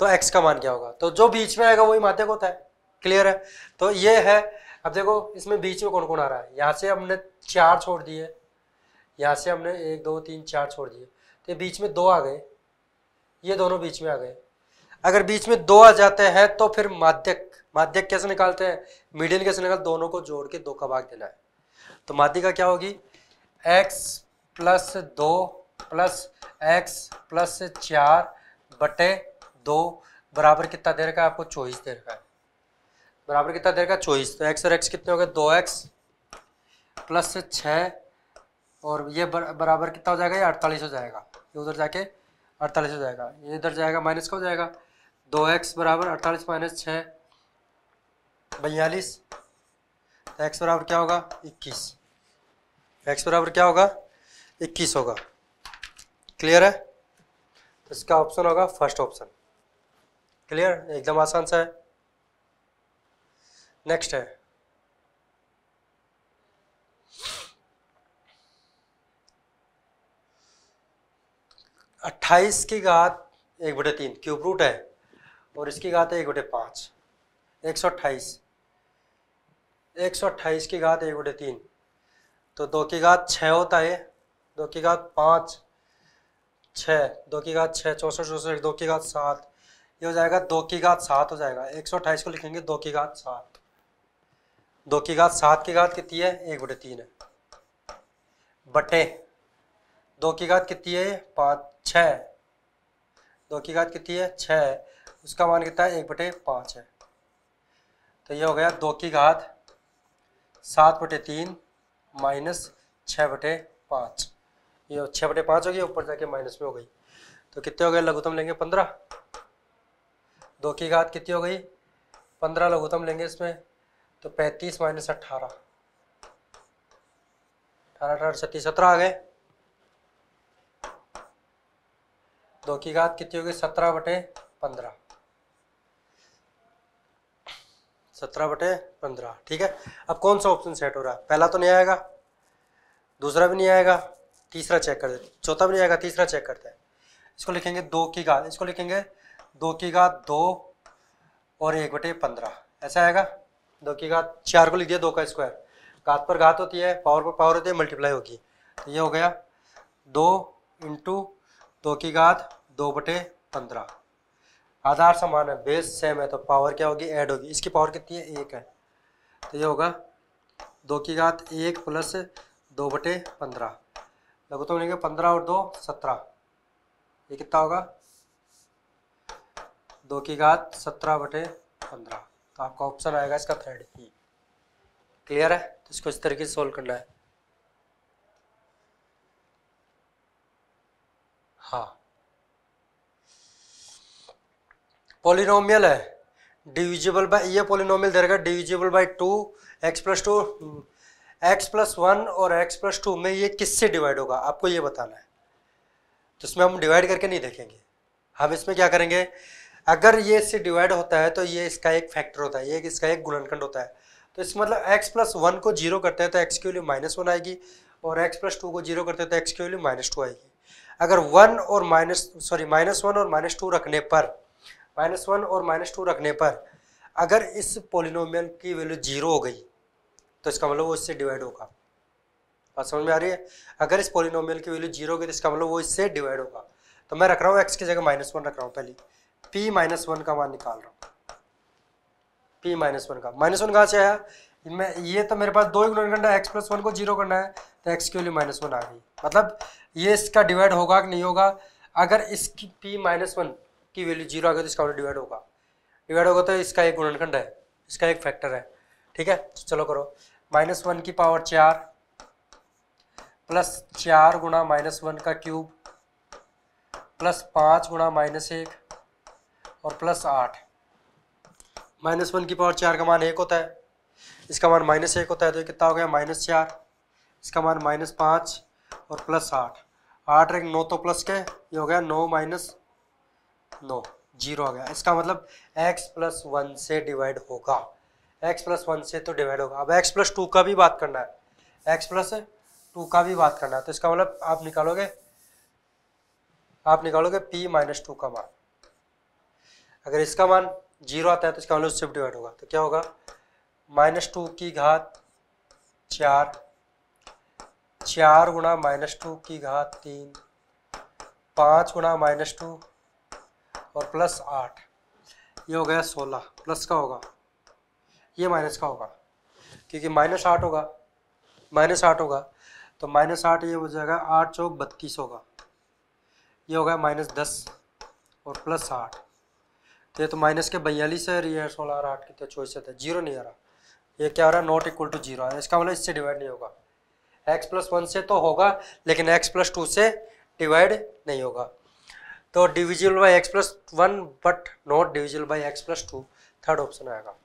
तो एक्स का मान क्या होगा तो जो बीच में आएगा वही माध्यक होता है क्लियर है तो ये है अब देखो इसमें बीच में कौन कौन आ रहा है यहाँ से हमने चार छोड़ दिए यहाँ से हमने एक दो तीन चार छोड़ दिए तो बीच में दो आ गए ये दोनों बीच में आ गए अगर बीच में दो आ जाते हैं तो फिर माध्यक माध्यक कैसे निकालते हैं मीडियन कैसे निकाल दोनों को जोड़ के दो का भाग देना है तो माध्य का क्या होगी एक्स प्लस दो प्लस एक्स प्लस चार बटे दो बराबर कितना दे रखा है आपको चौबीस दे रखा है बराबर कितना दे रखा है चौबीस तो एक्स और एक्स कितने हो गए दो एक्स प्लस छः और ये बराबर कितना हो जाएगा ये अड़तालीस हो जाएगा ये उधर जाके अड़तालीस हो जाएगा ये इधर जाएगा माइनस का हो जाएगा दो एक्स बराबर अड़तालीस माइनस छः बयालीस तो एक्स बराबर क्या होगा इक्कीस एक्स बराबर क्या होगा इक्कीस होगा क्लियर है तो इसका ऑप्शन होगा फर्स्ट ऑप्शन क्लियर एकदम आसान सा है नेक्स्ट है अट्ठाईस की घात एक बटे तीन क्यूब रूट है और इसकी घात है एक बटे पाँच एक सौ अट्ठाईस एक सौ अट्ठाईस की घात एक बटे तीन तो दो की घात छः होता है दो की घात पाँच छः दो की घात छः चौंसठ चौंसठ दो की घात सात ये हो जाएगा दो की घात सात हो जाएगा एक सौ अट्ठाईस को लिखेंगे दो की घात सात दो की घात सात की घात कितनी है एक बटे तीन है बटे दो की घात कितनी है पाँच छः दो की घात कितनी है छः उसका मान कितना है एक बटे पाँच है तो ये हो गया दो की घात सात बटे तीन माइनस छः बटे पाँच ये छः बटे पाँच हो गई ऊपर जाके माइनस में हो गई तो कितने हो गए लघुतम लेंगे पंद्रह दो की घात कितनी हो गई पंद्रह लघुतम लेंगे इसमें तो पैंतीस माइनस अट्ठारह अठारह अठारह छत्तीस सत्रह आ गए दो की घात कितनी हो गई सत्रह बटे पंद्रह सत्रह बटे पंद्रह ठीक है अब कौन सा ऑप्शन सेट हो रहा है पहला तो नहीं आएगा दूसरा भी नहीं आएगा तीसरा चेक कर देते चौथा भी नहीं आएगा तीसरा चेक करते हैं इसको लिखेंगे दो की घात इसको लिखेंगे दो की घात दो और एक बटे पंद्रह ऐसा आएगा दो की घात चार को लिख दिया दो का स्क्वायर घात पर घात होती है पावर पर पावर होती है मल्टीप्लाई होगी तो ये हो गया दो इंटू दो की घात दो बटे पंद्रह आधार समान है बेस सेम है तो पावर क्या होगी ऐड होगी इसकी पावर कितनी है एक है तो ये होगा दो की घात एक प्लस दो बटे पंद्रह लघुतम तो लेंगे पंद्रह और दो सत्रह ये कितना होगा दो की घात सत्रह बटे पंद्रह तो आपका ऑप्शन आएगा इसका थर्ड ही क्लियर है तो इसको इस तरीके से सोल्व करना है हाँ पोलिनोमियल है डिविजिबल बाय ये पोलिनोमियल दे रखा divisible by two X plus two X plus one और एक्स प्लस टू में ये किससे डिवाइड होगा आपको ये बताना है तो इसमें हम डिवाइड करके नहीं देखेंगे हम इसमें क्या करेंगे अगर ये इससे डिवाइड होता है तो ये इसका एक फैक्टर होता है ये इसका एक गुणनखंड होता है तो इस मतलब x प्लस वन को जीरो करते हैं तो x की वैल्यू माइनस वन आएगी और x प्लस टू को जीरो करते हैं तो x की वैल्यू माइनस टू आएगी अगर वन और माइनस सॉरी माइनस वन और माइनस टू रखने पर माइनस वन और माइनस टू रखने पर अगर इस पोलिनोमियल की वैल्यू जीरो हो गई तो इसका मतलब वो इससे डिवाइड होगा बात समझ में आ रही है अगर इस पोलिनोमियल की वैल्यू जीरो होगी तो इसका मतलब वो इससे डिवाइड होगा तो मैं रख रहा हूँ एक्स की जगह माइनस वन रख रहा हूँ पहली पी माइनस वन का मान निकाल रहा हूँ पी माइनस वन का माइनस वन कहाँ से आया मैं ये तो मेरे पास दो इग्नोर करना है एक्स प्लस वन को जीरो करना है तो एक्स की वैल्यू माइनस वन आ गई मतलब ये इसका डिवाइड होगा कि नहीं होगा अगर इसकी पी माइनस वन की वैल्यू जीरो आ गई तो इसका मतलब डिवाइड होगा डिवाइड होगा तो इसका एक गुणनखंड है इसका एक फैक्टर है ठीक है तो चलो करो माइनस वन की पावर चार प्लस चार गुणा माइनस वन का क्यूब प्लस पाँच गुणा माइनस एक और प्लस आठ माइनस वन की पावर चार का मान एक होता है इसका मान माइनस एक होता है तो कितना हो गया माइनस चार इसका मान माइनस पाँच और प्लस आठ आठ एक नौ तो प्लस के ये हो गया नौ माइनस नौ जीरो आ गया इसका मतलब एक्स प्लस वन से डिवाइड होगा एक्स प्लस वन से तो डिवाइड होगा अब एक्स प्लस टू का भी बात करना है एक्स प्लस टू का भी बात करना है तो इसका मतलब आप निकालोगे आप निकालोगे पी माइनस टू का मान अगर इसका मान जीरो आता है तो इसका मतलब उससे डिवाइड होगा तो क्या होगा माइनस टू की घात चार चार गुणा माइनस टू की घात तीन पाँच गुणा माइनस टू और प्लस आठ ये हो गया सोलह प्लस का होगा ये माइनस का होगा क्योंकि माइनस आठ होगा माइनस आठ होगा तो माइनस आठ ये हो जाएगा आठ चौक बत्तीस होगा ये होगा माइनस दस और प्लस आठ तो ये तो माइनस के बयालीस है ये सोलह और आठ की तो चौबीस है जीरो नहीं आ रहा ये क्या आ रहा है नॉट इक्वल टू जीरो इसका मतलब इससे डिवाइड नहीं होगा एक्स प्लस वन से तो होगा लेकिन एक्स प्लस टू से डिवाइड नहीं होगा तो divisible by X plus one but not divisible by X plus two third option आएगा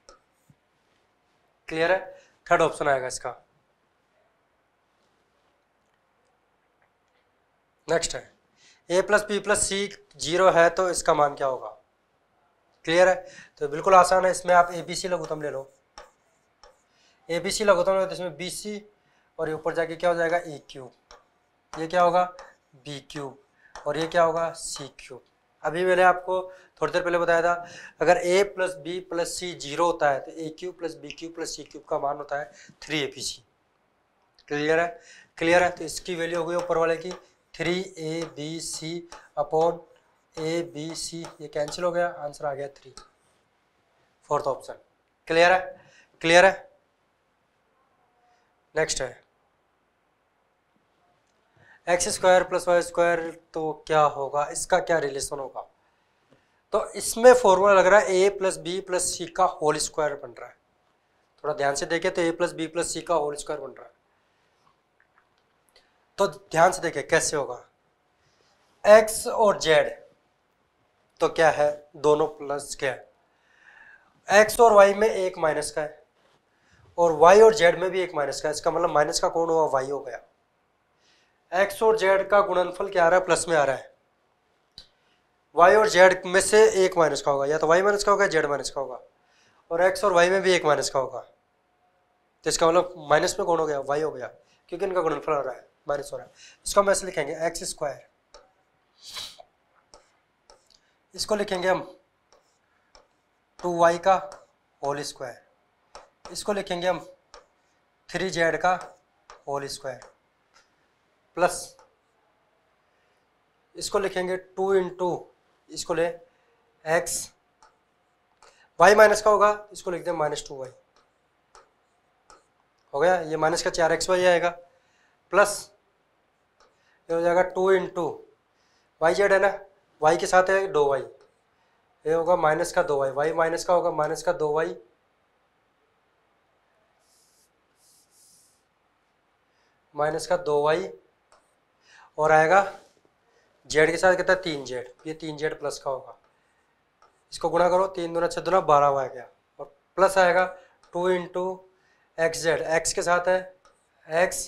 क्लियर है थर्ड ऑप्शन आएगा इसका नेक्स्ट है A plus B plus C zero है तो इसका मान क्या होगा क्लियर है तो बिल्कुल आसान है इसमें आप ए बी सी लघुतम ले लो ए बी सी लघुतम ले तो इसमें बी सी और ये ऊपर जाके क्या हो जाएगा ए e क्यूब ये क्या होगा बी क्यूब और ये क्या होगा सी क्यूब अभी मैंने आपको थोड़ी देर पहले बताया था अगर A plus B plus C zero होता है तो A Q plus B Q plus C cube का मान होता है three A B C clear है क्लियर है तो इसकी वैल्यू हो गई ऊपर वाले की three A B C upon A B C ये कैंसिल हो गया आंसर आ गया थ्री फोर्थ ऑप्शन क्लियर है क्लियर है नेक्स्ट है X square plus Y square तो क्या होगा इसका क्या रिलेशन होगा तो इसमें फॉर्मूला लग रहा है A plus B plus C का होल स्क्वायर बन रहा है थोड़ा ध्यान से देखें तो A plus B plus C का होल स्क्वायर बन रहा है तो ध्यान से देखें कैसे होगा एक्स और जेड तो क्या है दोनों प्लस क्या है एक्स और वाई में एक माइनस का है और वाई और जेड में भी एक माइनस का है इसका मतलब माइनस का कौन हुआ वाई हो गया एक्स और जेड का गुणनफल क्या आ रहा है प्लस में आ रहा है वाई और जेड में से एक माइनस का होगा या तो वाई माइनस का होगा जेड माइनस का होगा और एक्स और वाई में भी एक माइनस का होगा तो इसका मतलब माइनस में कौन हो गया वाई हो गया क्योंकि इनका गुणनफल हो रहा है माइनस हो रहा है इसको हम ऐसे लिखेंगे एक्स स्क्वायर इसको लिखेंगे हम टू वाई का होल स्क्वायर इसको लिखेंगे हम थ्री जेड का होल स्क्वायर प्लस इसको लिखेंगे टू इंटू इसको ले एक्स वाई माइनस का होगा इसको लिख दें माइनस टू वाई हो गया ये माइनस का चार एक्स वाई आएगा प्लस ये हो जाएगा टू इन टू वाई जेड है ना वाई के साथ है दो वाई ये होगा माइनस का दो वाई वाई माइनस का होगा माइनस का दो वाई माइनस का दो वाई और आएगा जेड के साथ कितना तीन जेड ये तीन जेड प्लस का होगा इसको गुणा करो तीन दोनों छः दोनों बारह हुआ गया और प्लस आएगा two into X Z X के साथ है एक्स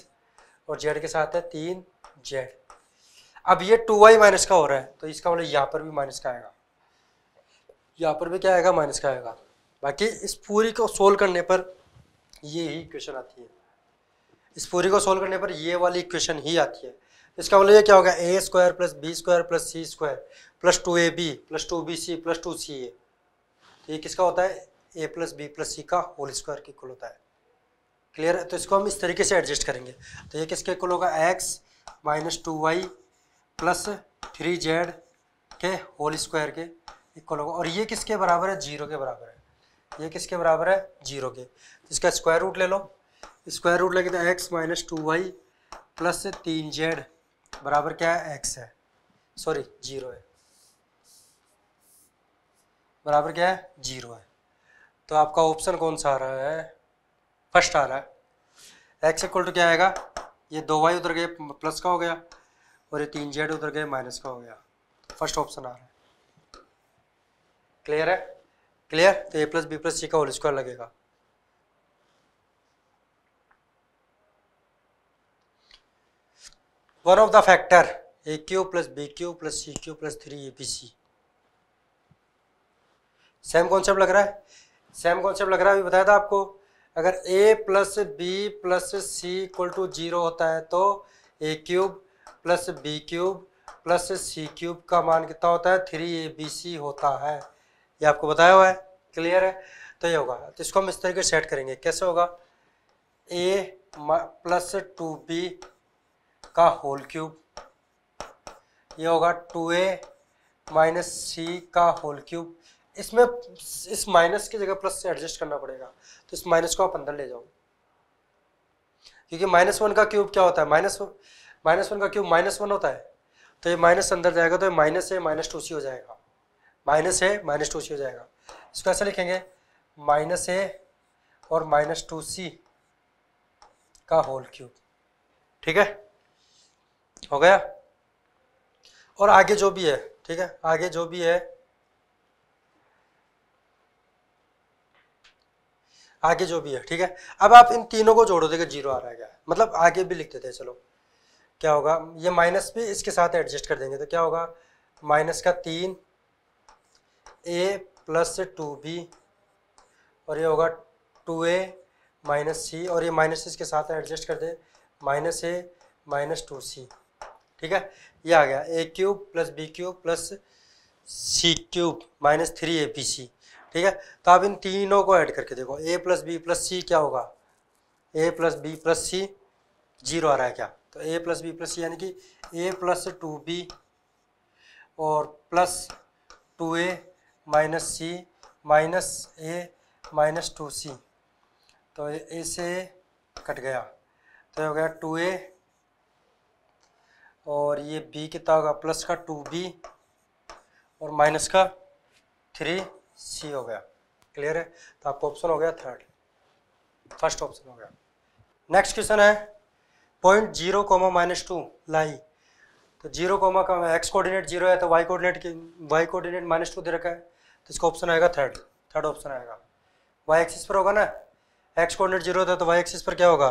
और जेड के साथ है तीन जेड अब ये टू वाई माइनस का हो रहा है तो इसका मतलब यहाँ पर भी माइनस का आएगा यहाँ पर भी क्या आएगा माइनस का आएगा बाकी इस पूरी को सोल्व करने पर ये ही इक्वेशन आती है इस पूरी को सोल्व करने पर ये वाली इक्वेशन ही आती है इसका मतलब ये क्या होगा ए square plus B square plus C square plus two A B plus two B C plus two C A तो ये किसका होता है A plus B plus C का होल स्क्वायर के इक्वल होता है क्लियर है तो इसको हम इस तरीके से एडजस्ट करेंगे तो ये किसके इक्वल होगा X minus two Y plus three Z के होल स्क्वायर के इक्वल होगा और ये किसके बराबर है जीरो के बराबर है ये किसके बराबर है जीरो के तो इसका स्क्वायर रूट ले लो स्क्वायर रूट लेके तो X minus two Y plus तीन जेड बराबर क्या है एक्स है सॉरी जीरो है बराबर क्या है जीरो है तो आपका ऑप्शन कौन सा आ रहा है फर्स्ट आ रहा है एक्स इक्वल टू क्या आएगा ये दो वाई उधर गए प्लस का हो गया और ये तीन जेड उधर गए माइनस का हो गया फर्स्ट ऑप्शन आ रहा है क्लियर है क्लियर तो A plus B plus C का होल स्क्वायर लगेगा one of the factor A Q plus B Q plus C cube plus three A B C same concept लग रहा है सेम कॉन्सेप्ट लग रहा है अभी बताया था आपको अगर a plus B plus C equal to zero होता है तो A cube plus B cube plus C cube का मान कितना होता है थ्री ए बी सी होता है ये आपको बताया हुआ है क्लियर है तो ये होगा तो इसको हम इस तरीके सेट करेंगे कैसे होगा ए प्लस टू बी का होल क्यूब ये होगा टू ए माइनस सी का होल क्यूब इसमें इस माइनस की जगह प्लस से एडजस्ट करना पड़ेगा तो इस माइनस को आप अंदर ले जाओ क्योंकि माइनस वन का क्यूब क्या होता है माइनस माइनस वन का क्यूब माइनस वन होता है तो ये माइनस अंदर जाएगा तो ये माइनस है माइनस टू सी हो जाएगा माइनस है माइनस टू सी हो जाएगा इसको ऐसे लिखेंगे माइनस ए और माइनस टू सी का होल क्यूब ठीक है हो गया और आगे जो भी है ठीक है आगे जो भी है आगे जो भी है ठीक है अब आप इन तीनों को जोड़ो देगा जीरो आ रहा क्या मतलब आगे भी लिख देते हैं चलो क्या होगा ये माइनस भी इसके साथ एडजस्ट कर देंगे तो क्या होगा माइनस का तीन ए प्लस टू बी और ये होगा टू ए माइनस सी और ये माइनस इसके साथ एडजस्ट कर दे minus A minus two C ठीक है ये आ गया A cube plus B cube plus C cube minus three A B C ठीक है तो आप इन तीनों को ऐड करके देखो A plus B plus C क्या होगा A plus B plus C zero आ रहा है क्या तो A plus B plus C यानी कि ए प्लस टू बी और plus two A minus C minus A minus two C तो ए से कट गया तो हो गया टू ए और ये बी कितना होगा प्लस का टू बी और माइनस का थ्री सी हो गया क्लियर है तो आपका ऑप्शन हो गया थर्ड फर्स्ट ऑप्शन हो गया नेक्स्ट क्वेश्चन है point zero comma minus two लाई तो जीरो कोमा का एक्स कोऑर्डिनेट जीरो है तो Y coordinate Y coordinate minus two दे रखा है तो इसका ऑप्शन आएगा थर्ड थर्ड ऑप्शन आएगा वाई एक्सिस पर होगा ना एक्स कोऑर्डिनेट जीरो था तो वाई एक्सिस पर क्या होगा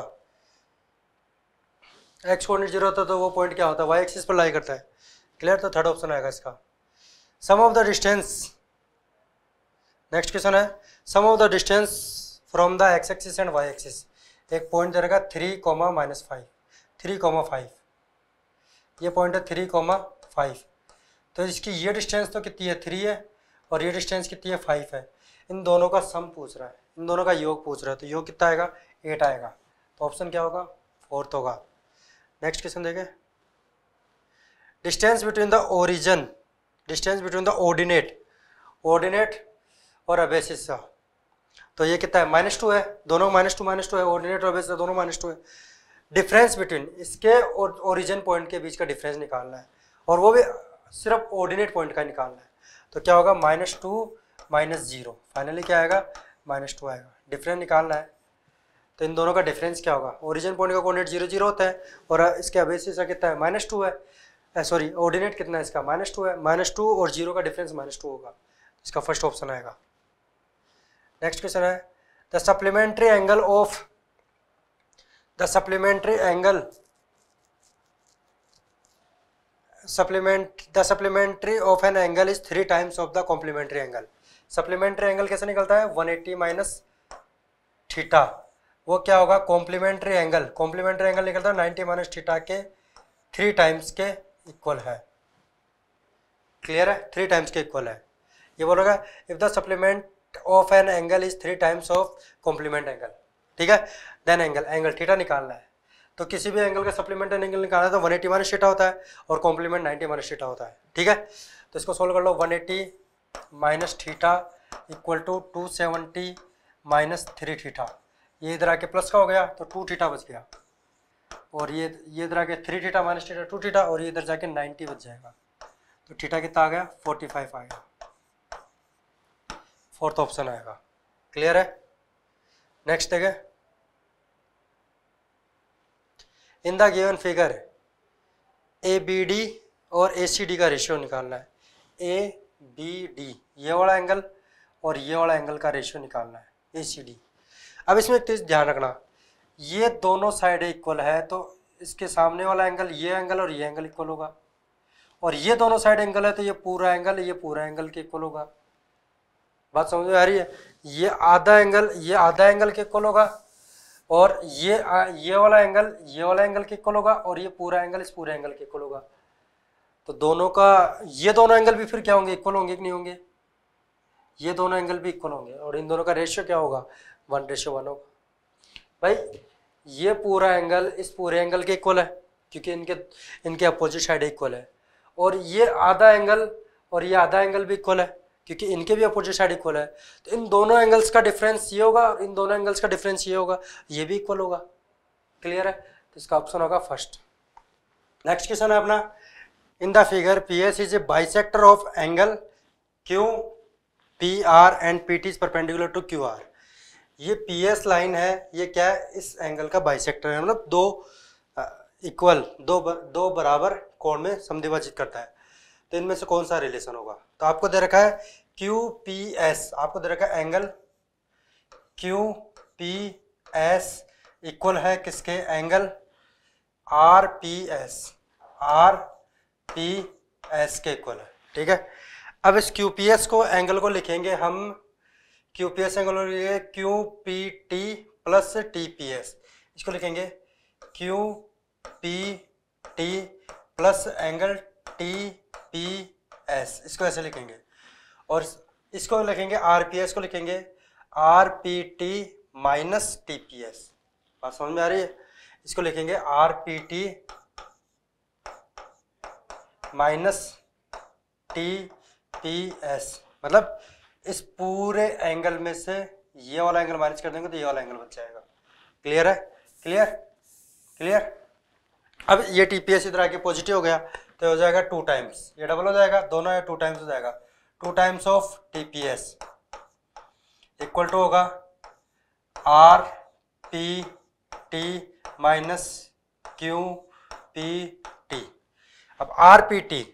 एक्स कोऑर्डिनेट जीरो होता है तो वो पॉइंट क्या होता है वाई एक्सिस पर लाई करता है क्लियर तो थर्ड ऑप्शन आएगा इसका sum of the distance next question है sum of the distance from the X axis and Y axis एक पॉइंट दे रखा three comma minus five three comma five ये पॉइंट है थ्री कॉमा फाइव तो इसकी ये डिस्टेंस तो कितनी है थ्री है और ये डिस्टेंस कितनी है फाइव है इन दोनों का सम पूछ रहा है इन दोनों का योग पूछ रहा है तो योग कितना आएगा एट आएगा तो ऑप्शन क्या होगा फोर्थ होगा नेक्स्ट क्वेश्चन देखें distance between the origin distance between the ordinate ordinate और अबेसिस तो ये कितना है माइनस टू है दोनों माइनस टू माइनस टू है ऑर्डिनेट और अबेसिस दोनों माइनस टू है डिफरेंस बिटवीन इसके और ओरिजन पॉइंट के बीच का डिफरेंस निकालना है और वो भी सिर्फ ऑर्डिनेट पॉइंट का निकालना है तो क्या होगा minus two minus zero finally क्या आएगा माइनस टू आएगा डिफरेंस निकालना है तो इन दोनों का डिफरेंस क्या होगा ओरिजिन पॉइंट का कोऑर्डिनेट जीरो जीरो होता है और इसके अबेसिस का कितना है माइनस टू है सॉरी ऑर्डिनेट कितना है इसका माइनस टू है माइनस टू और जीरो का डिफरेंस माइनस टू होगा इसका फर्स्ट ऑप्शन आएगा नेक्स्ट क्वेश्चन है the supplementary angle of the supplementary angle supplement the supplementary of an angle is three times of the complementary angle supplementary angle कैसे निकलता है 180 eighty minus theta वो क्या होगा कॉम्प्लीमेंट्री एंगल कॉम्प्लीमेंट्री एंगल निकलता है ninety minus theta के three times के इक्वल है क्लियर है थ्री टाइम्स के इक्वल है ये बोलोगा if the supplement of an angle is three times of complement angle ठीक है देन एंगल एंगल थीटा निकालना है तो किसी भी एंगल का सप्लीमेंट एंगल निकालना है तो वन एटी माइनस थीटा होता है और कॉम्प्लीमेंट नाइन्टी माइनस थीटा होता है ठीक है तो इसको सोल्व कर लो one eighty minus theta equal to two seventy minus three theta ये इधर आके प्लस का हो गया तो टू थीटा बच गया और ये ये इधर आके three theta minus theta two theta और ये इधर जाके नाइन्टी बच जाएगा तो थीटा कितना आ गया फोर्टी फाइव आ गया फोर्थ ऑप्शन आएगा क्लियर है नेक्स्ट है in the given figure A B D और ए सी डी का रेशियो निकालना है ए बी डी ये वाला एंगल और ये वाला एंगल का रेशियो निकालना है ए सी डी अब इसमें एक ध्यान रखना ये दोनों साइड इक्वल है तो इसके सामने वाला एंगल ये एंगल और ये एंगल इक्वल होगा और ये दोनों साइड एंगल है तो ये पूरा एंगल ये पूरा एंगल के इक्वल होगा बात समझ में आ रही है ये आधा एंगल ये आधा एंगल के इक्वल होगा और ये ये वाला एंगल ये वाला एंगल के इक्वल होगा और ये पूरा एंगल इस पूरे एंगल के इक्वल होगा तो दोनों का ये दोनों एंगल भी फिर क्या होंगे इक्वल होंगे कि नहीं होंगे ये दोनों एंगल भी इक्वल होंगे और इन दोनों का रेशियो क्या होगा वन रेशो वन होगा भाई ये पूरा एंगल इस पूरे एंगल के इक्वल है क्योंकि इनके इनके अपोजिट साइड इक्वल है और ये आधा एंगल और ये आधा एंगल भी इक्वल है क्योंकि इनके भी अपोजिट साइड इक्वल है तो इन दोनों एंगल्स का डिफरेंस ये होगा और इन दोनों एंगल्स का डिफरेंस ये होगा ये भी इक्वल होगा क्लियर है तो इसका ऑप्शन होगा फर्स्ट नेक्स्ट क्वेश्चन है अपना in the figure P S is a bisector of angle Q P R and P T is perpendicular to Q R ये पी एस लाइन है ये क्या है इस एंगल का बाइसेक्टर है मतलब दो इक्वल दो दो बराबर कोण में समिभाजित करता है तो इनमें से कौन सा रिलेशन होगा तो आपको दे रखा है क्यू पी एस आपको दे रखा है angle Q P S equal है किसके angle R P S R P S के इक्वल है ठीक है अब इस क्यू पी एस को एंगल को लिखेंगे हम QPS P S angle Q P T plus T P S इसको लिखेंगे Q P T plus angle T P S इसको ऐसे लिखेंगे और इसको लिखेंगे आर पी एस को लिखेंगे R P T minus T P S बात समझ में आ रही है इसको लिखेंगे R P T minus T P S मतलब इस पूरे एंगल में से ये वाला एंगल माइनस कर देंगे तो ये वाला एंगल बच जाएगा क्लियर है क्लियर क्लियर अब ये टीपीएस इधर आके पॉजिटिव हो गया तो हो जाएगा टू टाइम्स ये डबल हो जाएगा दोनों टू टाइम्स हो जाएगा two times of TPS equal to होगा R P T minus Q P T अब R P T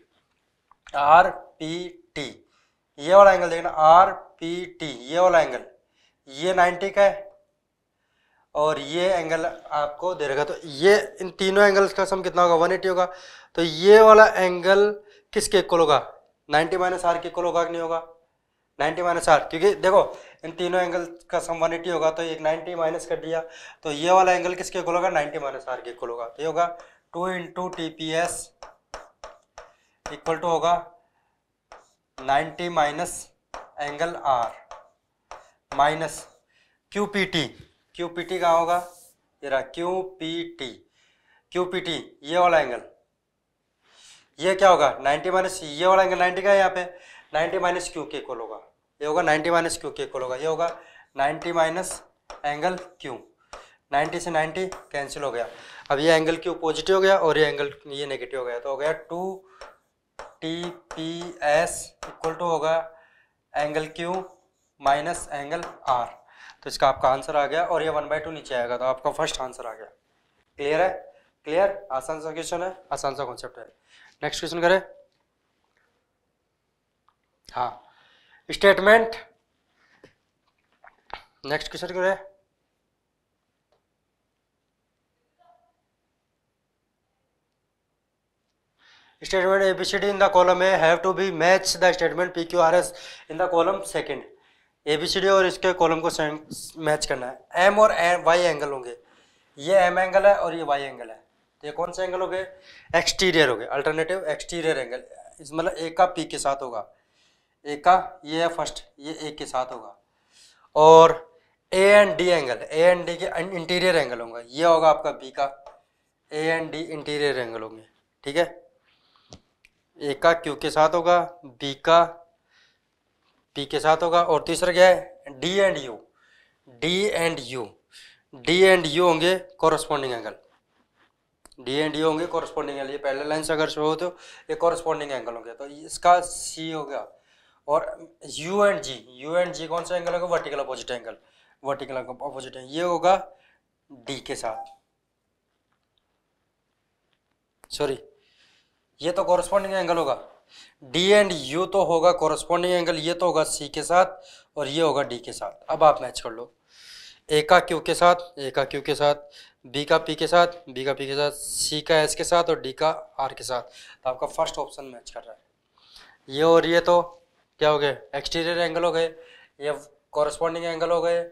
R P T ये वाला एंगल देखना आर पी टी ये वाला एंगल ये 90 का है और ये एंगल आपको दे रखा तो ये इन तीनों एंगल्स का सम कितना होगा 180 होगा तो ये वाला एंगल किसके इक्वल होगा 90 माइनस आर के इक्वल होगा कि नहीं होगा 90 माइनस आर क्योंकि देखो इन तीनों एंगल का सम 180 होगा तो एक 90 माइनस कर दिया तो ये वाला एंगल किसके इक्वल होगा 90 माइनस आर के इक्वल होगा तो ये होगा two into T P S equal to होगा 90 minus angle R minus Q P T Q P T कहाँ होगा ये रहा Q P T Q P T ये वाला एंगल ये क्या होगा 90 माइनस ये वाला एंगल 90 का है यहाँ पे 90 माइनस क्यू के कॉल होगा ये होगा 90 माइनस क्यू के कॉल होगा ये होगा 90 माइनस एंगल क्यू 90 से 90 कैंसिल हो गया अब ये एंगल क्यू पॉजिटिव हो गया और ये एंगल ये नेगेटिव हो गया तो हो गया two T P S equal to होगा angle Q minus angle R तो इसका आपका आंसर आ गया और ये वन बाई टू नीचे आएगा तो आपका फर्स्ट आंसर आ गया क्लियर है क्लियर आसान सा क्वेश्चन है आसान सा कॉन्सेप्ट है नेक्स्ट क्वेश्चन करें हाँ स्टेटमेंट नेक्स्ट क्वेश्चन करें statement A B C D in the column have to be match the statement P Q R S in the column second A B C D और इसके column को match करना है M और Y angle होंगे ये M angle है और ये वाई एंगल है तो ये कौन से एंगल हो गए एक्सटीरियर हो गए अल्टरनेटिव एक्सटीरियर एंगल इस मतलब एक का पी के साथ होगा एक का ये है फर्स्ट ये एक के साथ होगा और A and D angle A and D के इंटीरियर एंगल होगा ये होगा आपका बी का A and D interior angle होंगे ठीक है ए का क्यू के साथ होगा बी का पी के साथ होगा और तीसरा क्या है D and U D and U D and U होंगे corresponding angle D and U होंगे कॉरस्पॉन्डिंग एंगल ये पहले लाइन से अगर शो हो तो ये कॉरस्पॉन्डिंग एंगल होंगे तो इसका सी हो गया और U and G U and G कौन सा एंगल होगा vertical opposite angle vertical opposite angle ये होगा डी के साथ सॉरी ये तो कॉरस्पॉन्डिंग एंगल होगा डी एंड यू तो होगा कॉरस्पॉन्डिंग एंगल ये तो होगा सी के साथ और ये होगा डी के साथ अब आप मैच कर लो ए का क्यू के साथ ए का क्यू के साथ बी का पी के साथ बी का पी के साथ सी का एस के साथ और डी का आर के साथ तो आपका फर्स्ट ऑप्शन मैच कर रहा है ये और ये तो क्या हो गए एक्सटीरियर एंगल हो गए ये कॉरस्पॉन्डिंग एंगल हो गए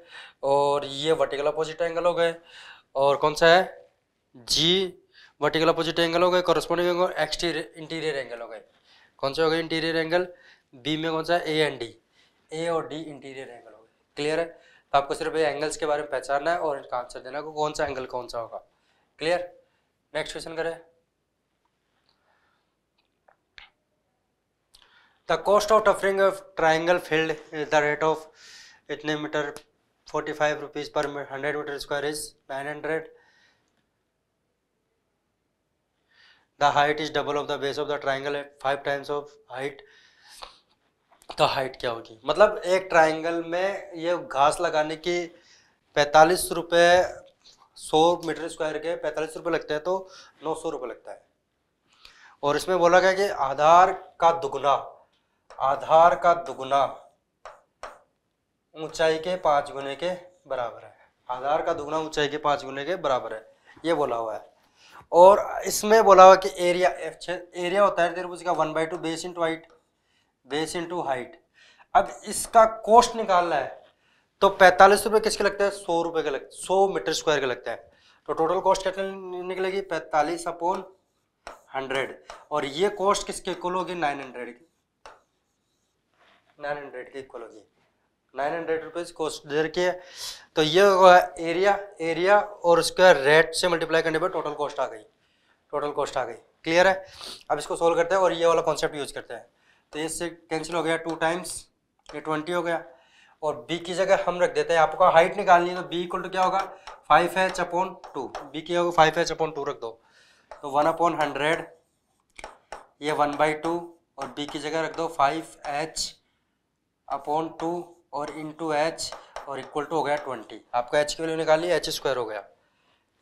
और ये वर्टिकल अपोजिट एंगल हो गए और कौन सा है जी वर्टिकल अपोजिट एंगल हो गए corresponding angle exterior interior angle हो गए कौन से हो गए इंटीरियर एंगल बी में कौन सा ए एंड डी ए और डी इंटीरियर एंगल हो गए क्लियर है तो आपको सिर्फ ये एंगल्स के बारे में पहचानना है और इनका आंसर देना है कौन सा एंगल कौन सा होगा क्लियर नेक्स्ट क्वेश्चन करें the cost of turfing of triangle field is the rate of इतने meter forty five rupees per hundred meter square is nine hundred the height is double of the base of the triangle at five times of height तो height क्या होगी मतलब एक triangle में ये घास लगाने की पैंतालीस रुपये सौ मीटर स्क्वायर के पैंतालीस रुपये लगते हैं तो नौ सौ रुपये लगता है और इसमें बोला गया कि आधार का दुगुना आधार का दुगुना ऊंचाई के पाँच गुने के बराबर है आधार का दुगुना ऊंचाई के पाँच गुने के बराबर है ये बोला हुआ है और इसमें बोला हुआ कि एरिया एफ छ एरिया होता है त्रिभुज का one by two base into height base into height अब इसका कोस्ट निकालना है तो पैंतालीस रुपये किसके लगता है सौ रुपये का लगता है सौ मीटर स्क्वायर का लगता है तो टोटल कॉस्ट कितने निकलेगी पैंतालीस अपोन हंड्रेड और ये कॉस्ट किसके इक्वल होगी नाइन हंड्रेड की नाइन हंड्रेड की इक्वल होगी नाइन हंड्रेड रुपीज़ कॉस्ट दे रखी है तो ये एरिया एरिया और उसका रेट से मल्टीप्लाई करने पर टोटल कॉस्ट आ गई टोटल कॉस्ट आ गई क्लियर है अब इसको सोल्व करते हैं और ये वाला कॉन्सेप्ट यूज करते हैं तो इससे कैंसिल हो गया टू टाइम्स ये ट्वेंटी हो गया और बी की जगह हम रख देते हैं आपको हाइट निकालनी है तो बी इक्वल टू क्या होगा five H upon two B क्या होगा फाइव एच अपॉन टू रख दो तो वन अपॉन हंड्रेड ये वन बाई टू और बी की जगह रख दो फाइव एच अपॉन टू और इन टू एच और इक्वल टू हो गया ट्वेंटी आपका एच की वैल्यू निकाली एच स्क्वायर हो गया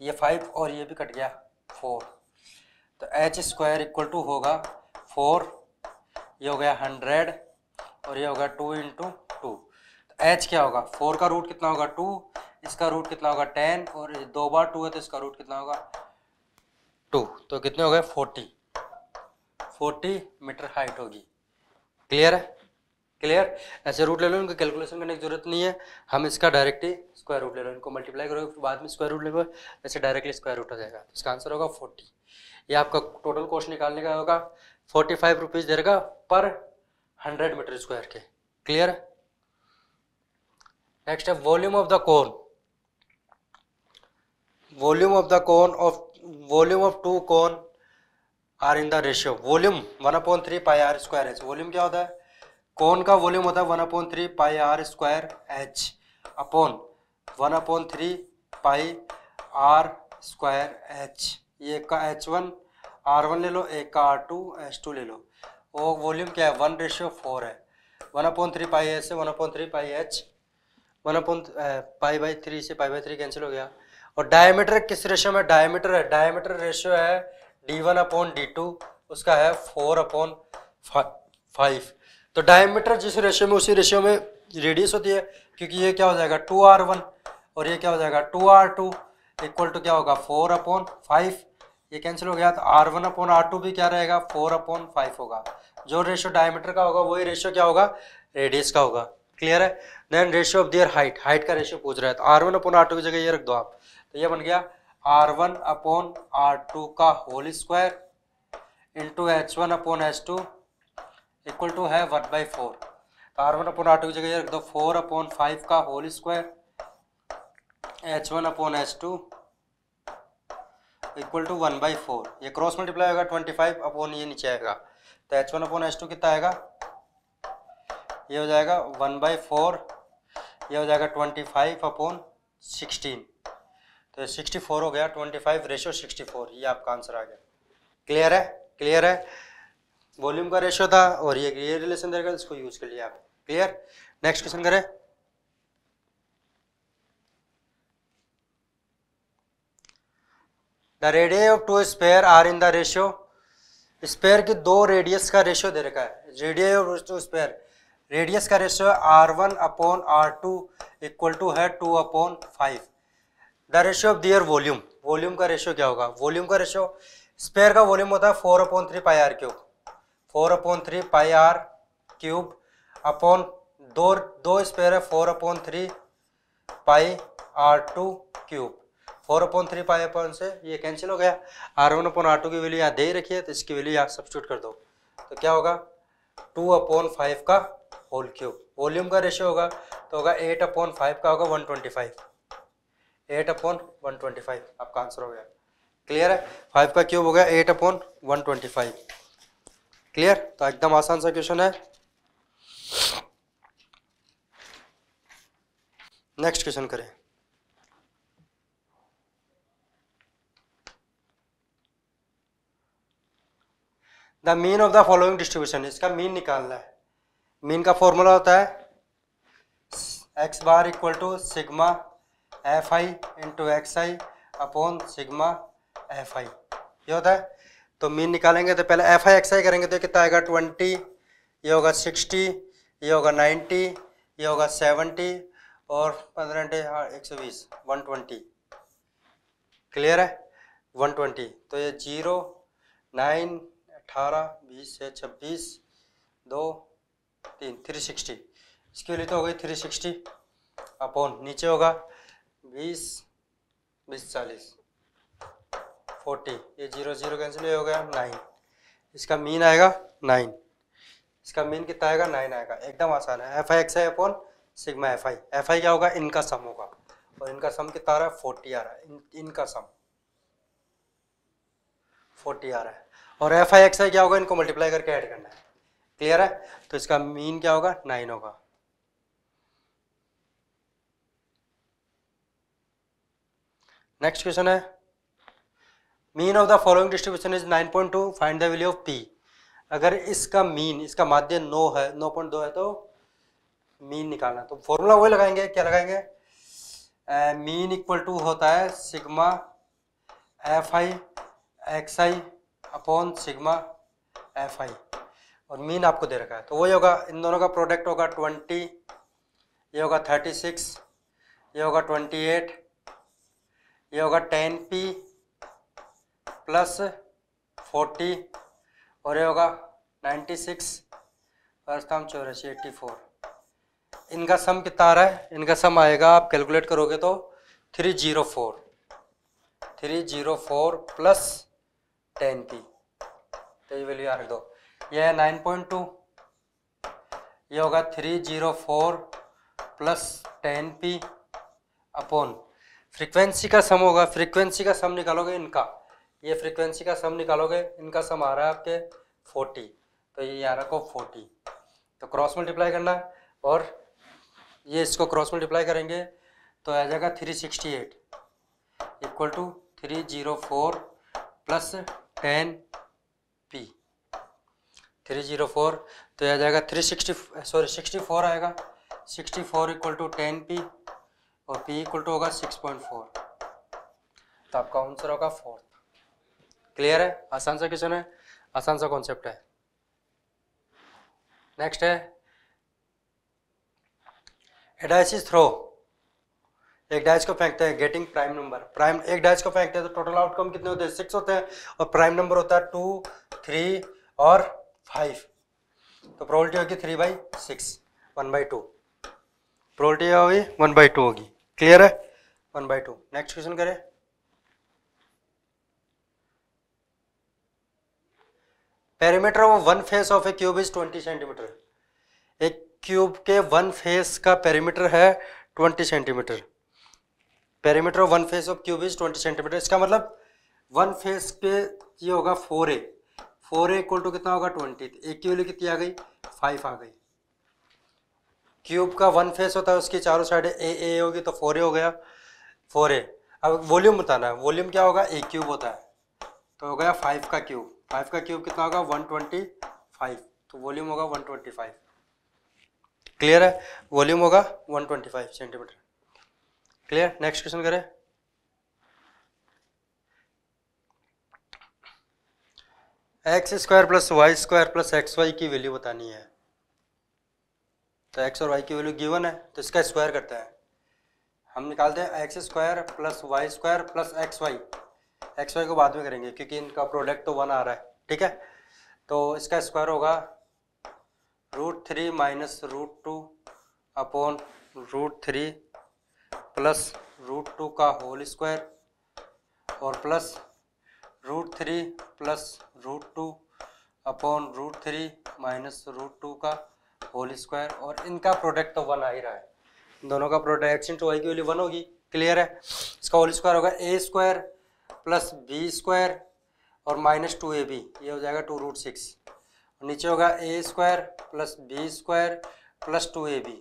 ये फाइव और ये भी कट गया फोर तो एच स्क्वायर इक्वल टू होगा फोर ये हो गया हंड्रेड और ये होगा टू इंटू टू तो एच क्या होगा फोर का रूट कितना होगा टू इसका रूट कितना होगा टेन और दो बार टू है तो इसका रूट कितना होगा टू तो कितने हो गए फोर्टी फोर्टी मीटर हाइट होगी क्लियर है क्लियर ऐसे रूट ले लो इनको कैलकुलेशन करने की जरूरत नहीं है हम इसका डायरेक्टली स्क्वायर रूट ले लो इनको मल्टीप्लाई करोगे बाद में स्क्वायर रूट लेंगे ऐसे डायरेक्टली स्क्वायर रूट हो जाएगा तो इसका आंसर होगा फोर्टी ये आपका टोटल कॉस्ट निकालने का होगा फोर्टी फाइव रुपीज़ देगा पर हंड्रेड मीटर स्क्वायर के क्लियर नेक्स्ट है volume of the cone volume of the cone of volume of two cone are in the ratio volume one upon three pi R square है volume क्या होता है कौन का volume होता है one upon three pi R square H upon one upon three pi R square H ये एक का एच वन आर वन ले लो एक का आर टू एच टू ले लो वो वॉल्यूम क्या है वन रेशियो फोर है one upon three pi H से one upon three pi H one upon pi by three से पाई बाई थ्री कैंसिल हो गया और डायमीटर किस रेशियो में डायमीटर है डायमीटर रेशियो है D one upon D two उसका है फोर अपॉन फाइव तो डायमीटर जिस रेशियो में उसी रेशियो में रेडियस होती है क्योंकि ये क्या हो जाएगा टू आर वन और ये क्या हो जाएगा two R two equal to क्या होगा फोर अपॉन फाइव ये कैंसिल हो गया तो R one upon R two भी क्या रहेगा फोर अपॉन फाइव होगा जो रेशियो डायमीटर का होगा वही रेशियो क्या होगा रेडियस का होगा क्लियर है then ratio of their height height का रेशियो पूछ रहा है तो R one upon R two की जगह ये रख दो आप तो ये बन गया R one upon R two का whole square into H one upon H two equal to है वन बाई फोर तो R one upon R two की जगह रख दो फोर अपॉन फाइव का whole square H one upon H two equal to one by four ये cross multiply होगा twenty five upon ये नीचे आएगा तो H one upon H two कितना आएगा ये हो जाएगा वन बाई फोर ये हो जाएगा ट्वेंटी फाइव अपॉन सिक्सटीन तो सिक्सटी फोर हो गया twenty five ratio sixty four ये आपका आंसर आ गया क्लियर है क्लियर है वॉल्यूम का रेशो था और ये ये रिलेशन देगा इसको यूज कर लिया आप क्लियर नेक्स्ट क्वेश्चन करें the radius of two sphere are in the ratio sphere की दो रेडियस का रेशियो दे रखा है radius of two sphere radius का ratio R one upon R two equal to है two upon five the ratio of their volume volume का ratio क्या होगा वॉल्यूम का रेशियो स्पेयर का वॉल्यूम होता है four upon three pi R cube four upon three pi R cube upon दो दो स्पेयर है four upon three pi R two cube four upon three pi upon से ये कैंसिल हो गया R one upon R two की value यहाँ दे ही रखी है तो इसकी वैल्यू यहाँ सब्सिट्यूट कर दो तो क्या होगा टू अपॉन फाइव का होल क्यूब वॉल्यूम का रेशियो होगा तो होगा एट अपॉन फाइव का होगा one twenty five eight upon one twenty five आपका आंसर हो गया क्लियर है फाइव का क्यूब हो गया eight upon one twenty five clear तो एकदम आसान सा क्वेश्चन है नेक्स्ट क्वेश्चन करें the mean of the following distribution इसका मीन निकालना है मीन का फॉर्मूला होता है x bar equal to sigma f i into x i upon sigma f i ये होता है तो मीन निकालेंगे तो पहले एफ आई एक्स आई करेंगे तो कितना आएगा ट्वेंटी ये होगा सिक्सटी ये होगा नाइन्टी ये होगा सेवेंटी और पंद्रह डे हाँ एक सौ बीस वन ट्वेंटी क्लियर है वन ट्वेंटी तो ये जीरो नाइन अठारह बीस से छब्बीस दो तीन थ्री सिक्सटी इसके लिए तो हो गई थ्री सिक्सटी अपॉन नीचे होगा बीस बीस चालीस फोर्टी ये जीरो जीरो कैंसिल हो गया नाइन इसका मीन आएगा नाइन इसका मीन कितना आएगा नाइन आएगा एकदम आसान है f i x i upon sigma f i f i क्या होगा इनका सम होगा और इनका सम कितना आ रहा है फोर्टी आ रहा है इन, इनका सम फोर्टी आ रहा है और एफ आई एक्स आई क्या होगा इनको मल्टीप्लाई करके ऐड करना है क्लियर है तो इसका मीन क्या होगा नाइन होगा नेक्स्ट क्वेश्चन है mean of the following distribution is 9.2 find the value of p अगर इसका मीन इसका माध्य नो है 9.2 है तो मीन निकालना तो फॉर्मूला वही लगाएंगे क्या लगाएंगे मीन इक्वल टू होता है sigma f i x i upon sigma f i और मीन आपको दे रखा है तो वही होगा इन दोनों का प्रोडक्ट होगा ट्वेंटी ये होगा थर्टी सिक्स ये होगा ट्वेंटी एट ये होगा टेन पी प्लस फोर्टी और ये होगा नाइन्टी सिक्स अर्थाम चौरासी एट्टी फोर इनका सम कितना आ रहा है इनका सम आएगा आप कैलकुलेट करोगे तो three zero four three zero four plus ten की तो ये वैल्यू रख दो ये है नाइन पॉइंट टू ये होगा three zero four plus ten p upon frequency का सम होगा फ्रीक्वेंसी का सम निकालोगे इनका ये फ्रीक्वेंसी का सम निकालोगे इनका सम आ रहा है आपके फोर्टी तो ये आ रहा को फोर्टी तो क्रॉस मल्टीप्लाई करना और ये इसको क्रॉस मल्टीप्लाई करेंगे तो आ जाएगा three sixty eight equal to three zero four plus ten p three zero four तो यह आ जाएगा three sixty sorry sixty four आएगा sixty four equal to ten p और पी इक्वल टू होगा सिक्स पॉइंट फोर तो आपका answer होगा फोर्थ क्लियर है आसान सा क्वेश्चन है आसान सा कॉन्सेप्ट है नेक्स्ट है एडाइसिस थ्रो एक डाइस को फेंकते हैं गेटिंग प्राइम नंबर प्राइम एक डाइस को फेंकते हैं तो टोटल आउटकम कितने होते हैं सिक्स होते हैं और प्राइम नंबर होता है टू थ्री और फाइव तो प्रोबलिटी होगी three by six one by two probability होगी वन बाई टू होगी क्लियर है one by two next question करें parameter of one face of A cube is twenty centimetre एक क्यूब के one face का parameter है twenty centimetre parameter of one face of cube is twenty centimetre इसका मतलब one face के ये होगा four a four A equal to कितना होगा ट्वेंटी ए क्यूब कितनी आ गई फाइव आ गई क्यूब का वन फेस होता है उसकी चारों साइड ए ए होगी तो फोर ए हो गया फोर ए अब वॉल्यूम बताना है वॉल्यूम क्या होगा ए क्यूब होता है तो हो गया फाइव का क्यूब फाइव का क्यूब कितना होगा वन ट्वेंटी फाइव तो वॉल्यूम होगा वन ट्वेंटी फाइव क्लियर है वॉल्यूम होगा one twenty five centimetre clear next question करें x square plus Y square plus x y की वैल्यू बतानी है तो एक्स और वाई की वैल्यू गिवन है तो इसका स्क्वायर करते हैं हम निकालते हैं x square plus Y square plus x y x y को बाद में करेंगे क्योंकि इनका प्रोडक्ट तो वन आ रहा है ठीक है तो इसका स्क्वायर होगा root three minus root two upon root three plus root two का होल स्क्वायर और plus root three plus root two upon root three minus root two का होल स्क्वायर और इनका प्रोडक्ट तो वन आ ही रहा है दोनों का प्रोडक्ट एक्शन टू आई की वैल्यू वन होगी क्लियर है इसका होल स्क्वायर होगा ए स्क्वायर प्लस बी स्क्वायर और माइनस टू ए बी ये हो जाएगा टू रूट सिक्स नीचे होगा ए square plus B square plus two ए बी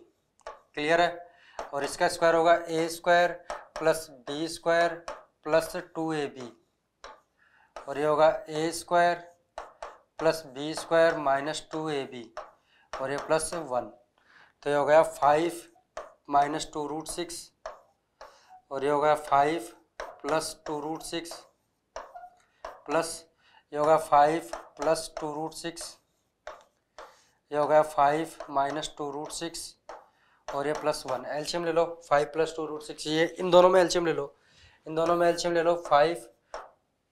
क्लियर है और इसका स्क्वायर होगा ए square plus B square plus two ए बी और ये होगा ए square plus B square minus two ए बी और ये प्लस वन तो ये हो गया five minus two root six और ये हो गया five plus two root six plus ये होगा five plus two root six ये हो गया five minus two root six और ये प्लस वन एल्शियम ले लो five plus two root six ये इन दोनों में एल्शियम ले लो इन दोनों में एल्शियम ले लो five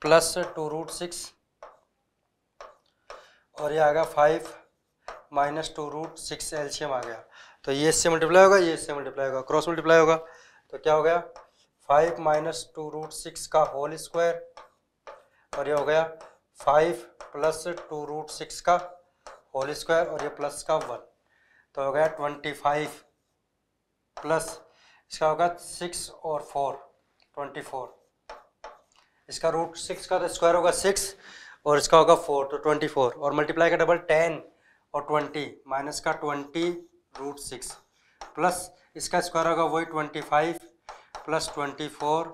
plus two root six और ये आ गया five minus two root six LCM आ गया तो ये इससे मल्टीप्लाई होगा ये इससे मल्टीप्लाई होगा क्रॉस मल्टीप्लाई होगा तो क्या हो गया five minus two root six का होल स्क्वायर और ये हो गया five plus two root six का होल स्क्वायर और ये प्लस का वन तो हो गया ट्वेंटी फाइव प्लस इसका होगा सिक्स और फोर ट्वेंटी फोर इसका रूट सिक्स का तो स्क्वायर होगा सिक्स और इसका होगा फोर तो ट्वेंटी फोर और मल्टीप्लाई का डबल टेन और ट्वेंटी माइनस का ट्वेंटी रूट सिक्स प्लस इसका स्क्वायर होगा वही twenty five plus twenty four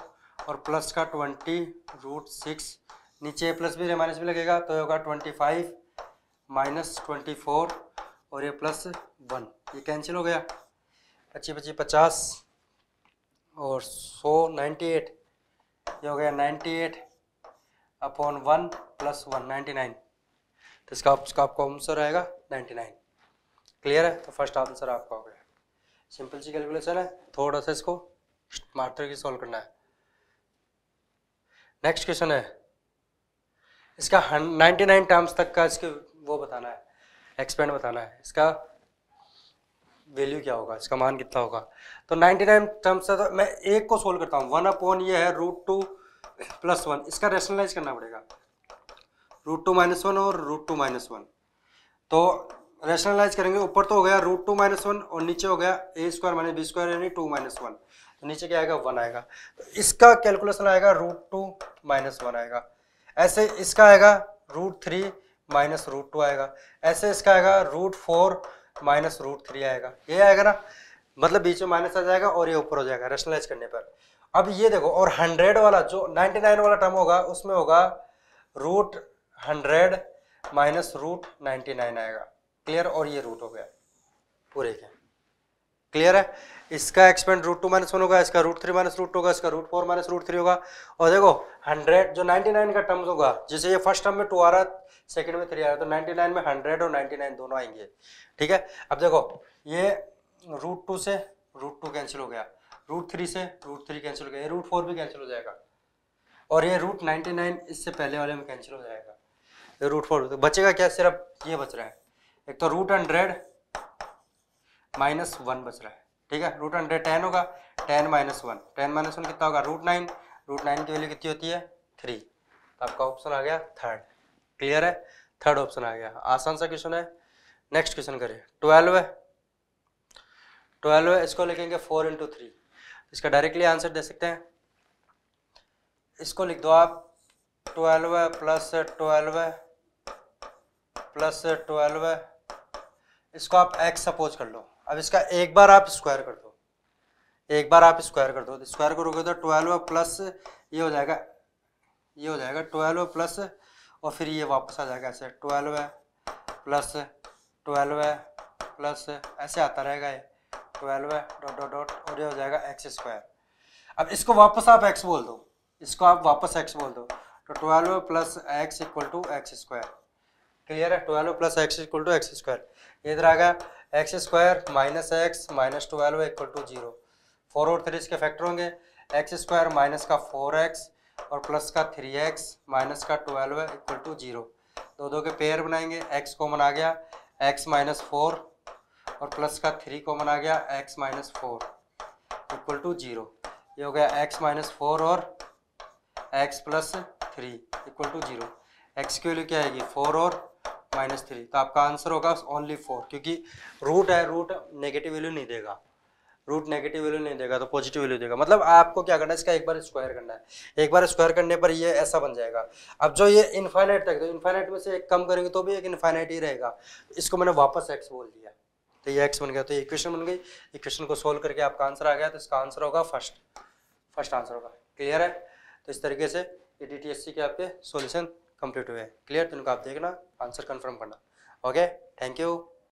और प्लस का ट्वेंटी रूट सिक्स नीचे प्लस भी माइनस भी लगेगा तो होगा twenty five minus twenty four और ये प्लस वन ये कैंसिल हो गया पच्चीस पच्चीस पचास और सौ नाइन्टी एट ये हो गया ninety eight upon one plus one ninety nine तो इसका इसका आपका आंसर आएगा नाइन्टी नाइन क्लियर है तो फर्स्ट आंसर आपका हो गया सिंपल सी कैलकुलेशन है थोड़ा सा इसको मात्र की सॉल्व करना है नेक्स्ट क्वेश्चन है इसका 99 टर्म्स तक का इसके वो बताना है एक्सपेंड बताना है इसका वैल्यू क्या होगा इसका मान कितना होगा तो 99 टर्म्स तक मैं एक को सोल्व करता हूँ वन अपॉन ये है रूट टू प्लस वन इसका रेशनलाइज करना पड़ेगा रूट टू माइनस वन और रूट टू माइनस वन तो रेशनलाइज करेंगे ऊपर तो हो गया रूट टू माइनस वन और नीचे हो गया a square minus B square यानी टू माइनस वन तो नीचे क्या आएगा वन आएगा तो इसका कैलकुलेशन आएगा रूट टू माइनस वन आएगा ऐसे इसका आएगा root three minus root two आएगा ऐसे इसका आएगा root four minus root three आएगा ये आएगा ना मतलब बीच में माइनस आ जाएगा और ये ऊपर हो जाएगा रेशनलाइज करने पर अब ये देखो और हंड्रेड वाला जो नाइन्टी नाइन वाला टर्म होगा उसमें होगा root hundred minus root ninety nine आएगा क्लियर और ये रूट हो गया पूरे के क्लियर है इसका expand root two minus one होगा इसका रूट थ्री माइनस रूट होगा इसका root four minus root three होगा और देखो हंड्रेड जो नाइन्टी नाइन का टर्म्स होगा जैसे ये फर्स्ट टर्म में टू आ रहा है सेकेंड में थ्री आ रहा है तो नाइन्टी नाइन में हंड्रेड और नाइन्टी नाइन दोनों आएंगे ठीक है अब देखो ये रूट टू से रूट टू कैंसिल हो गया रूट थ्री से रूट थ्री कैंसिल हो गया रूट फोर भी कैंसिल हो जाएगा और ये रूट नाइन्टी नाइन इससे पहले वाले में कैंसिल हो जाएगा रूट फोर तो बचेगा क्या सिर्फ ये बच रहा है एक तो रूट हंड्रेड माइनस वन बच रहा है ठीक है रूट हंड्रेड टेन होगा ten minus one ten minus one कितना होगा रूट नाइन रूट नाइन की वैल्यू कितनी होती है थ्री तो आपका ऑप्शन आ गया थर्ड क्लियर है थर्ड ऑप्शन आ गया आसान सा क्वेश्चन है नेक्स्ट क्वेश्चन करिए ट्वेल्व है ट्वेल्व इसको लिखेंगे फोर इंटू थ्री इसका डायरेक्टली आंसर दे सकते हैं इसको लिख दो आप twelve plus twelve plus twelve इसको आप एक्स सपोज कर लो अब इसका एक बार आप स्क्वायर कर दो एक बार आप स्क्वायर कर दो स्क्वायर करोगे तो ट्वेल्व प्लस ये हो जाएगा ये हो जाएगा ट्वेल्व प्लस और फिर ये वापस आ जाएगा ऐसे ट्वेल्व प्लस ट्वेल्व प्लस ऐसे आता रहेगा ये ट्वेल्व डॉट डॉट डॉट और ये हो जाएगा एक्स स्क्वायर अब इसको वापस आप एक्स बोल दो इसको आप वापस एक्स बोल दो तो twelve plus x equal to x square clear है twelve plus x equal to x square इधर आ गया x square minus x minus twelve equal to zero four और थ्री इसके फैक्टर होंगे एक्स स्क्वायर माइनस का फोर एक्स और plus का थ्री एक्स माइनस का ट्वेल्व इक्वल टू जीरो दो दो के पेयर बनाएंगे एक्स कॉमन आ गया एक्स माइनस फोर और प्लस का थ्री कॉमन आ गया x minus four equal to zero ये हो गया एक्स माइनस फोर और x plus three equal to zero x की वैल्यू क्या आएगी फोर और माइनस थ्री तो आपका आंसर होगा ओनली फोर क्योंकि रूट है रूट नेगेटिव वैल्यू नहीं देगा रूट नेगेटिव वैल्यू नहीं देगा तो पॉजिटिव वैल्यू देगा मतलब आपको क्या करना है इसका एक बार स्क्वायर करना है एक बार स्क्वायर करने पर ये ऐसा बन जाएगा अब जो ये इन्फाइनाइट तक तो इन्फाइनाइट में से एक कम करेंगे तो भी एक इन्फाइनाइट ही रहेगा इसको मैंने वापस एक्स बोल दिया तो ये एक्स बन गया तो ये इक्वेशन बन गई इक्वेशन को सोल्व करके आपका आंसर आ गया तो इसका आंसर होगा फर्स्ट फर्स्ट आंसर होगा क्लियर है तो इस तरीके से ये e डी के आपके सोल्यूशन कंप्लीट हुए क्लियर तो इनको आप देखना आंसर कन्फर्म करना ओके थैंक यू